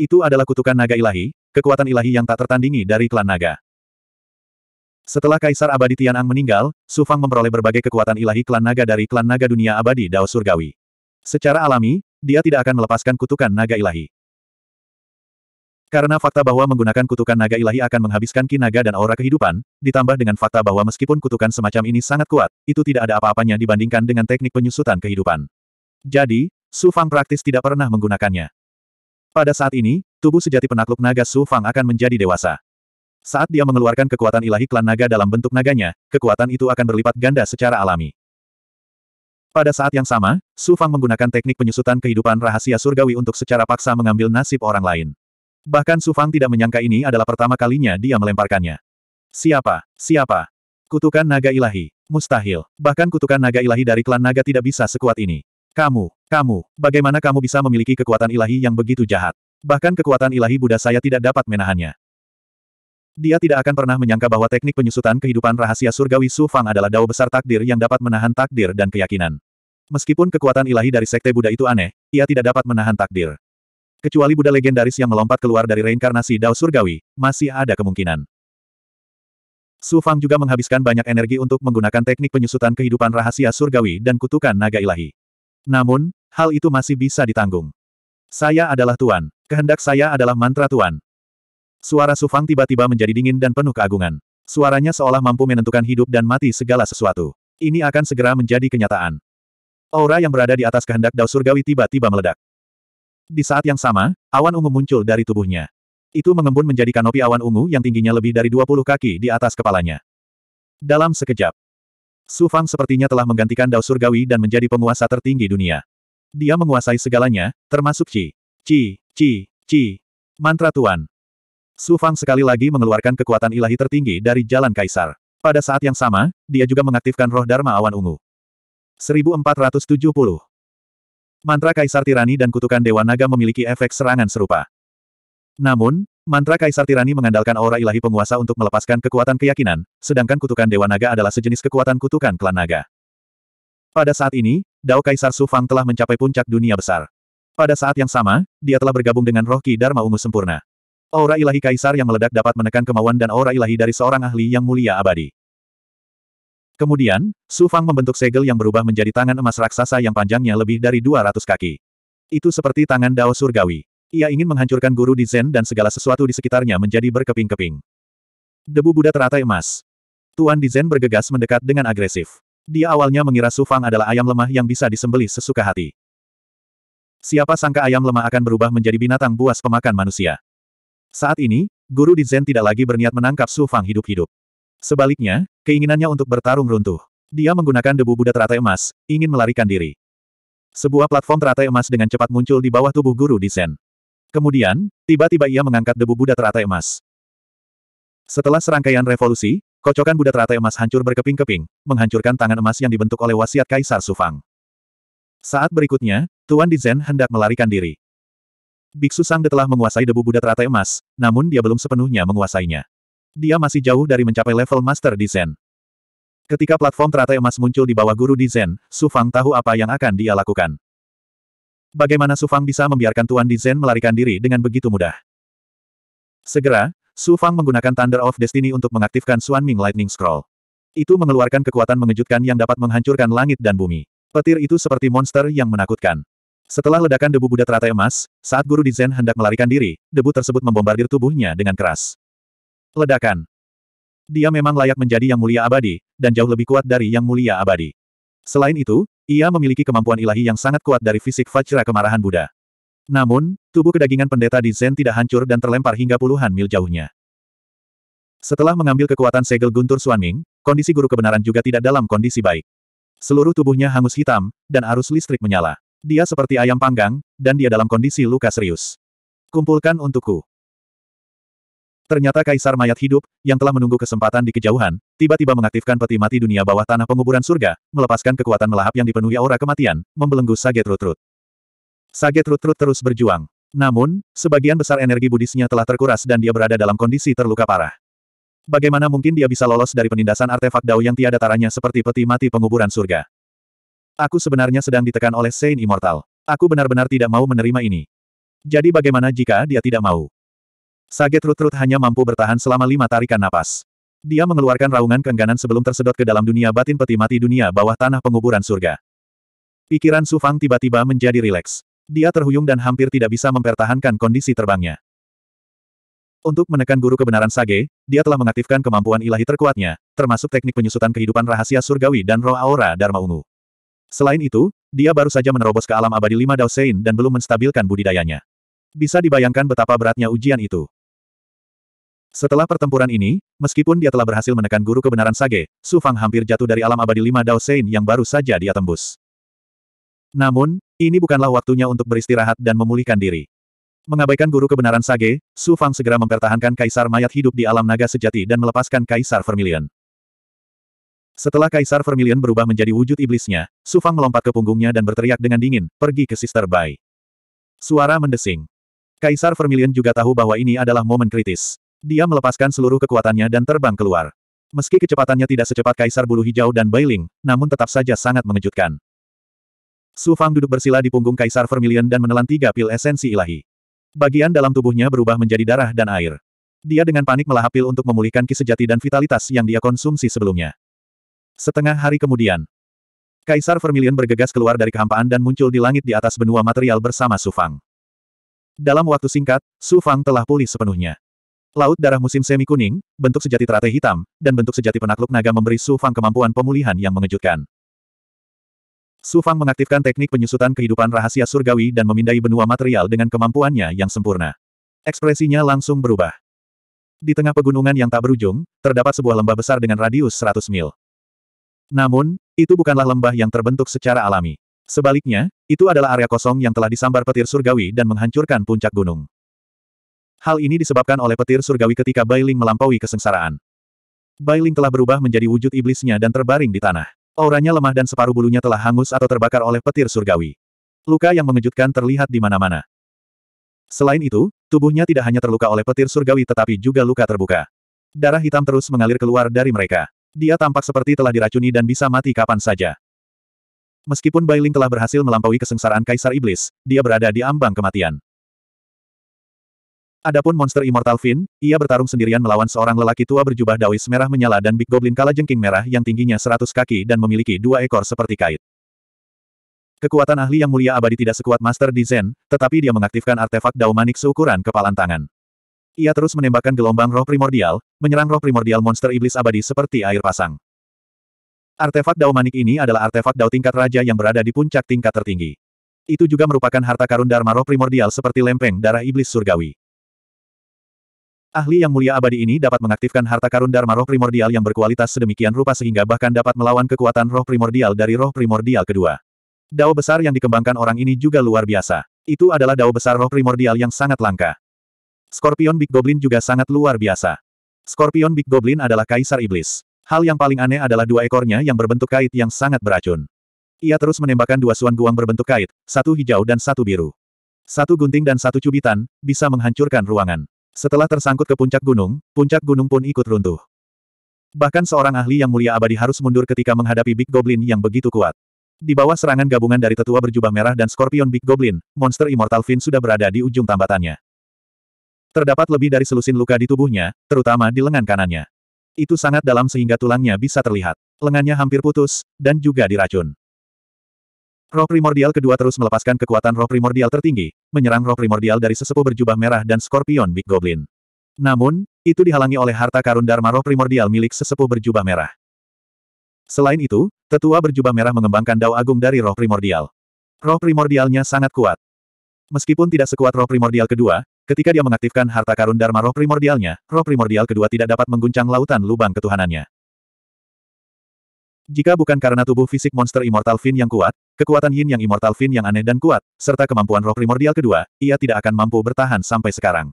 Itu adalah kutukan naga ilahi, kekuatan ilahi yang tak tertandingi dari klan naga. Setelah Kaisar Abadi Tianang meninggal, Sufang memperoleh berbagai kekuatan ilahi klan naga dari klan naga dunia abadi Dao Surgawi. Secara alami, dia tidak akan melepaskan kutukan naga ilahi. Karena fakta bahwa menggunakan kutukan naga ilahi akan menghabiskan kinaga dan aura kehidupan, ditambah dengan fakta bahwa meskipun kutukan semacam ini sangat kuat, itu tidak ada apa-apanya dibandingkan dengan teknik penyusutan kehidupan. Jadi, Su Fang praktis tidak pernah menggunakannya. Pada saat ini, tubuh sejati penakluk naga Su Fang akan menjadi dewasa. Saat dia mengeluarkan kekuatan ilahi klan naga dalam bentuk naganya, kekuatan itu akan berlipat ganda secara alami. Pada saat yang sama, Su Fang menggunakan teknik penyusutan kehidupan rahasia surgawi untuk secara paksa mengambil nasib orang lain. Bahkan Su Fang tidak menyangka ini adalah pertama kalinya dia melemparkannya. Siapa? Siapa? Kutukan naga ilahi. Mustahil. Bahkan kutukan naga ilahi dari klan naga tidak bisa sekuat ini. Kamu, kamu, bagaimana kamu bisa memiliki kekuatan ilahi yang begitu jahat? Bahkan kekuatan ilahi Buddha saya tidak dapat menahannya. Dia tidak akan pernah menyangka bahwa teknik penyusutan kehidupan rahasia surgawi Su Fang adalah dao besar takdir yang dapat menahan takdir dan keyakinan. Meskipun kekuatan ilahi dari Sekte Buddha itu aneh, ia tidak dapat menahan takdir. Kecuali Buddha legendaris yang melompat keluar dari reinkarnasi Dao Surgawi, masih ada kemungkinan. Su Fang juga menghabiskan banyak energi untuk menggunakan teknik penyusutan kehidupan rahasia surgawi dan kutukan naga ilahi. Namun, hal itu masih bisa ditanggung. Saya adalah Tuan. Kehendak saya adalah mantra Tuan. Suara Su Fang tiba-tiba menjadi dingin dan penuh keagungan. Suaranya seolah mampu menentukan hidup dan mati segala sesuatu. Ini akan segera menjadi kenyataan. Aura yang berada di atas kehendak Dao Surgawi tiba-tiba meledak. Di saat yang sama, awan ungu muncul dari tubuhnya. Itu mengembun menjadi kanopi awan ungu yang tingginya lebih dari 20 kaki di atas kepalanya. Dalam sekejap, Su Fang sepertinya telah menggantikan Dao Surgawi dan menjadi penguasa tertinggi dunia. Dia menguasai segalanya, termasuk Ci. Ci, Ci, Ci. Mantra Tuan. Su Fang sekali lagi mengeluarkan kekuatan ilahi tertinggi dari jalan kaisar. Pada saat yang sama, dia juga mengaktifkan roh Dharma Awan Ungu. 1470 Mantra Kaisar Tirani dan kutukan Dewa Naga memiliki efek serangan serupa. Namun, mantra Kaisar Tirani mengandalkan aura ilahi penguasa untuk melepaskan kekuatan keyakinan, sedangkan kutukan Dewa Naga adalah sejenis kekuatan kutukan klan naga. Pada saat ini, Dao Kaisar Sufang telah mencapai puncak dunia besar. Pada saat yang sama, dia telah bergabung dengan roh Ki Dharma Ungu Sempurna. Aura ilahi Kaisar yang meledak dapat menekan kemauan dan aura ilahi dari seorang ahli yang mulia abadi. Kemudian, Su Fang membentuk segel yang berubah menjadi tangan emas raksasa yang panjangnya lebih dari 200 kaki. Itu seperti tangan Dao Surgawi. Ia ingin menghancurkan guru di Zen dan segala sesuatu di sekitarnya menjadi berkeping-keping. Debu Buddha teratai emas. Tuan di Zen bergegas mendekat dengan agresif. Dia awalnya mengira Su Fang adalah ayam lemah yang bisa disembelih sesuka hati. Siapa sangka ayam lemah akan berubah menjadi binatang buas pemakan manusia. Saat ini, guru di Zen tidak lagi berniat menangkap Su Fang hidup-hidup. Sebaliknya, keinginannya untuk bertarung runtuh. Dia menggunakan debu Buddha teratai emas, ingin melarikan diri. Sebuah platform teratai emas dengan cepat muncul di bawah tubuh guru desain. Kemudian, tiba-tiba ia mengangkat debu Buddha teratai emas. Setelah serangkaian revolusi, kocokan Buddha teratai emas hancur berkeping-keping, menghancurkan tangan emas yang dibentuk oleh wasiat Kaisar Sufang. Saat berikutnya, Tuan Dizen hendak melarikan diri. Biksu Sang telah menguasai debu Buddha teratai emas, namun dia belum sepenuhnya menguasainya. Dia masih jauh dari mencapai level Master Dizen. Ketika platform teratai emas muncul di bawah guru Dizen, Su Fang tahu apa yang akan dia lakukan. Bagaimana Su Fang bisa membiarkan Tuan Dizen melarikan diri dengan begitu mudah? Segera, Su Fang menggunakan Thunder of Destiny untuk mengaktifkan Xuan Ming Lightning Scroll. Itu mengeluarkan kekuatan mengejutkan yang dapat menghancurkan langit dan bumi. Petir itu seperti monster yang menakutkan. Setelah ledakan debu Buddha teratai emas, saat guru Dizen hendak melarikan diri, debu tersebut membombardir tubuhnya dengan keras. Ledakan. Dia memang layak menjadi yang mulia abadi, dan jauh lebih kuat dari yang mulia abadi. Selain itu, ia memiliki kemampuan ilahi yang sangat kuat dari fisik Vajra kemarahan Buddha. Namun, tubuh kedagingan pendeta di Zen tidak hancur dan terlempar hingga puluhan mil jauhnya. Setelah mengambil kekuatan segel guntur Suanming, kondisi guru kebenaran juga tidak dalam kondisi baik. Seluruh tubuhnya hangus hitam, dan arus listrik menyala. Dia seperti ayam panggang, dan dia dalam kondisi luka serius. Kumpulkan untukku. Ternyata kaisar mayat hidup, yang telah menunggu kesempatan di kejauhan, tiba-tiba mengaktifkan peti mati dunia bawah tanah penguburan surga, melepaskan kekuatan melahap yang dipenuhi aura kematian, membelenggu Saget Rutrut. Saget Rutrut terus berjuang. Namun, sebagian besar energi budisnya telah terkuras dan dia berada dalam kondisi terluka parah. Bagaimana mungkin dia bisa lolos dari penindasan artefak dao yang tiada taranya seperti peti mati penguburan surga? Aku sebenarnya sedang ditekan oleh Saint Immortal. Aku benar-benar tidak mau menerima ini. Jadi bagaimana jika dia tidak mau? Saget Rutrut hanya mampu bertahan selama lima tarikan napas. Dia mengeluarkan raungan kengganan sebelum tersedot ke dalam dunia batin peti mati dunia bawah tanah penguburan surga. Pikiran Su Fang tiba-tiba menjadi rileks. Dia terhuyung dan hampir tidak bisa mempertahankan kondisi terbangnya. Untuk menekan guru kebenaran Sage, dia telah mengaktifkan kemampuan ilahi terkuatnya, termasuk teknik penyusutan kehidupan rahasia surgawi dan roh aura Dharma Ungu. Selain itu, dia baru saja menerobos ke alam abadi lima Daosein dan belum menstabilkan budidayanya. Bisa dibayangkan betapa beratnya ujian itu. Setelah pertempuran ini, meskipun dia telah berhasil menekan guru kebenaran Sage, Su Fang hampir jatuh dari alam abadi lima Dao Sein yang baru saja dia tembus. Namun, ini bukanlah waktunya untuk beristirahat dan memulihkan diri. Mengabaikan guru kebenaran Sage, Su Fang segera mempertahankan kaisar mayat hidup di alam naga sejati dan melepaskan kaisar Vermilion. Setelah kaisar Vermilion berubah menjadi wujud iblisnya, Su Fang melompat ke punggungnya dan berteriak dengan dingin, pergi ke Sister Bai. Suara mendesing. Kaisar Vermilion juga tahu bahwa ini adalah momen kritis. Dia melepaskan seluruh kekuatannya dan terbang keluar. Meski kecepatannya tidak secepat Kaisar Bulu Hijau dan Bailing, namun tetap saja sangat mengejutkan. Su Fang duduk bersila di punggung Kaisar Vermilion dan menelan tiga pil esensi ilahi. Bagian dalam tubuhnya berubah menjadi darah dan air. Dia dengan panik melahap pil untuk memulihkan ki dan vitalitas yang dia konsumsi sebelumnya. Setengah hari kemudian, Kaisar Vermilion bergegas keluar dari kehampaan dan muncul di langit di atas benua material bersama Su Fang. Dalam waktu singkat, Su Fang telah pulih sepenuhnya. Laut darah musim semi kuning, bentuk sejati teratai hitam, dan bentuk sejati penakluk naga memberi Su Fang kemampuan pemulihan yang mengejutkan. Su Fang mengaktifkan teknik penyusutan kehidupan rahasia surgawi dan memindai benua material dengan kemampuannya yang sempurna. Ekspresinya langsung berubah. Di tengah pegunungan yang tak berujung, terdapat sebuah lembah besar dengan radius 100 mil. Namun, itu bukanlah lembah yang terbentuk secara alami. Sebaliknya, itu adalah area kosong yang telah disambar petir surgawi dan menghancurkan puncak gunung. Hal ini disebabkan oleh petir surgawi ketika Bailing melampaui kesengsaraan. Bailing telah berubah menjadi wujud iblisnya dan terbaring di tanah. Auranya lemah dan separuh bulunya telah hangus atau terbakar oleh petir surgawi. Luka yang mengejutkan terlihat di mana-mana. Selain itu, tubuhnya tidak hanya terluka oleh petir surgawi tetapi juga luka terbuka. Darah hitam terus mengalir keluar dari mereka. Dia tampak seperti telah diracuni dan bisa mati kapan saja. Meskipun Bailing telah berhasil melampaui kesengsaraan Kaisar Iblis, dia berada di ambang kematian. Adapun monster Immortal Fin, ia bertarung sendirian melawan seorang lelaki tua berjubah dawis merah menyala dan Big Goblin kala jengking merah yang tingginya 100 kaki dan memiliki dua ekor seperti kait. Kekuatan ahli yang mulia abadi tidak sekuat Master di Zen, tetapi dia mengaktifkan artefak daumanik seukuran kepalan tangan. Ia terus menembakkan gelombang roh primordial, menyerang roh primordial monster iblis abadi seperti air pasang. Artefak daumanik ini adalah artefak dau tingkat raja yang berada di puncak tingkat tertinggi. Itu juga merupakan harta karun Dharma roh primordial seperti lempeng darah iblis surgawi. Ahli yang mulia abadi ini dapat mengaktifkan harta karun Dharma roh primordial yang berkualitas sedemikian rupa sehingga bahkan dapat melawan kekuatan roh primordial dari roh primordial kedua. Dao besar yang dikembangkan orang ini juga luar biasa. Itu adalah dao besar roh primordial yang sangat langka. Scorpion Big Goblin juga sangat luar biasa. Scorpion Big Goblin adalah kaisar iblis. Hal yang paling aneh adalah dua ekornya yang berbentuk kait yang sangat beracun. Ia terus menembakkan dua suan guang berbentuk kait, satu hijau dan satu biru. Satu gunting dan satu cubitan, bisa menghancurkan ruangan. Setelah tersangkut ke puncak gunung, puncak gunung pun ikut runtuh. Bahkan seorang ahli yang mulia abadi harus mundur ketika menghadapi Big Goblin yang begitu kuat. Di bawah serangan gabungan dari tetua berjubah merah dan Scorpion Big Goblin, monster Immortal Fin sudah berada di ujung tambatannya. Terdapat lebih dari selusin luka di tubuhnya, terutama di lengan kanannya. Itu sangat dalam sehingga tulangnya bisa terlihat. Lengannya hampir putus, dan juga diracun. Roh primordial kedua terus melepaskan kekuatan roh primordial tertinggi, menyerang roh primordial dari sesepuh berjubah merah dan Scorpion Big Goblin. Namun, itu dihalangi oleh harta karun Dharma roh primordial milik sesepuh berjubah merah. Selain itu, tetua berjubah merah mengembangkan dao agung dari roh primordial. Roh primordialnya sangat kuat. Meskipun tidak sekuat roh primordial kedua, ketika dia mengaktifkan harta karun Dharma roh primordialnya, roh primordial kedua tidak dapat mengguncang lautan lubang ketuhanannya. Jika bukan karena tubuh fisik monster Immortal Fin yang kuat, kekuatan Yin yang Immortal Fin yang aneh dan kuat, serta kemampuan roh primordial kedua, ia tidak akan mampu bertahan sampai sekarang.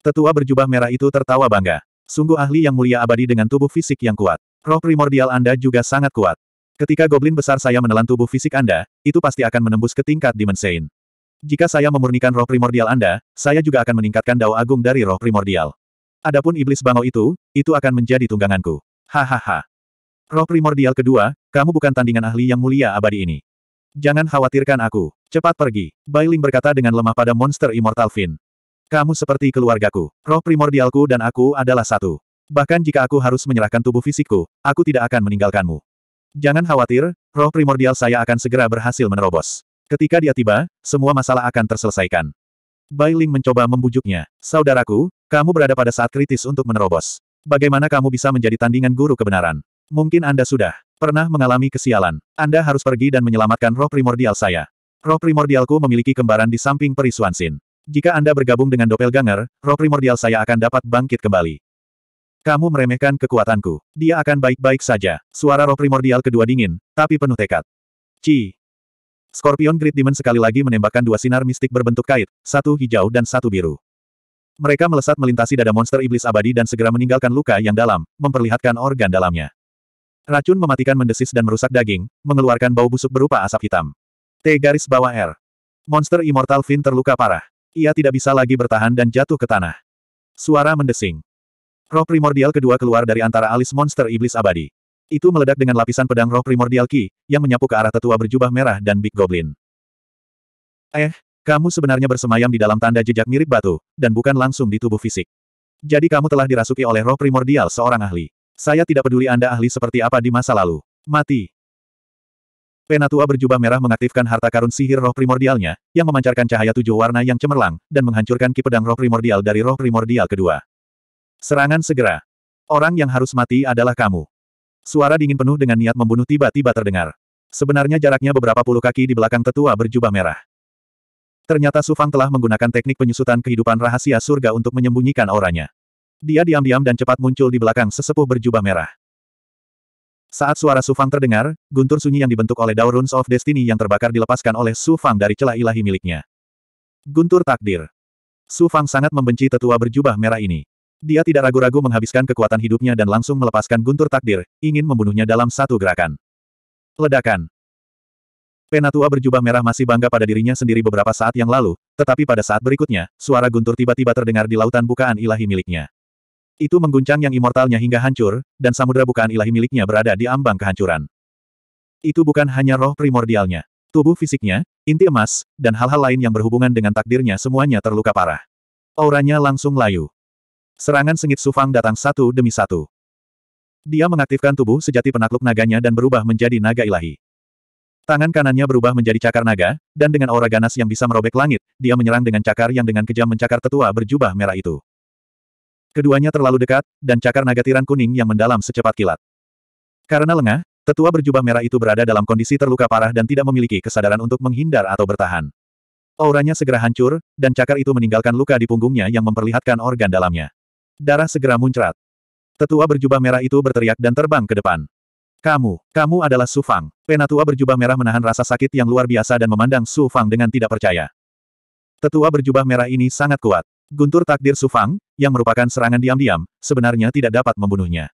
Tetua berjubah merah itu tertawa bangga. Sungguh ahli yang mulia abadi dengan tubuh fisik yang kuat. Roh primordial Anda juga sangat kuat. Ketika goblin besar saya menelan tubuh fisik Anda, itu pasti akan menembus ke tingkat Dimension. Jika saya memurnikan roh primordial Anda, saya juga akan meningkatkan dao agung dari roh primordial. Adapun iblis bangau itu, itu akan menjadi tungganganku. Hahaha. Roh primordial kedua, kamu bukan tandingan ahli yang mulia abadi ini. Jangan khawatirkan aku. Cepat pergi. Bailing berkata dengan lemah pada monster Immortal Fin. Kamu seperti keluargaku. Roh primordialku dan aku adalah satu. Bahkan jika aku harus menyerahkan tubuh fisikku, aku tidak akan meninggalkanmu. Jangan khawatir, roh primordial saya akan segera berhasil menerobos. Ketika dia tiba, semua masalah akan terselesaikan. Bailing mencoba membujuknya. Saudaraku, kamu berada pada saat kritis untuk menerobos. Bagaimana kamu bisa menjadi tandingan guru kebenaran? Mungkin Anda sudah pernah mengalami kesialan. Anda harus pergi dan menyelamatkan roh primordial saya. Roh primordialku memiliki kembaran di samping perisuan Sin. Jika Anda bergabung dengan doppelganger, roh primordial saya akan dapat bangkit kembali. Kamu meremehkan kekuatanku. Dia akan baik-baik saja. Suara roh primordial kedua dingin, tapi penuh tekad. Ci. Scorpion Great Demon sekali lagi menembakkan dua sinar mistik berbentuk kait, satu hijau dan satu biru. Mereka melesat melintasi dada monster iblis abadi dan segera meninggalkan luka yang dalam, memperlihatkan organ dalamnya. Racun mematikan mendesis dan merusak daging, mengeluarkan bau busuk berupa asap hitam. T garis bawah R. Monster Immortal Fin terluka parah. Ia tidak bisa lagi bertahan dan jatuh ke tanah. Suara mendesing. Roh primordial kedua keluar dari antara alis monster iblis abadi. Itu meledak dengan lapisan pedang roh primordial Ki, yang menyapu ke arah tetua berjubah merah dan Big Goblin. Eh, kamu sebenarnya bersemayam di dalam tanda jejak mirip batu, dan bukan langsung di tubuh fisik. Jadi kamu telah dirasuki oleh roh primordial seorang ahli. Saya tidak peduli Anda ahli seperti apa di masa lalu. Mati. Penatua berjubah merah mengaktifkan harta karun sihir roh primordialnya, yang memancarkan cahaya tujuh warna yang cemerlang, dan menghancurkan ki pedang roh primordial dari roh primordial kedua. Serangan segera. Orang yang harus mati adalah kamu. Suara dingin penuh dengan niat membunuh tiba-tiba terdengar. Sebenarnya jaraknya beberapa puluh kaki di belakang tetua berjubah merah. Ternyata Sufang telah menggunakan teknik penyusutan kehidupan rahasia surga untuk menyembunyikan auranya. Dia diam-diam dan cepat muncul di belakang sesepuh berjubah merah. Saat suara Su Fang terdengar, guntur sunyi yang dibentuk oleh Dao Runes of Destiny yang terbakar dilepaskan oleh Su Fang dari celah ilahi miliknya. Guntur takdir. Su Fang sangat membenci tetua berjubah merah ini. Dia tidak ragu-ragu menghabiskan kekuatan hidupnya dan langsung melepaskan guntur takdir, ingin membunuhnya dalam satu gerakan. Ledakan. Penatua berjubah merah masih bangga pada dirinya sendiri beberapa saat yang lalu, tetapi pada saat berikutnya, suara guntur tiba-tiba terdengar di lautan bukaan ilahi miliknya. Itu mengguncang yang immortalnya hingga hancur, dan samudera bukan ilahi miliknya berada di ambang kehancuran. Itu bukan hanya roh primordialnya. Tubuh fisiknya, inti emas, dan hal-hal lain yang berhubungan dengan takdirnya semuanya terluka parah. Auranya langsung layu. Serangan sengit Sufang datang satu demi satu. Dia mengaktifkan tubuh sejati penakluk naganya dan berubah menjadi naga ilahi. Tangan kanannya berubah menjadi cakar naga, dan dengan aura ganas yang bisa merobek langit, dia menyerang dengan cakar yang dengan kejam mencakar tetua berjubah merah itu. Keduanya terlalu dekat, dan cakar naga tiran kuning yang mendalam secepat kilat. Karena lengah, tetua berjubah merah itu berada dalam kondisi terluka parah dan tidak memiliki kesadaran untuk menghindar atau bertahan. Auranya segera hancur, dan cakar itu meninggalkan luka di punggungnya yang memperlihatkan organ dalamnya. Darah segera muncrat. Tetua berjubah merah itu berteriak dan terbang ke depan. Kamu, kamu adalah Su Fang. Penatua berjubah merah menahan rasa sakit yang luar biasa dan memandang Su Fang dengan tidak percaya. Tetua berjubah merah ini sangat kuat. Guntur takdir Sufang, yang merupakan serangan diam-diam, sebenarnya tidak dapat membunuhnya.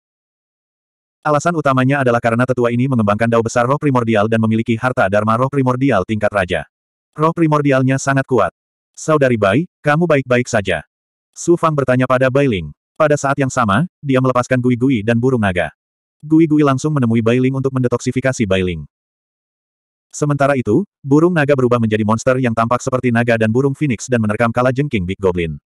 Alasan utamanya adalah karena tetua ini mengembangkan dao besar roh primordial dan memiliki harta dharma roh primordial tingkat raja. Roh primordialnya sangat kuat. Saudari Bai, kamu baik-baik saja. Sufang bertanya pada Bai Ling. Pada saat yang sama, dia melepaskan gui-gui dan burung naga. Gui-gui langsung menemui Bai Ling untuk mendetoksifikasi Bai Ling. Sementara itu, burung naga berubah menjadi monster yang tampak seperti naga dan burung phoenix dan menerkam kala jengking Big Goblin.